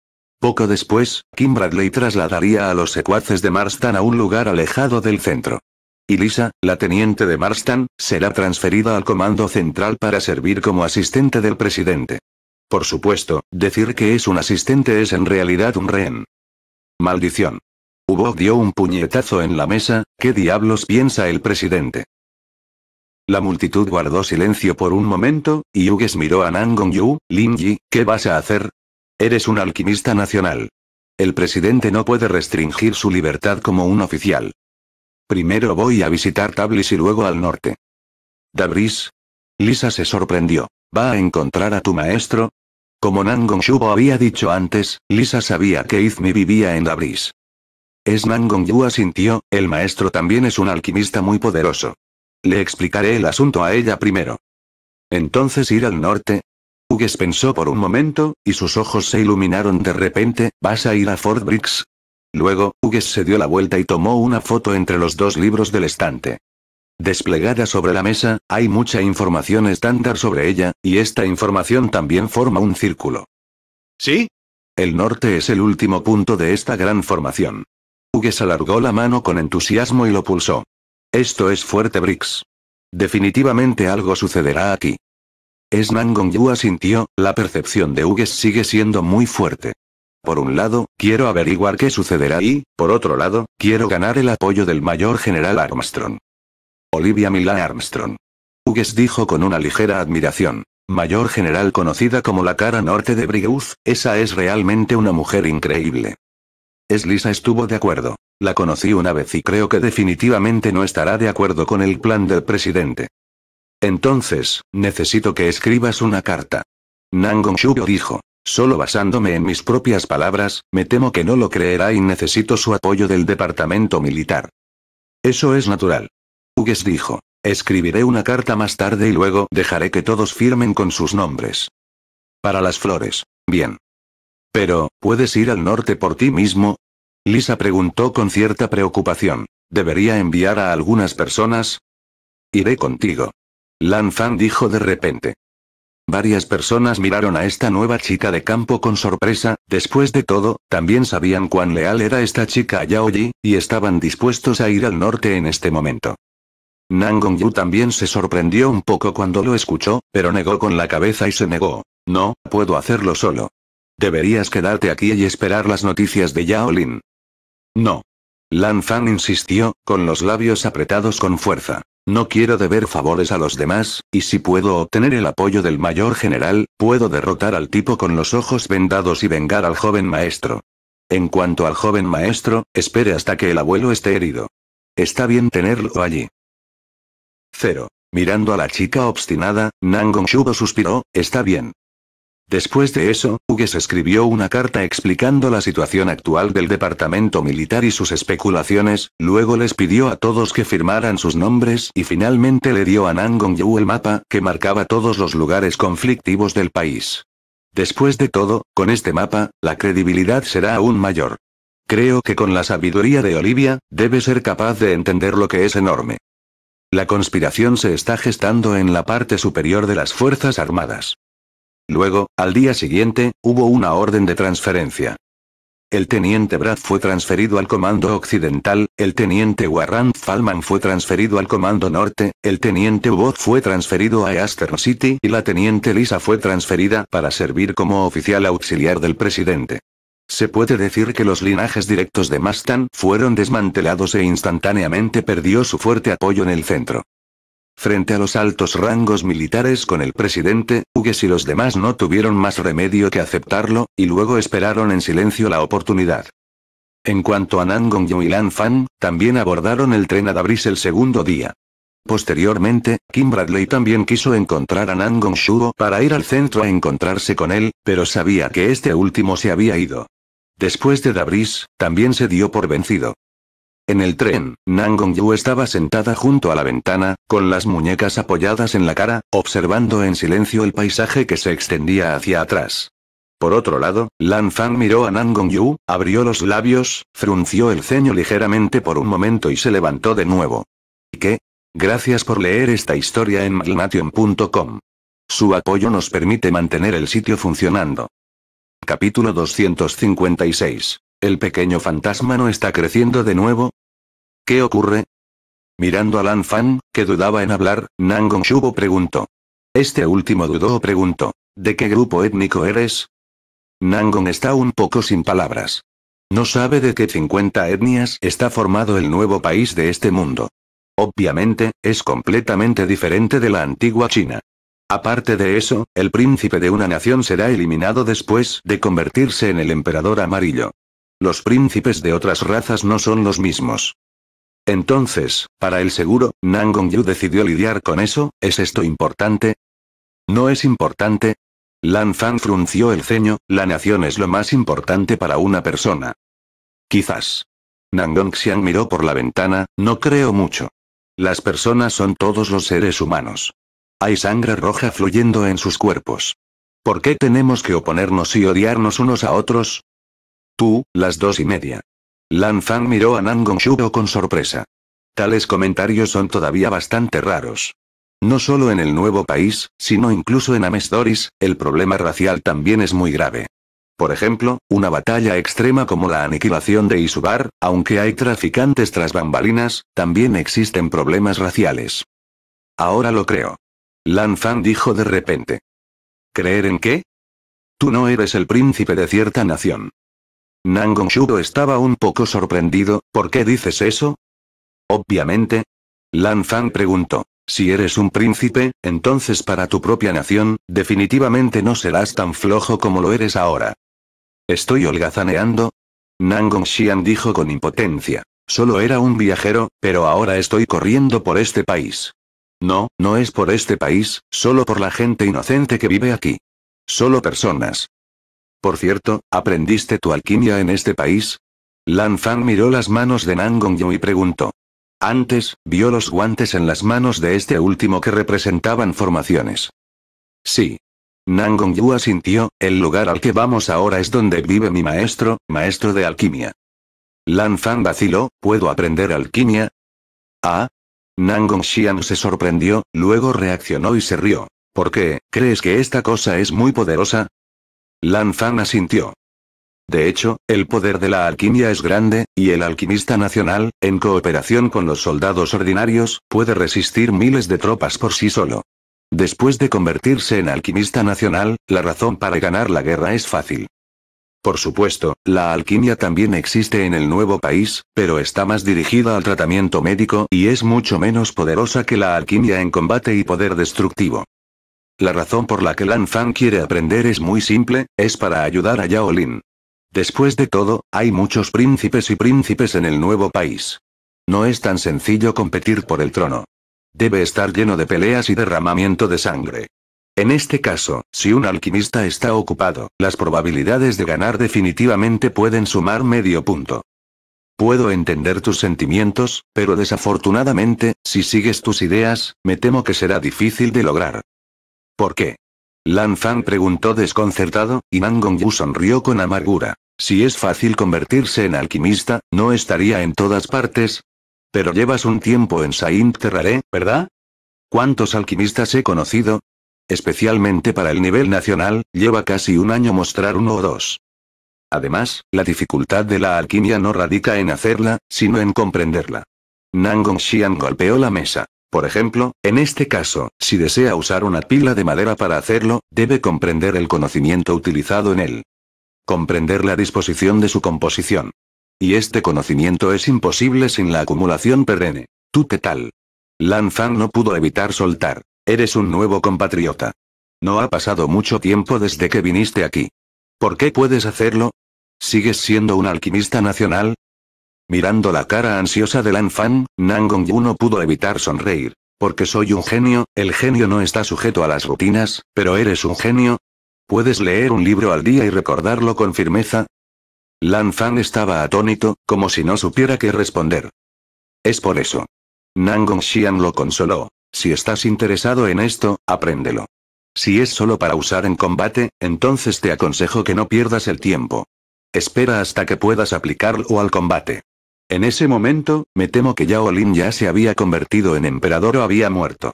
Poco después, Kim Bradley trasladaría a los secuaces de Marstan a un lugar alejado del centro. Y Lisa, la teniente de Marstan, será transferida al Comando Central para servir como asistente del presidente. Por supuesto, decir que es un asistente es en realidad un rehén. Maldición. Hugo dio un puñetazo en la mesa, ¿qué diablos piensa el presidente? La multitud guardó silencio por un momento, y Hugues miró a Nangong Yu, Lin Yi, ¿qué vas a hacer? Eres un alquimista nacional. El presidente no puede restringir su libertad como un oficial. Primero voy a visitar Tablis y luego al norte. Dabris. Lisa se sorprendió. ¿Va a encontrar a tu maestro? Como Nangong Shubo había dicho antes, Lisa sabía que Izmi vivía en Dabris. Es Yu asintió, el maestro también es un alquimista muy poderoso. Le explicaré el asunto a ella primero. Entonces ir al norte. Hugues pensó por un momento, y sus ojos se iluminaron de repente, ¿vas a ir a Fort Briggs? Luego, Hugues se dio la vuelta y tomó una foto entre los dos libros del estante. Desplegada sobre la mesa, hay mucha información estándar sobre ella, y esta información también forma un círculo. ¿Sí? El norte es el último punto de esta gran formación. Hughes alargó la mano con entusiasmo y lo pulsó. Esto es fuerte Briggs. Definitivamente algo sucederá aquí. Es Yu asintió, la percepción de Hughes sigue siendo muy fuerte. Por un lado, quiero averiguar qué sucederá y, por otro lado, quiero ganar el apoyo del mayor general Armstrong. Olivia Mila Armstrong. Hugues dijo con una ligera admiración. Mayor general conocida como la cara norte de Briggs, esa es realmente una mujer increíble. Lisa estuvo de acuerdo. La conocí una vez y creo que definitivamente no estará de acuerdo con el plan del presidente. Entonces, necesito que escribas una carta. Nangong Shugo dijo. Solo basándome en mis propias palabras, me temo que no lo creerá y necesito su apoyo del departamento militar. Eso es natural. Hugues dijo. Escribiré una carta más tarde y luego dejaré que todos firmen con sus nombres. Para las flores. Bien. Pero, ¿puedes ir al norte por ti mismo? Lisa preguntó con cierta preocupación. ¿Debería enviar a algunas personas? Iré contigo. Lan Fan dijo de repente. Varias personas miraron a esta nueva chica de campo con sorpresa, después de todo, también sabían cuán leal era esta chica a Yaoji, y estaban dispuestos a ir al norte en este momento. Yu también se sorprendió un poco cuando lo escuchó, pero negó con la cabeza y se negó. No, puedo hacerlo solo. Deberías quedarte aquí y esperar las noticias de Yao Lin. No. Lan Fan insistió, con los labios apretados con fuerza. No quiero deber favores a los demás, y si puedo obtener el apoyo del mayor general, puedo derrotar al tipo con los ojos vendados y vengar al joven maestro. En cuanto al joven maestro, espere hasta que el abuelo esté herido. Está bien tenerlo allí. Cero. Mirando a la chica obstinada, Nangong Shubo suspiró, está bien. Después de eso, Hugues escribió una carta explicando la situación actual del departamento militar y sus especulaciones, luego les pidió a todos que firmaran sus nombres y finalmente le dio a Nangong Yu el mapa que marcaba todos los lugares conflictivos del país. Después de todo, con este mapa, la credibilidad será aún mayor. Creo que con la sabiduría de Olivia, debe ser capaz de entender lo que es enorme. La conspiración se está gestando en la parte superior de las Fuerzas Armadas. Luego, al día siguiente, hubo una orden de transferencia. El teniente Brad fue transferido al Comando Occidental, el teniente Warren Fallman fue transferido al Comando Norte, el teniente Wood fue transferido a Eastern City y la teniente Lisa fue transferida para servir como oficial auxiliar del presidente. Se puede decir que los linajes directos de Mastan fueron desmantelados e instantáneamente perdió su fuerte apoyo en el centro. Frente a los altos rangos militares con el presidente, Hugues y los demás no tuvieron más remedio que aceptarlo, y luego esperaron en silencio la oportunidad. En cuanto a Nangong y Lan Fan, también abordaron el tren a Dabris el segundo día. Posteriormente, Kim Bradley también quiso encontrar a Nangong Shuo para ir al centro a encontrarse con él, pero sabía que este último se había ido. Después de Dabris, también se dio por vencido. En el tren, Nangong-yu estaba sentada junto a la ventana, con las muñecas apoyadas en la cara, observando en silencio el paisaje que se extendía hacia atrás. Por otro lado, Lan Fan miró a Nangong-yu, abrió los labios, frunció el ceño ligeramente por un momento y se levantó de nuevo. ¿Y qué? Gracias por leer esta historia en Malmation.com. Su apoyo nos permite mantener el sitio funcionando. Capítulo 256. El pequeño fantasma no está creciendo de nuevo, ¿Qué ocurre? Mirando a Lan Fan, que dudaba en hablar, Nangong Shubo preguntó. Este último dudó o preguntó. ¿De qué grupo étnico eres? Nangong está un poco sin palabras. No sabe de qué 50 etnias está formado el nuevo país de este mundo. Obviamente, es completamente diferente de la antigua China. Aparte de eso, el príncipe de una nación será eliminado después de convertirse en el emperador amarillo. Los príncipes de otras razas no son los mismos. Entonces, para el seguro, Nangong-yu decidió lidiar con eso, ¿es esto importante? ¿No es importante? Lan Fan frunció el ceño, la nación es lo más importante para una persona. Quizás. Nangong Xiang miró por la ventana, no creo mucho. Las personas son todos los seres humanos. Hay sangre roja fluyendo en sus cuerpos. ¿Por qué tenemos que oponernos y odiarnos unos a otros? Tú, las dos y media. Lan Fan miró a nangong Shuo con sorpresa. Tales comentarios son todavía bastante raros. No solo en el nuevo país, sino incluso en Amestoris, el problema racial también es muy grave. Por ejemplo, una batalla extrema como la aniquilación de Isubar, aunque hay traficantes tras bambalinas, también existen problemas raciales. Ahora lo creo. Lan Fan dijo de repente. ¿Creer en qué? Tú no eres el príncipe de cierta nación. Nangong Shudo estaba un poco sorprendido, ¿por qué dices eso? Obviamente. Lan Fang preguntó. Si eres un príncipe, entonces para tu propia nación, definitivamente no serás tan flojo como lo eres ahora. ¿Estoy holgazaneando? Nangong Xian dijo con impotencia. Solo era un viajero, pero ahora estoy corriendo por este país. No, no es por este país, solo por la gente inocente que vive aquí. Solo personas, por cierto, ¿aprendiste tu alquimia en este país? Lan Fan miró las manos de Yu y preguntó. Antes, vio los guantes en las manos de este último que representaban formaciones. Sí. Yu asintió, el lugar al que vamos ahora es donde vive mi maestro, maestro de alquimia. Lan Fan vaciló, ¿puedo aprender alquimia? Ah. Nangong Xian se sorprendió, luego reaccionó y se rió. ¿Por qué? ¿Crees que esta cosa es muy poderosa? Lanzan asintió. De hecho, el poder de la alquimia es grande, y el alquimista nacional, en cooperación con los soldados ordinarios, puede resistir miles de tropas por sí solo. Después de convertirse en alquimista nacional, la razón para ganar la guerra es fácil. Por supuesto, la alquimia también existe en el nuevo país, pero está más dirigida al tratamiento médico y es mucho menos poderosa que la alquimia en combate y poder destructivo. La razón por la que Lan Fan quiere aprender es muy simple, es para ayudar a Yaolin. Después de todo, hay muchos príncipes y príncipes en el nuevo país. No es tan sencillo competir por el trono. Debe estar lleno de peleas y derramamiento de sangre. En este caso, si un alquimista está ocupado, las probabilidades de ganar definitivamente pueden sumar medio punto. Puedo entender tus sentimientos, pero desafortunadamente, si sigues tus ideas, me temo que será difícil de lograr. ¿Por qué? Lan Fan preguntó desconcertado, y Yu sonrió con amargura. Si es fácil convertirse en alquimista, ¿no estaría en todas partes? Pero llevas un tiempo en Saint Terraré, ¿verdad? ¿Cuántos alquimistas he conocido? Especialmente para el nivel nacional, lleva casi un año mostrar uno o dos. Además, la dificultad de la alquimia no radica en hacerla, sino en comprenderla. Nangong Xian golpeó la mesa. Por ejemplo, en este caso, si desea usar una pila de madera para hacerlo, debe comprender el conocimiento utilizado en él. Comprender la disposición de su composición. Y este conocimiento es imposible sin la acumulación perenne. ¿Tú qué tal? Lan no pudo evitar soltar. Eres un nuevo compatriota. No ha pasado mucho tiempo desde que viniste aquí. ¿Por qué puedes hacerlo? ¿Sigues siendo un alquimista nacional? Mirando la cara ansiosa de Lan Fan, Nangong Yu no pudo evitar sonreír. Porque soy un genio, el genio no está sujeto a las rutinas, pero eres un genio. ¿Puedes leer un libro al día y recordarlo con firmeza? Lan Fan estaba atónito, como si no supiera qué responder. Es por eso. Nangong Xian lo consoló. Si estás interesado en esto, apréndelo. Si es solo para usar en combate, entonces te aconsejo que no pierdas el tiempo. Espera hasta que puedas aplicarlo al combate. En ese momento, me temo que Yao Lin ya se había convertido en emperador o había muerto.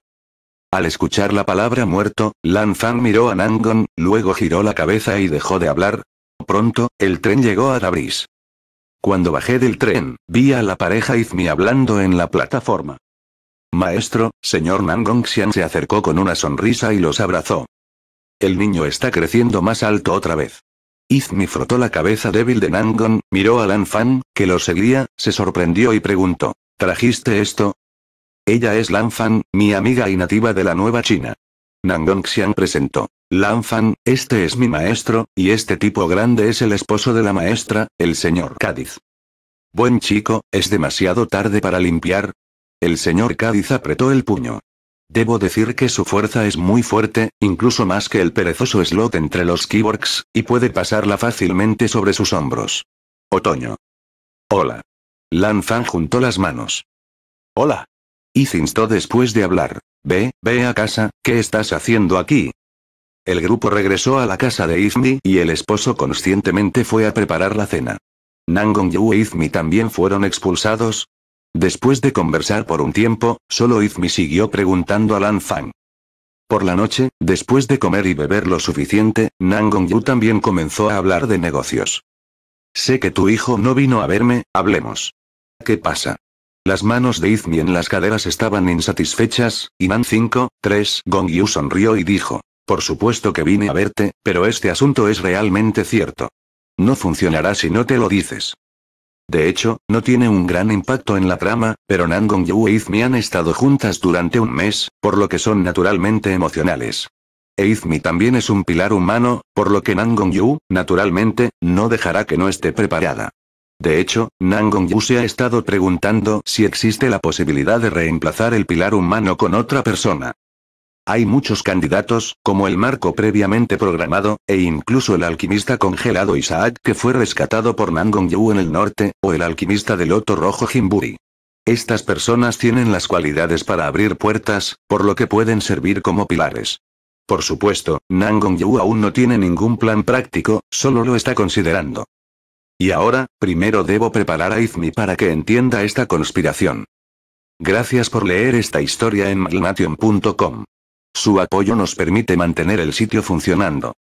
Al escuchar la palabra muerto, Lan Fang miró a Nangon, luego giró la cabeza y dejó de hablar. Pronto, el tren llegó a Dabris. Cuando bajé del tren, vi a la pareja Izmi hablando en la plataforma. Maestro, señor Xian se acercó con una sonrisa y los abrazó. El niño está creciendo más alto otra vez. Izmi frotó la cabeza débil de Nangon, miró a Lan Fan, que lo seguía, se sorprendió y preguntó. ¿Trajiste esto? Ella es Lan Fan, mi amiga y nativa de la Nueva China. Nangon Xian presentó. Lan Fan, este es mi maestro, y este tipo grande es el esposo de la maestra, el señor Cádiz. Buen chico, es demasiado tarde para limpiar. El señor Cádiz apretó el puño. Debo decir que su fuerza es muy fuerte, incluso más que el perezoso slot entre los kiborks, y puede pasarla fácilmente sobre sus hombros. Otoño. Hola. Lan Fan juntó las manos. Hola. Y después de hablar. Ve, ve a casa, ¿qué estás haciendo aquí? El grupo regresó a la casa de Izmi y el esposo conscientemente fue a preparar la cena. Nangong Yu e Izmi también fueron expulsados, Después de conversar por un tiempo, solo Izmi siguió preguntando a Lan Fang. Por la noche, después de comer y beber lo suficiente, Nan Yu también comenzó a hablar de negocios. Sé que tu hijo no vino a verme, hablemos. ¿Qué pasa? Las manos de Izmi en las caderas estaban insatisfechas, y Nan 5, 3 Yu sonrió y dijo. Por supuesto que vine a verte, pero este asunto es realmente cierto. No funcionará si no te lo dices. De hecho, no tiene un gran impacto en la trama, pero Nangong Yu e Izmi han estado juntas durante un mes, por lo que son naturalmente emocionales. E también es un pilar humano, por lo que Nangong Yu, naturalmente, no dejará que no esté preparada. De hecho, Nangong Yu se ha estado preguntando si existe la posibilidad de reemplazar el pilar humano con otra persona. Hay muchos candidatos, como el marco previamente programado, e incluso el alquimista congelado Isaac que fue rescatado por Nangong-yu en el norte, o el alquimista del loto rojo Jimburi. Estas personas tienen las cualidades para abrir puertas, por lo que pueden servir como pilares. Por supuesto, Nangong-yu aún no tiene ningún plan práctico, solo lo está considerando. Y ahora, primero debo preparar a Izmi para que entienda esta conspiración. Gracias por leer esta historia en malnation.com. Su apoyo nos permite mantener el sitio funcionando.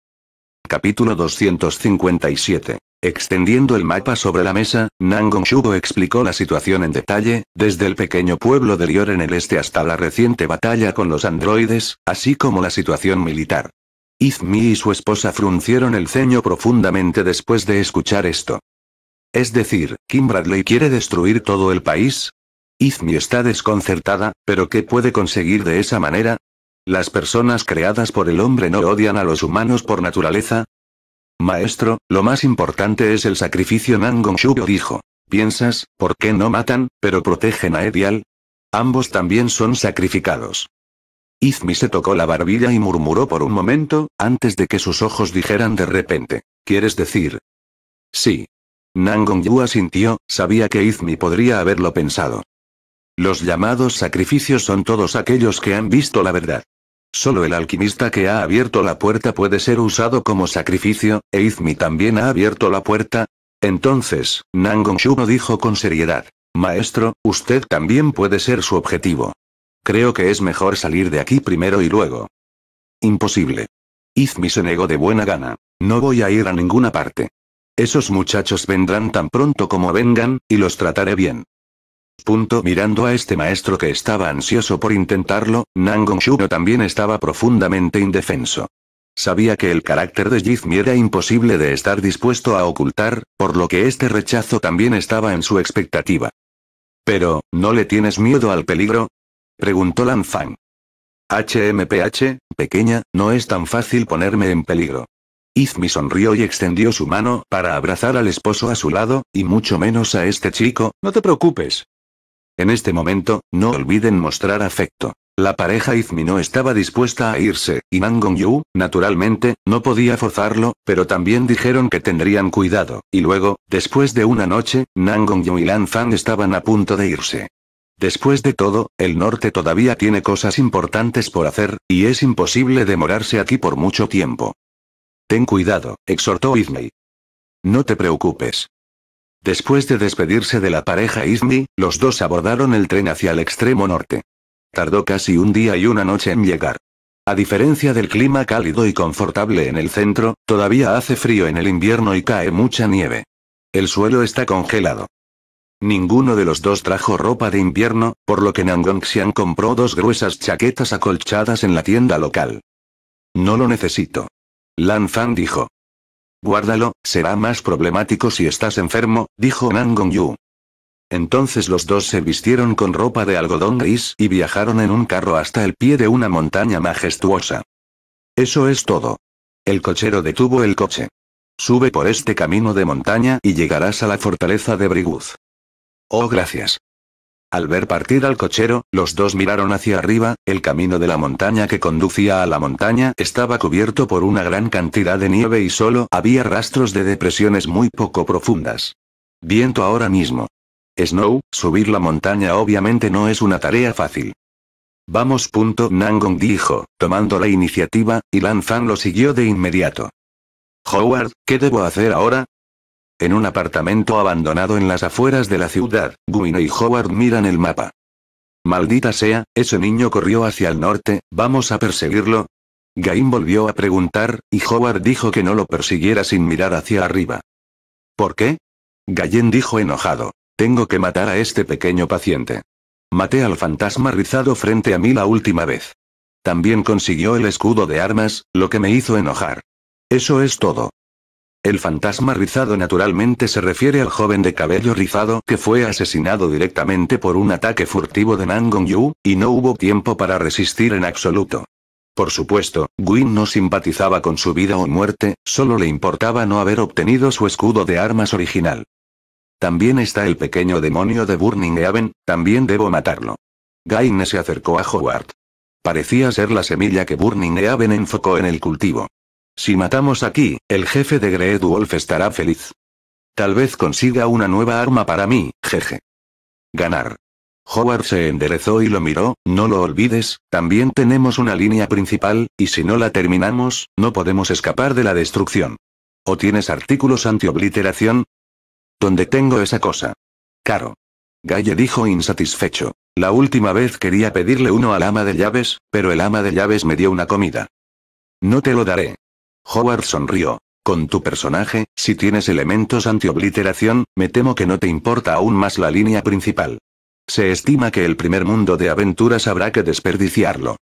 Capítulo 257. Extendiendo el mapa sobre la mesa, Nangong Shugo explicó la situación en detalle, desde el pequeño pueblo de Lior en el este hasta la reciente batalla con los androides, así como la situación militar. Izmi y su esposa fruncieron el ceño profundamente después de escuchar esto. Es decir, Kim Bradley quiere destruir todo el país. Izmi está desconcertada, pero ¿qué puede conseguir de esa manera? ¿Las personas creadas por el hombre no odian a los humanos por naturaleza? Maestro, lo más importante es el sacrificio Nangong Yu dijo. ¿Piensas, por qué no matan, pero protegen a Edial? Ambos también son sacrificados. Izmi se tocó la barbilla y murmuró por un momento, antes de que sus ojos dijeran de repente. ¿Quieres decir? Sí. Nangong Yu asintió, sabía que Izmi podría haberlo pensado. Los llamados sacrificios son todos aquellos que han visto la verdad. Solo el alquimista que ha abierto la puerta puede ser usado como sacrificio, e Izmi también ha abierto la puerta. Entonces, Nangon no dijo con seriedad. Maestro, usted también puede ser su objetivo. Creo que es mejor salir de aquí primero y luego. Imposible. Izmi se negó de buena gana. No voy a ir a ninguna parte. Esos muchachos vendrán tan pronto como vengan, y los trataré bien. Punto. Mirando a este maestro que estaba ansioso por intentarlo, Shu no también estaba profundamente indefenso. Sabía que el carácter de Jizmi era imposible de estar dispuesto a ocultar, por lo que este rechazo también estaba en su expectativa. Pero, ¿no le tienes miedo al peligro? preguntó Lan Fang. HMPH, pequeña, no es tan fácil ponerme en peligro. Izmi sonrió y extendió su mano para abrazar al esposo a su lado, y mucho menos a este chico, no te preocupes, en este momento, no olviden mostrar afecto. La pareja Izmi no estaba dispuesta a irse, y Nangong Yu, naturalmente, no podía forzarlo, pero también dijeron que tendrían cuidado, y luego, después de una noche, Nangong Yu y Lan Fan estaban a punto de irse. Después de todo, el norte todavía tiene cosas importantes por hacer, y es imposible demorarse aquí por mucho tiempo. Ten cuidado, exhortó Izmi. No te preocupes. Después de despedirse de la pareja Ismi, los dos abordaron el tren hacia el extremo norte. Tardó casi un día y una noche en llegar. A diferencia del clima cálido y confortable en el centro, todavía hace frío en el invierno y cae mucha nieve. El suelo está congelado. Ninguno de los dos trajo ropa de invierno, por lo que Nangongxian compró dos gruesas chaquetas acolchadas en la tienda local. No lo necesito. Lan Fan dijo. Guárdalo, será más problemático si estás enfermo, dijo Nan Yu. Entonces los dos se vistieron con ropa de algodón gris y viajaron en un carro hasta el pie de una montaña majestuosa. Eso es todo. El cochero detuvo el coche. Sube por este camino de montaña y llegarás a la fortaleza de Briguz. Oh gracias. Al ver partir al cochero, los dos miraron hacia arriba, el camino de la montaña que conducía a la montaña estaba cubierto por una gran cantidad de nieve y solo había rastros de depresiones muy poco profundas. Viento ahora mismo. Snow, subir la montaña obviamente no es una tarea fácil. Vamos. punto Nangong dijo, tomando la iniciativa, y Lan Fan lo siguió de inmediato. Howard, ¿qué debo hacer ahora? En un apartamento abandonado en las afueras de la ciudad, Gwyn y Howard miran el mapa. Maldita sea, ese niño corrió hacia el norte, vamos a perseguirlo. Gain volvió a preguntar, y Howard dijo que no lo persiguiera sin mirar hacia arriba. ¿Por qué? Gallen dijo enojado. Tengo que matar a este pequeño paciente. Maté al fantasma rizado frente a mí la última vez. También consiguió el escudo de armas, lo que me hizo enojar. Eso es todo. El fantasma rizado naturalmente se refiere al joven de cabello rizado que fue asesinado directamente por un ataque furtivo de Nangong Yu, y no hubo tiempo para resistir en absoluto. Por supuesto, Gwyn no simpatizaba con su vida o muerte, solo le importaba no haber obtenido su escudo de armas original. También está el pequeño demonio de Burning Haven, también debo matarlo. Gaine se acercó a Howard. Parecía ser la semilla que Burning Haven enfocó en el cultivo. Si matamos aquí, el jefe de Greed Wolf estará feliz. Tal vez consiga una nueva arma para mí, jeje. Ganar. Howard se enderezó y lo miró, no lo olvides, también tenemos una línea principal, y si no la terminamos, no podemos escapar de la destrucción. ¿O tienes artículos anti-obliteración. ¿Dónde tengo esa cosa? Caro. Galle dijo insatisfecho. La última vez quería pedirle uno al ama de llaves, pero el ama de llaves me dio una comida. No te lo daré. Howard sonrió. Con tu personaje, si tienes elementos antiobliteración, me temo que no te importa aún más la línea principal. Se estima que el primer mundo de aventuras habrá que desperdiciarlo.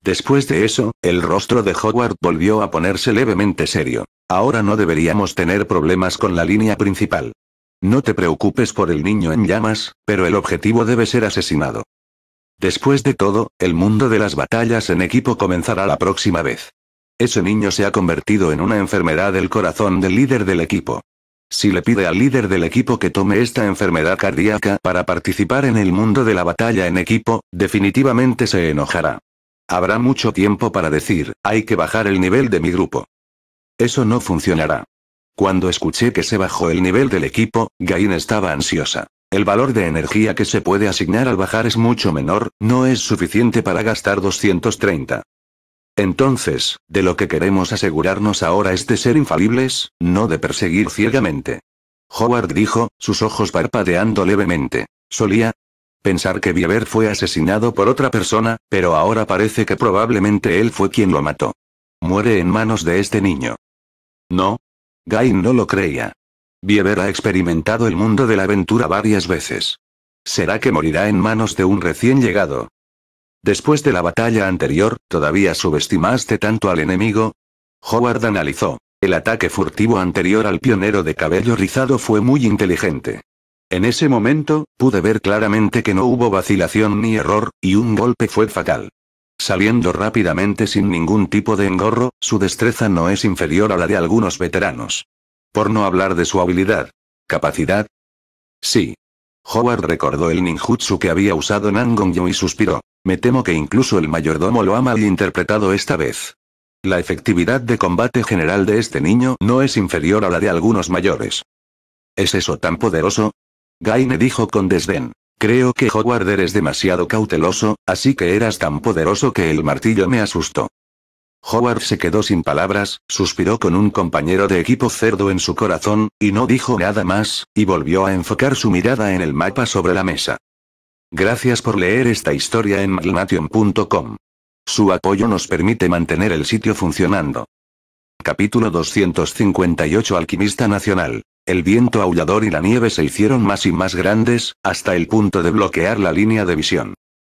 Después de eso, el rostro de Howard volvió a ponerse levemente serio. Ahora no deberíamos tener problemas con la línea principal. No te preocupes por el niño en llamas, pero el objetivo debe ser asesinado. Después de todo, el mundo de las batallas en equipo comenzará la próxima vez. Ese niño se ha convertido en una enfermedad del corazón del líder del equipo. Si le pide al líder del equipo que tome esta enfermedad cardíaca para participar en el mundo de la batalla en equipo, definitivamente se enojará. Habrá mucho tiempo para decir, hay que bajar el nivel de mi grupo. Eso no funcionará. Cuando escuché que se bajó el nivel del equipo, Gain estaba ansiosa. El valor de energía que se puede asignar al bajar es mucho menor, no es suficiente para gastar 230. Entonces, de lo que queremos asegurarnos ahora es de ser infalibles, no de perseguir ciegamente. Howard dijo, sus ojos parpadeando levemente. Solía pensar que Bieber fue asesinado por otra persona, pero ahora parece que probablemente él fue quien lo mató. Muere en manos de este niño. No. Guy no lo creía. Bieber ha experimentado el mundo de la aventura varias veces. ¿Será que morirá en manos de un recién llegado, Después de la batalla anterior, ¿todavía subestimaste tanto al enemigo? Howard analizó. El ataque furtivo anterior al pionero de cabello rizado fue muy inteligente. En ese momento, pude ver claramente que no hubo vacilación ni error, y un golpe fue fatal. Saliendo rápidamente sin ningún tipo de engorro, su destreza no es inferior a la de algunos veteranos. Por no hablar de su habilidad. ¿Capacidad? Sí. Howard recordó el ninjutsu que había usado en Yo y suspiró. Me temo que incluso el mayordomo lo ha malinterpretado esta vez. La efectividad de combate general de este niño no es inferior a la de algunos mayores. ¿Es eso tan poderoso? Gaine dijo con desdén. Creo que Howard eres demasiado cauteloso, así que eras tan poderoso que el martillo me asustó. Howard se quedó sin palabras, suspiró con un compañero de equipo cerdo en su corazón, y no dijo nada más, y volvió a enfocar su mirada en el mapa sobre la mesa. Gracias por leer esta historia en malnation.com. Su apoyo nos permite mantener el sitio funcionando. Capítulo 258 Alquimista Nacional. El viento aullador y la nieve se hicieron más y más grandes, hasta el punto de bloquear la línea de visión.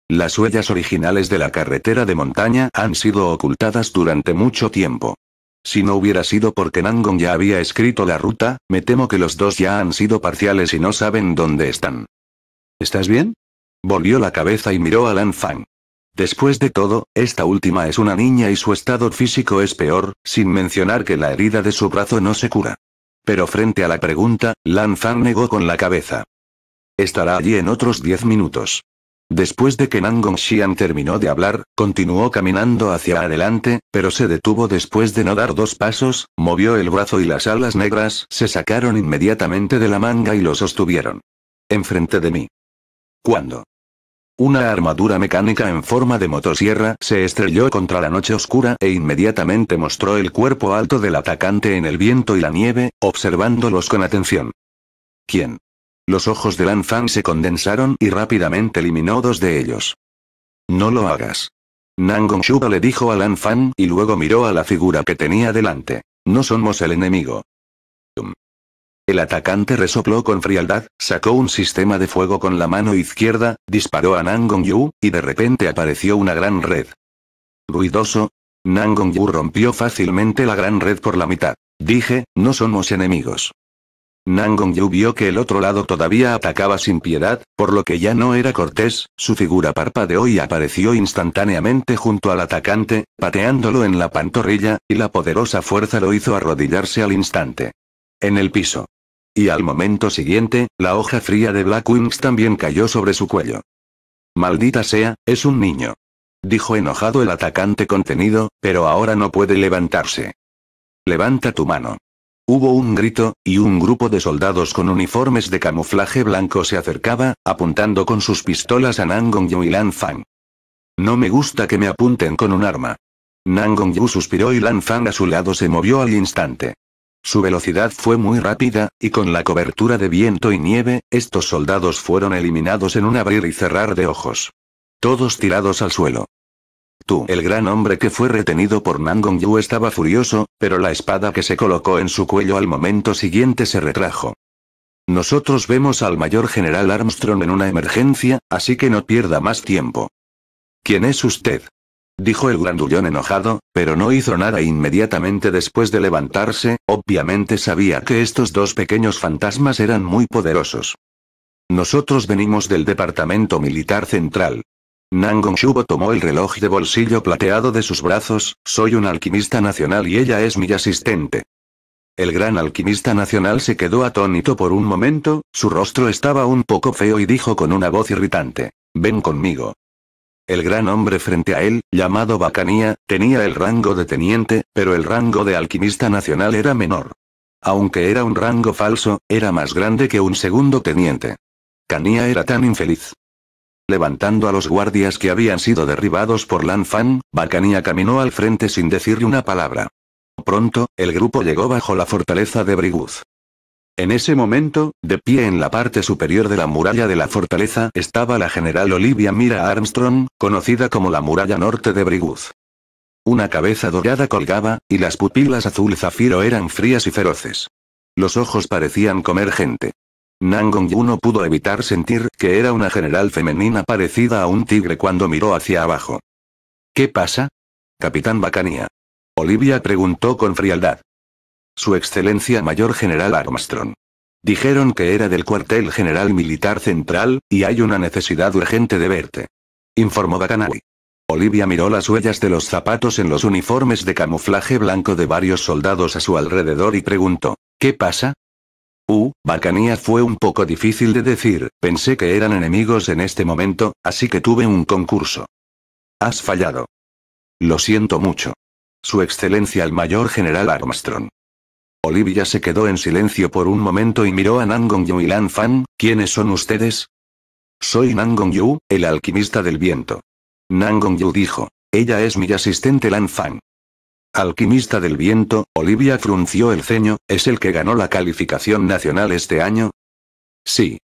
Las huellas originales de la carretera de montaña han sido ocultadas durante mucho tiempo. Si no hubiera sido porque Nangong ya había escrito la ruta, me temo que los dos ya han sido parciales y no saben dónde están. ¿Estás bien? Volvió la cabeza y miró a Lan Fang. Después de todo, esta última es una niña y su estado físico es peor, sin mencionar que la herida de su brazo no se cura. Pero frente a la pregunta, Lan Fang negó con la cabeza. Estará allí en otros diez minutos. Después de que Nangong Xian terminó de hablar, continuó caminando hacia adelante, pero se detuvo después de no dar dos pasos, movió el brazo y las alas negras se sacaron inmediatamente de la manga y lo sostuvieron. Enfrente de mí. ¿Cuándo? Una armadura mecánica en forma de motosierra se estrelló contra la noche oscura e inmediatamente mostró el cuerpo alto del atacante en el viento y la nieve, observándolos con atención. ¿Quién? Los ojos de Lan Fan se condensaron y rápidamente eliminó dos de ellos. No lo hagas. Nangong Shuba le dijo a Lan Fan y luego miró a la figura que tenía delante. No somos el enemigo. El atacante resopló con frialdad, sacó un sistema de fuego con la mano izquierda, disparó a Yu, y de repente apareció una gran red. Ruidoso. Yu rompió fácilmente la gran red por la mitad. Dije, no somos enemigos. Yu vio que el otro lado todavía atacaba sin piedad, por lo que ya no era cortés, su figura parpadeó y apareció instantáneamente junto al atacante, pateándolo en la pantorrilla, y la poderosa fuerza lo hizo arrodillarse al instante. En el piso. Y al momento siguiente, la hoja fría de Black Wings también cayó sobre su cuello. Maldita sea, es un niño. Dijo enojado el atacante contenido, pero ahora no puede levantarse. Levanta tu mano. Hubo un grito, y un grupo de soldados con uniformes de camuflaje blanco se acercaba, apuntando con sus pistolas a Yu y Lan Fang. No me gusta que me apunten con un arma. Yu suspiró y Lan Fang a su lado se movió al instante. Su velocidad fue muy rápida, y con la cobertura de viento y nieve, estos soldados fueron eliminados en un abrir y cerrar de ojos. Todos tirados al suelo. Tú, el gran hombre que fue retenido por Nangong Yu estaba furioso, pero la espada que se colocó en su cuello al momento siguiente se retrajo. Nosotros vemos al mayor general Armstrong en una emergencia, así que no pierda más tiempo. ¿Quién es usted? dijo el grandullón enojado, pero no hizo nada inmediatamente después de levantarse, obviamente sabía que estos dos pequeños fantasmas eran muy poderosos. Nosotros venimos del Departamento Militar Central. Nangong Shubo tomó el reloj de bolsillo plateado de sus brazos, soy un alquimista nacional y ella es mi asistente. El gran alquimista nacional se quedó atónito por un momento, su rostro estaba un poco feo y dijo con una voz irritante, ven conmigo. El gran hombre frente a él, llamado Bacanía, tenía el rango de teniente, pero el rango de alquimista nacional era menor. Aunque era un rango falso, era más grande que un segundo teniente. Canía era tan infeliz. Levantando a los guardias que habían sido derribados por Lanfan, Bacanía caminó al frente sin decirle una palabra. Pronto, el grupo llegó bajo la fortaleza de Briguz. En ese momento, de pie en la parte superior de la muralla de la fortaleza, estaba la general Olivia Mira Armstrong, conocida como la muralla norte de Briguz. Una cabeza dorada colgaba, y las pupilas azul zafiro eran frías y feroces. Los ojos parecían comer gente. Nangong-yu no pudo evitar sentir que era una general femenina parecida a un tigre cuando miró hacia abajo. ¿Qué pasa? Capitán Bacanía. Olivia preguntó con frialdad. Su Excelencia Mayor General Armstrong. Dijeron que era del cuartel general militar central, y hay una necesidad urgente de verte. Informó Bacanali. Olivia miró las huellas de los zapatos en los uniformes de camuflaje blanco de varios soldados a su alrededor y preguntó, ¿qué pasa? Uh, Bacanía fue un poco difícil de decir, pensé que eran enemigos en este momento, así que tuve un concurso. Has fallado. Lo siento mucho. Su Excelencia el Mayor General Armstrong. Olivia se quedó en silencio por un momento y miró a Nangong Yu y Lan Fan, ¿quiénes son ustedes? Soy Nangong Yu, el alquimista del viento. Nangong Yu dijo. Ella es mi asistente Lan Fan. Alquimista del viento, Olivia frunció el ceño, ¿es el que ganó la calificación nacional este año? Sí.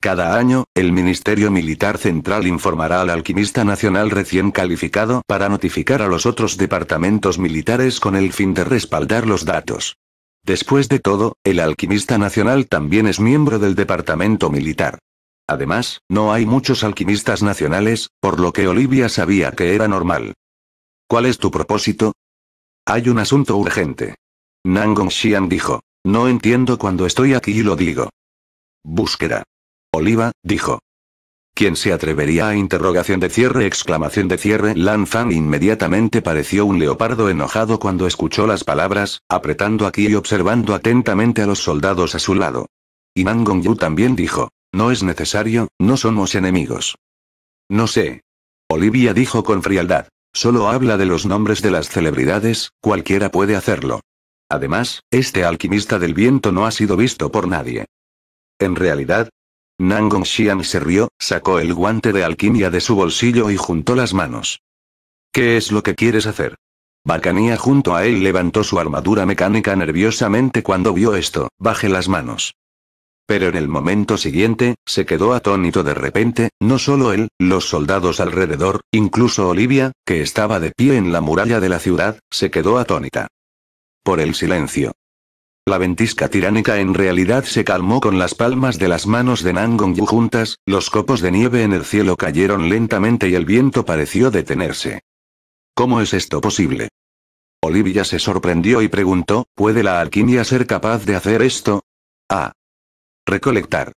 Cada año, el Ministerio Militar Central informará al alquimista nacional recién calificado para notificar a los otros departamentos militares con el fin de respaldar los datos. Después de todo, el alquimista nacional también es miembro del departamento militar. Además, no hay muchos alquimistas nacionales, por lo que Olivia sabía que era normal. ¿Cuál es tu propósito? Hay un asunto urgente. Nangong Xian dijo. No entiendo cuando estoy aquí y lo digo. Búsqueda. Oliva, dijo. ¿Quién se atrevería a interrogación de cierre exclamación de cierre? Lan Fan inmediatamente pareció un leopardo enojado cuando escuchó las palabras, apretando aquí y observando atentamente a los soldados a su lado. Y Gong Yu también dijo, no es necesario, no somos enemigos. No sé. Olivia dijo con frialdad, solo habla de los nombres de las celebridades, cualquiera puede hacerlo. Además, este alquimista del viento no ha sido visto por nadie. En realidad, Nangong Xian se rió, sacó el guante de alquimia de su bolsillo y juntó las manos. ¿Qué es lo que quieres hacer? Bacanía junto a él levantó su armadura mecánica nerviosamente cuando vio esto, baje las manos. Pero en el momento siguiente, se quedó atónito de repente, no solo él, los soldados alrededor, incluso Olivia, que estaba de pie en la muralla de la ciudad, se quedó atónita. Por el silencio. La ventisca tiránica en realidad se calmó con las palmas de las manos de Nangong Yu juntas, los copos de nieve en el cielo cayeron lentamente y el viento pareció detenerse. ¿Cómo es esto posible? Olivia se sorprendió y preguntó, ¿puede la alquimia ser capaz de hacer esto? Ah. Recolectar.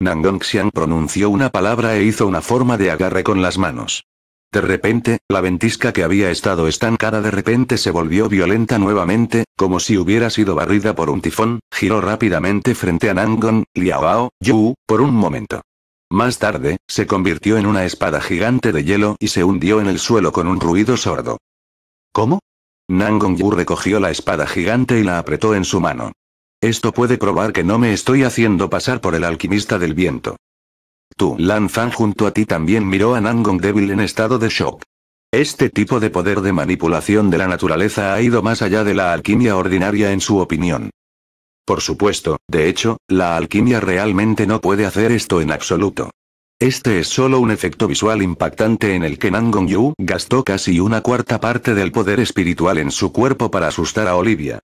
Nangong Xiang pronunció una palabra e hizo una forma de agarre con las manos. De repente, la ventisca que había estado estancada de repente se volvió violenta nuevamente, como si hubiera sido barrida por un tifón, giró rápidamente frente a Nangon, Liao, Yu, por un momento. Más tarde, se convirtió en una espada gigante de hielo y se hundió en el suelo con un ruido sordo. ¿Cómo? Nangong Yu recogió la espada gigante y la apretó en su mano. Esto puede probar que no me estoy haciendo pasar por el alquimista del viento. Tú Lan Fan junto a ti también miró a Nangong débil en estado de shock. Este tipo de poder de manipulación de la naturaleza ha ido más allá de la alquimia ordinaria en su opinión. Por supuesto, de hecho, la alquimia realmente no puede hacer esto en absoluto. Este es solo un efecto visual impactante en el que Nangong Yu gastó casi una cuarta parte del poder espiritual en su cuerpo para asustar a Olivia.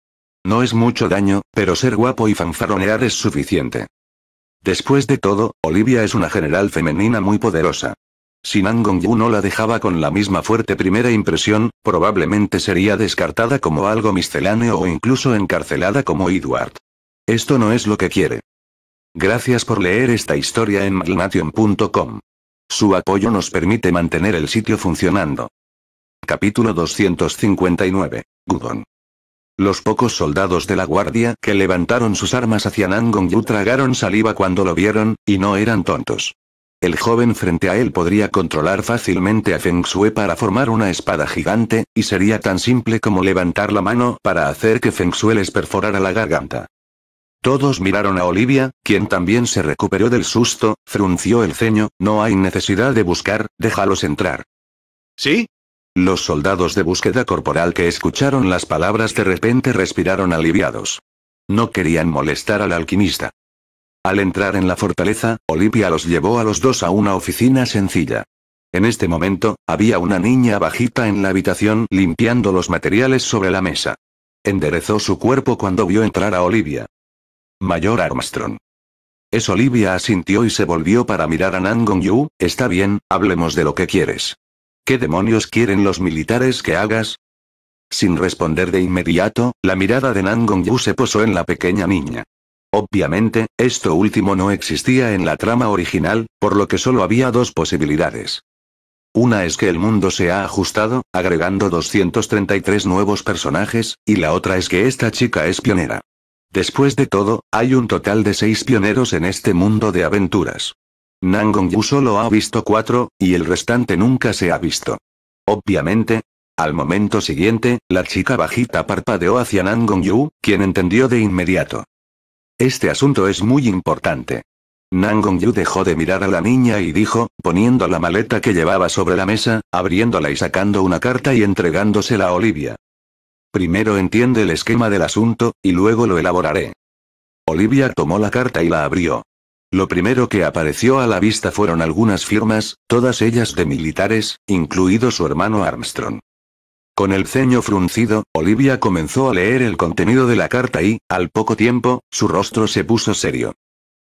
No es mucho daño, pero ser guapo y fanfaronear es suficiente. Después de todo, Olivia es una general femenina muy poderosa. Si Gong-yu no la dejaba con la misma fuerte primera impresión, probablemente sería descartada como algo misceláneo o incluso encarcelada como Edward. Esto no es lo que quiere. Gracias por leer esta historia en magnation.com. Su apoyo nos permite mantener el sitio funcionando. Capítulo 259. Gudon. Los pocos soldados de la guardia que levantaron sus armas hacia Yu tragaron saliva cuando lo vieron, y no eran tontos. El joven frente a él podría controlar fácilmente a Feng Shui para formar una espada gigante, y sería tan simple como levantar la mano para hacer que Feng Shui les perforara la garganta. Todos miraron a Olivia, quien también se recuperó del susto, frunció el ceño, no hay necesidad de buscar, déjalos entrar. ¿Sí? Los soldados de búsqueda corporal que escucharon las palabras de repente respiraron aliviados. No querían molestar al alquimista. Al entrar en la fortaleza, Olivia los llevó a los dos a una oficina sencilla. En este momento, había una niña bajita en la habitación limpiando los materiales sobre la mesa. Enderezó su cuerpo cuando vio entrar a Olivia. Mayor Armstrong. Es Olivia asintió y se volvió para mirar a Nangong Yu, está bien, hablemos de lo que quieres. ¿Qué demonios quieren los militares que hagas? Sin responder de inmediato, la mirada de Nangong-yu se posó en la pequeña niña. Obviamente, esto último no existía en la trama original, por lo que solo había dos posibilidades. Una es que el mundo se ha ajustado, agregando 233 nuevos personajes, y la otra es que esta chica es pionera. Después de todo, hay un total de seis pioneros en este mundo de aventuras. Nangong-yu solo ha visto cuatro, y el restante nunca se ha visto. Obviamente, al momento siguiente, la chica bajita parpadeó hacia Nangong-yu, quien entendió de inmediato. Este asunto es muy importante. Nangong-yu dejó de mirar a la niña y dijo, poniendo la maleta que llevaba sobre la mesa, abriéndola y sacando una carta y entregándosela a Olivia. Primero entiende el esquema del asunto, y luego lo elaboraré. Olivia tomó la carta y la abrió. Lo primero que apareció a la vista fueron algunas firmas, todas ellas de militares, incluido su hermano Armstrong. Con el ceño fruncido, Olivia comenzó a leer el contenido de la carta y, al poco tiempo, su rostro se puso serio.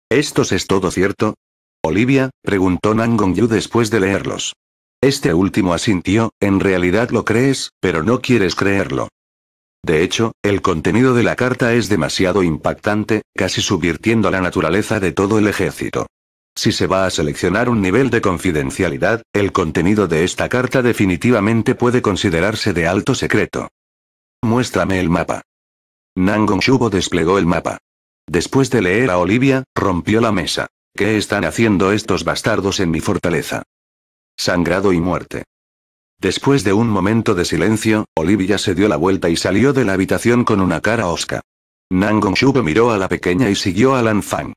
¿Esto es todo cierto? Olivia, preguntó Yu después de leerlos. Este último asintió, en realidad lo crees, pero no quieres creerlo. De hecho, el contenido de la carta es demasiado impactante, casi subvirtiendo la naturaleza de todo el ejército. Si se va a seleccionar un nivel de confidencialidad, el contenido de esta carta definitivamente puede considerarse de alto secreto. Muéstrame el mapa. Nangong Shubo desplegó el mapa. Después de leer a Olivia, rompió la mesa. ¿Qué están haciendo estos bastardos en mi fortaleza? Sangrado y muerte. Después de un momento de silencio, Olivia se dio la vuelta y salió de la habitación con una cara osca. Nangong Shugo miró a la pequeña y siguió a Fang.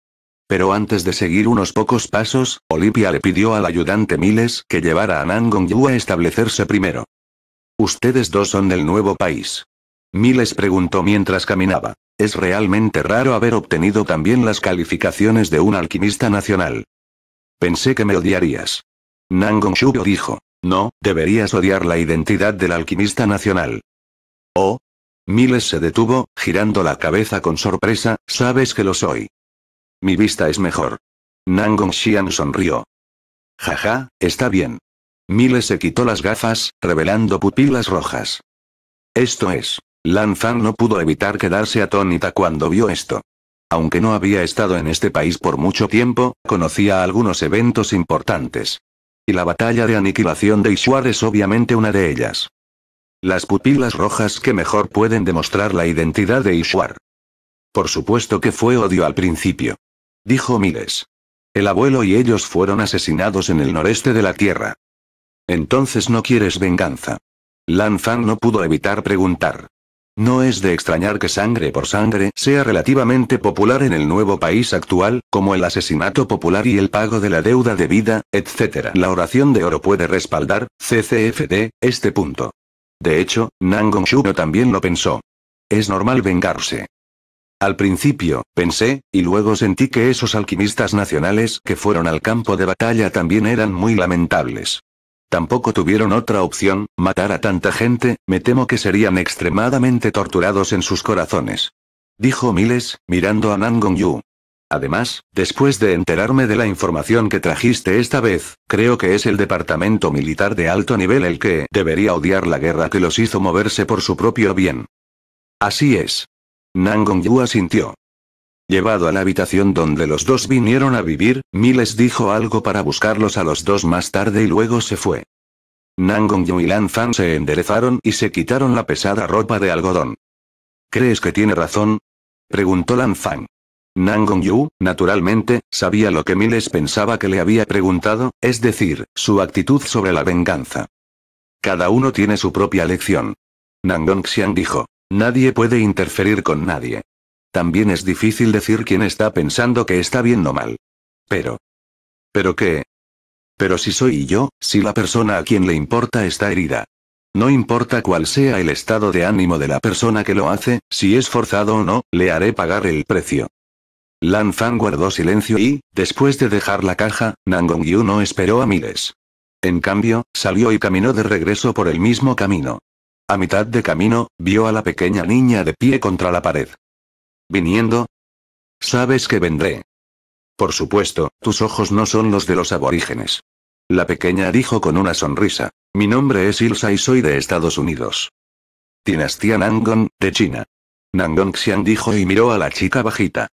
Pero antes de seguir unos pocos pasos, Olivia le pidió al ayudante Miles que llevara a Nangong Yu a establecerse primero. Ustedes dos son del nuevo país. Miles preguntó mientras caminaba. Es realmente raro haber obtenido también las calificaciones de un alquimista nacional. Pensé que me odiarías. Nangong Shugo dijo. No, deberías odiar la identidad del alquimista nacional. Oh. Miles se detuvo, girando la cabeza con sorpresa, sabes que lo soy. Mi vista es mejor. Nangong Xian sonrió. Jaja, está bien. Miles se quitó las gafas, revelando pupilas rojas. Esto es. Lan Fan no pudo evitar quedarse atónita cuando vio esto. Aunque no había estado en este país por mucho tiempo, conocía algunos eventos importantes la batalla de aniquilación de Ishuar es obviamente una de ellas. Las pupilas rojas que mejor pueden demostrar la identidad de Ishwar. Por supuesto que fue odio al principio. Dijo Miles. El abuelo y ellos fueron asesinados en el noreste de la Tierra. Entonces no quieres venganza. Lan no pudo evitar preguntar. No es de extrañar que sangre por sangre sea relativamente popular en el nuevo país actual, como el asesinato popular y el pago de la deuda de vida, etc. La oración de oro puede respaldar, CCFD, este punto. De hecho, Nangong Shuno también lo pensó. Es normal vengarse. Al principio, pensé, y luego sentí que esos alquimistas nacionales que fueron al campo de batalla también eran muy lamentables. Tampoco tuvieron otra opción, matar a tanta gente, me temo que serían extremadamente torturados en sus corazones. Dijo Miles, mirando a Nangong Yu. Además, después de enterarme de la información que trajiste esta vez, creo que es el departamento militar de alto nivel el que debería odiar la guerra que los hizo moverse por su propio bien. Así es. Nangong Yu asintió. Llevado a la habitación donde los dos vinieron a vivir, Miles dijo algo para buscarlos a los dos más tarde y luego se fue. Nangong y Lan Fan se enderezaron y se quitaron la pesada ropa de algodón. ¿Crees que tiene razón? preguntó Lan Fan. Nangong Yu, naturalmente, sabía lo que Miles pensaba que le había preguntado, es decir, su actitud sobre la venganza. Cada uno tiene su propia lección. Nangong Xiang dijo. Nadie puede interferir con nadie. También es difícil decir quién está pensando que está viendo mal. Pero. ¿Pero qué? Pero si soy yo, si la persona a quien le importa está herida. No importa cuál sea el estado de ánimo de la persona que lo hace, si es forzado o no, le haré pagar el precio. Lan Fan guardó silencio y, después de dejar la caja, Nangong Yu no esperó a miles. En cambio, salió y caminó de regreso por el mismo camino. A mitad de camino, vio a la pequeña niña de pie contra la pared. ¿Viniendo? Sabes que vendré. Por supuesto, tus ojos no son los de los aborígenes. La pequeña dijo con una sonrisa. Mi nombre es Ilsa y soy de Estados Unidos. Dinastía Nangon, de China. Nangon Xian dijo y miró a la chica bajita.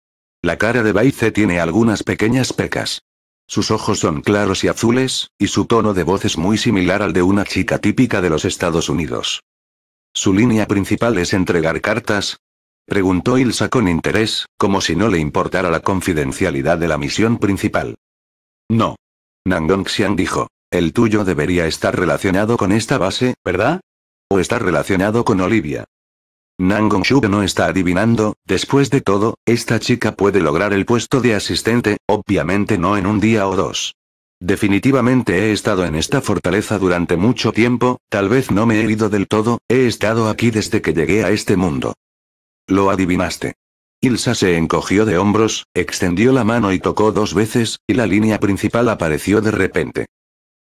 La cara de Baize tiene algunas pequeñas pecas. Sus ojos son claros y azules, y su tono de voz es muy similar al de una chica típica de los Estados Unidos. Su línea principal es entregar cartas, Preguntó Ilsa con interés, como si no le importara la confidencialidad de la misión principal. No. Nangong Xiang dijo. El tuyo debería estar relacionado con esta base, ¿verdad? ¿O está relacionado con Olivia? Nangong Shu no está adivinando, después de todo, esta chica puede lograr el puesto de asistente, obviamente no en un día o dos. Definitivamente he estado en esta fortaleza durante mucho tiempo, tal vez no me he ido del todo, he estado aquí desde que llegué a este mundo. Lo adivinaste. Ilsa se encogió de hombros, extendió la mano y tocó dos veces, y la línea principal apareció de repente.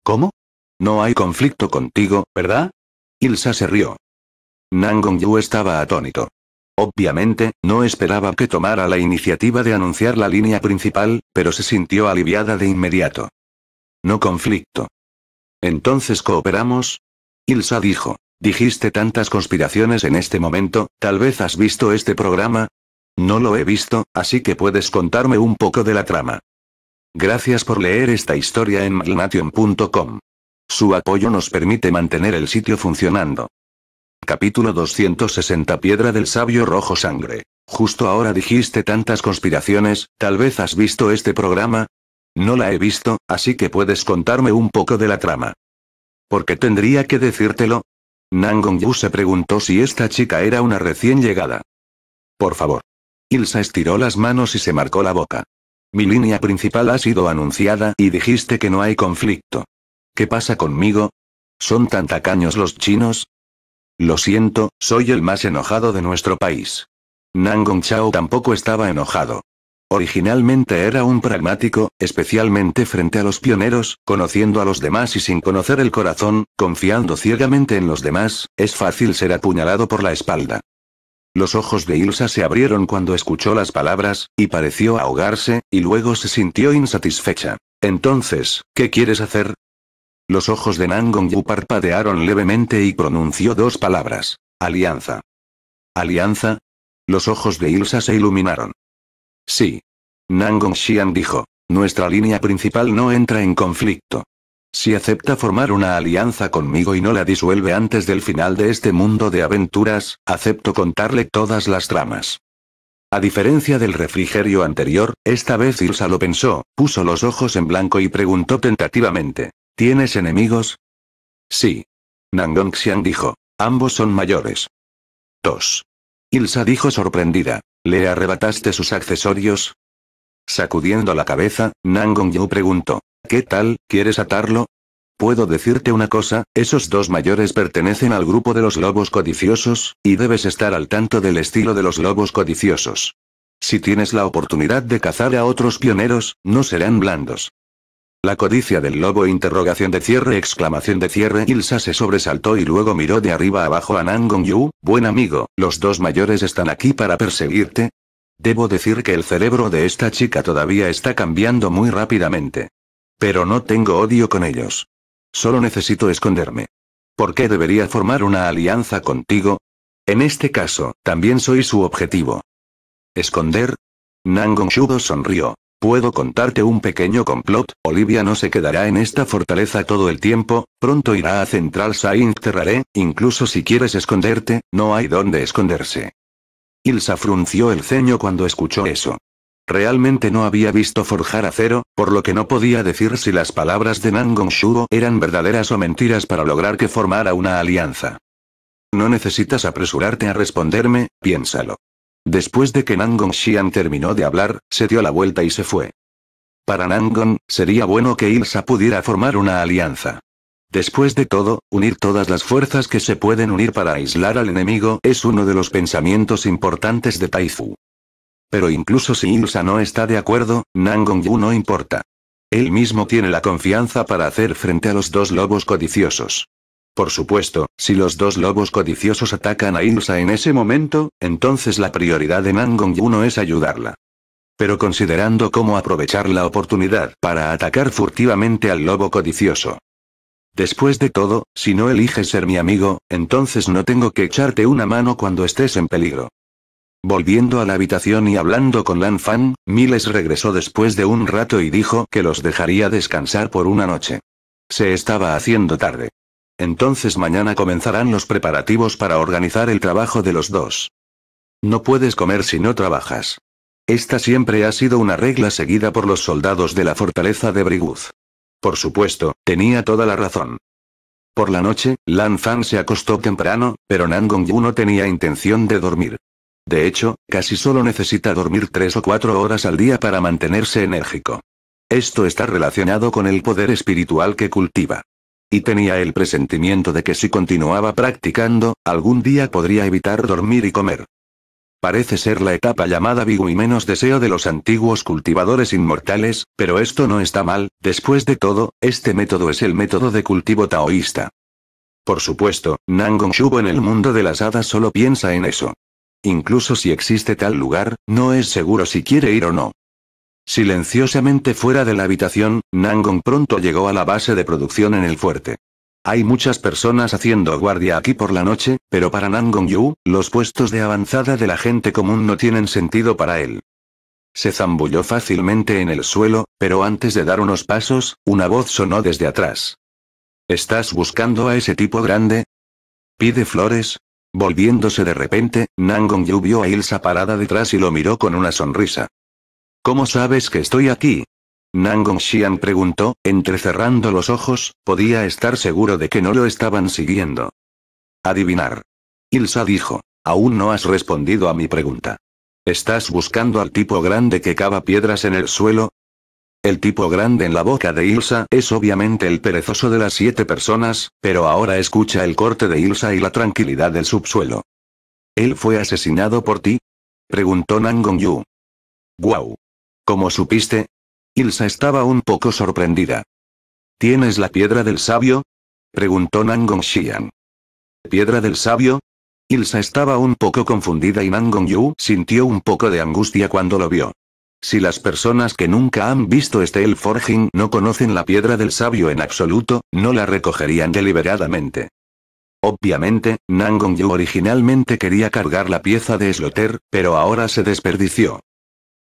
¿Cómo? No hay conflicto contigo, ¿verdad? Ilsa se rió. Nangong Yu estaba atónito. Obviamente, no esperaba que tomara la iniciativa de anunciar la línea principal, pero se sintió aliviada de inmediato. No conflicto. Entonces cooperamos. Ilsa dijo. Dijiste tantas conspiraciones en este momento, tal vez has visto este programa. No lo he visto, así que puedes contarme un poco de la trama. Gracias por leer esta historia en magnation.com. Su apoyo nos permite mantener el sitio funcionando. Capítulo 260 Piedra del Sabio Rojo Sangre. Justo ahora dijiste tantas conspiraciones, tal vez has visto este programa. No la he visto, así que puedes contarme un poco de la trama. Porque tendría que decírtelo? Nangong-yu se preguntó si esta chica era una recién llegada. Por favor. Ilsa estiró las manos y se marcó la boca. Mi línea principal ha sido anunciada y dijiste que no hay conflicto. ¿Qué pasa conmigo? ¿Son tan tacaños los chinos? Lo siento, soy el más enojado de nuestro país. Nangong Chao tampoco estaba enojado. Originalmente era un pragmático, especialmente frente a los pioneros, conociendo a los demás y sin conocer el corazón, confiando ciegamente en los demás, es fácil ser apuñalado por la espalda. Los ojos de Ilsa se abrieron cuando escuchó las palabras, y pareció ahogarse, y luego se sintió insatisfecha. Entonces, ¿qué quieres hacer? Los ojos de Yu parpadearon levemente y pronunció dos palabras. Alianza. Alianza. Los ojos de Ilsa se iluminaron. Sí. Nangong Xian dijo. Nuestra línea principal no entra en conflicto. Si acepta formar una alianza conmigo y no la disuelve antes del final de este mundo de aventuras, acepto contarle todas las tramas. A diferencia del refrigerio anterior, esta vez Ilsa lo pensó, puso los ojos en blanco y preguntó tentativamente. ¿Tienes enemigos? Sí. Nangong Xian dijo. Ambos son mayores. Dos. Ilsa dijo sorprendida. ¿Le arrebataste sus accesorios? Sacudiendo la cabeza, Nangong-yu preguntó. ¿Qué tal, quieres atarlo? Puedo decirte una cosa, esos dos mayores pertenecen al grupo de los lobos codiciosos, y debes estar al tanto del estilo de los lobos codiciosos. Si tienes la oportunidad de cazar a otros pioneros, no serán blandos. La codicia del lobo interrogación de cierre exclamación de cierre Ilsa se sobresaltó y luego miró de arriba abajo a Nangong Yu, buen amigo, los dos mayores están aquí para perseguirte. Debo decir que el cerebro de esta chica todavía está cambiando muy rápidamente. Pero no tengo odio con ellos. Solo necesito esconderme. ¿Por qué debería formar una alianza contigo? En este caso, también soy su objetivo. ¿Esconder? Nangong Shudo sonrió. Puedo contarte un pequeño complot, Olivia no se quedará en esta fortaleza todo el tiempo, pronto irá a Central Saint Terraré, incluso si quieres esconderte, no hay dónde esconderse. Ilsa frunció el ceño cuando escuchó eso. Realmente no había visto forjar acero, por lo que no podía decir si las palabras de Nangong Shuo eran verdaderas o mentiras para lograr que formara una alianza. No necesitas apresurarte a responderme, piénsalo. Después de que Nangong Xian terminó de hablar, se dio la vuelta y se fue. Para Nangong, sería bueno que Ilsa pudiera formar una alianza. Después de todo, unir todas las fuerzas que se pueden unir para aislar al enemigo es uno de los pensamientos importantes de Taifu. Pero incluso si Ilsa no está de acuerdo, Nangong Yu no importa. Él mismo tiene la confianza para hacer frente a los dos lobos codiciosos. Por supuesto, si los dos lobos codiciosos atacan a Ilsa en ese momento, entonces la prioridad de nangong uno es ayudarla. Pero considerando cómo aprovechar la oportunidad para atacar furtivamente al lobo codicioso. Después de todo, si no eliges ser mi amigo, entonces no tengo que echarte una mano cuando estés en peligro. Volviendo a la habitación y hablando con Lan Fan, Miles regresó después de un rato y dijo que los dejaría descansar por una noche. Se estaba haciendo tarde. Entonces mañana comenzarán los preparativos para organizar el trabajo de los dos. No puedes comer si no trabajas. Esta siempre ha sido una regla seguida por los soldados de la fortaleza de Briguz. Por supuesto, tenía toda la razón. Por la noche, Lan Fan se acostó temprano, pero Nangong Yu no tenía intención de dormir. De hecho, casi solo necesita dormir tres o cuatro horas al día para mantenerse enérgico. Esto está relacionado con el poder espiritual que cultiva y tenía el presentimiento de que si continuaba practicando, algún día podría evitar dormir y comer. Parece ser la etapa llamada Bigu y menos deseo de los antiguos cultivadores inmortales, pero esto no está mal, después de todo, este método es el método de cultivo taoísta. Por supuesto, Nangong Shubo en el mundo de las hadas solo piensa en eso. Incluso si existe tal lugar, no es seguro si quiere ir o no. Silenciosamente fuera de la habitación, Nangong pronto llegó a la base de producción en el fuerte. Hay muchas personas haciendo guardia aquí por la noche, pero para Nangong Yu, los puestos de avanzada de la gente común no tienen sentido para él. Se zambulló fácilmente en el suelo, pero antes de dar unos pasos, una voz sonó desde atrás. ¿Estás buscando a ese tipo grande? ¿Pide flores? Volviéndose de repente, Nangong Yu vio a Ilsa parada detrás y lo miró con una sonrisa. ¿Cómo sabes que estoy aquí? Nangong Xian preguntó, entrecerrando los ojos, podía estar seguro de que no lo estaban siguiendo. Adivinar. Ilsa dijo, aún no has respondido a mi pregunta. ¿Estás buscando al tipo grande que cava piedras en el suelo? El tipo grande en la boca de Ilsa es obviamente el perezoso de las siete personas, pero ahora escucha el corte de Ilsa y la tranquilidad del subsuelo. ¿Él fue asesinado por ti? Preguntó Nangong Yu. ¡Guau! Como supiste? Ilsa estaba un poco sorprendida. ¿Tienes la piedra del sabio? preguntó Nangong Xian. ¿Piedra del sabio? Ilsa estaba un poco confundida y Nangong Yu sintió un poco de angustia cuando lo vio. Si las personas que nunca han visto este El Forging no conocen la piedra del sabio en absoluto, no la recogerían deliberadamente. Obviamente, Nangong Yu originalmente quería cargar la pieza de Sloter, pero ahora se desperdició.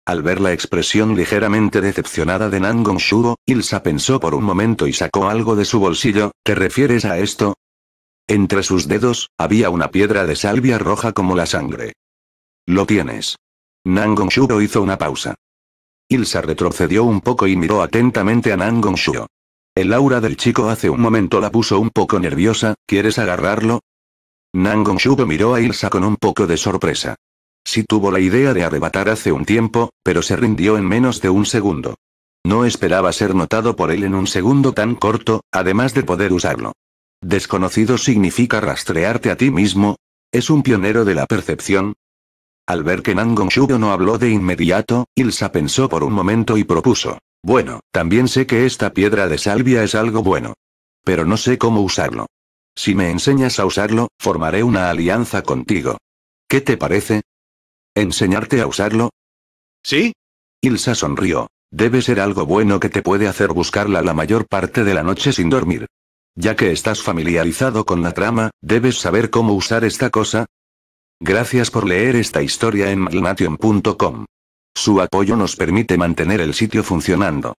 Al ver la expresión ligeramente decepcionada de Nangong Shugo, Ilsa pensó por un momento y sacó algo de su bolsillo, ¿te refieres a esto? Entre sus dedos, había una piedra de salvia roja como la sangre. Lo tienes. Nangong hizo una pausa. Ilsa retrocedió un poco y miró atentamente a Nangong El aura del chico hace un momento la puso un poco nerviosa, ¿quieres agarrarlo? Nangong miró a Ilsa con un poco de sorpresa. Si tuvo la idea de arrebatar hace un tiempo, pero se rindió en menos de un segundo. No esperaba ser notado por él en un segundo tan corto, además de poder usarlo. Desconocido significa rastrearte a ti mismo. ¿Es un pionero de la percepción? Al ver que Nangong Shugo no habló de inmediato, Ilsa pensó por un momento y propuso. Bueno, también sé que esta piedra de salvia es algo bueno. Pero no sé cómo usarlo. Si me enseñas a usarlo, formaré una alianza contigo. ¿Qué te parece? ¿Enseñarte a usarlo? ¿Sí? Ilsa sonrió. Debe ser algo bueno que te puede hacer buscarla la mayor parte de la noche sin dormir. Ya que estás familiarizado con la trama, debes saber cómo usar esta cosa. Gracias por leer esta historia en Malmation.com. Su apoyo nos permite mantener el sitio funcionando.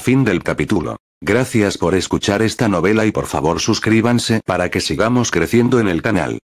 Fin del capítulo. Gracias por escuchar esta novela y por favor suscríbanse para que sigamos creciendo en el canal.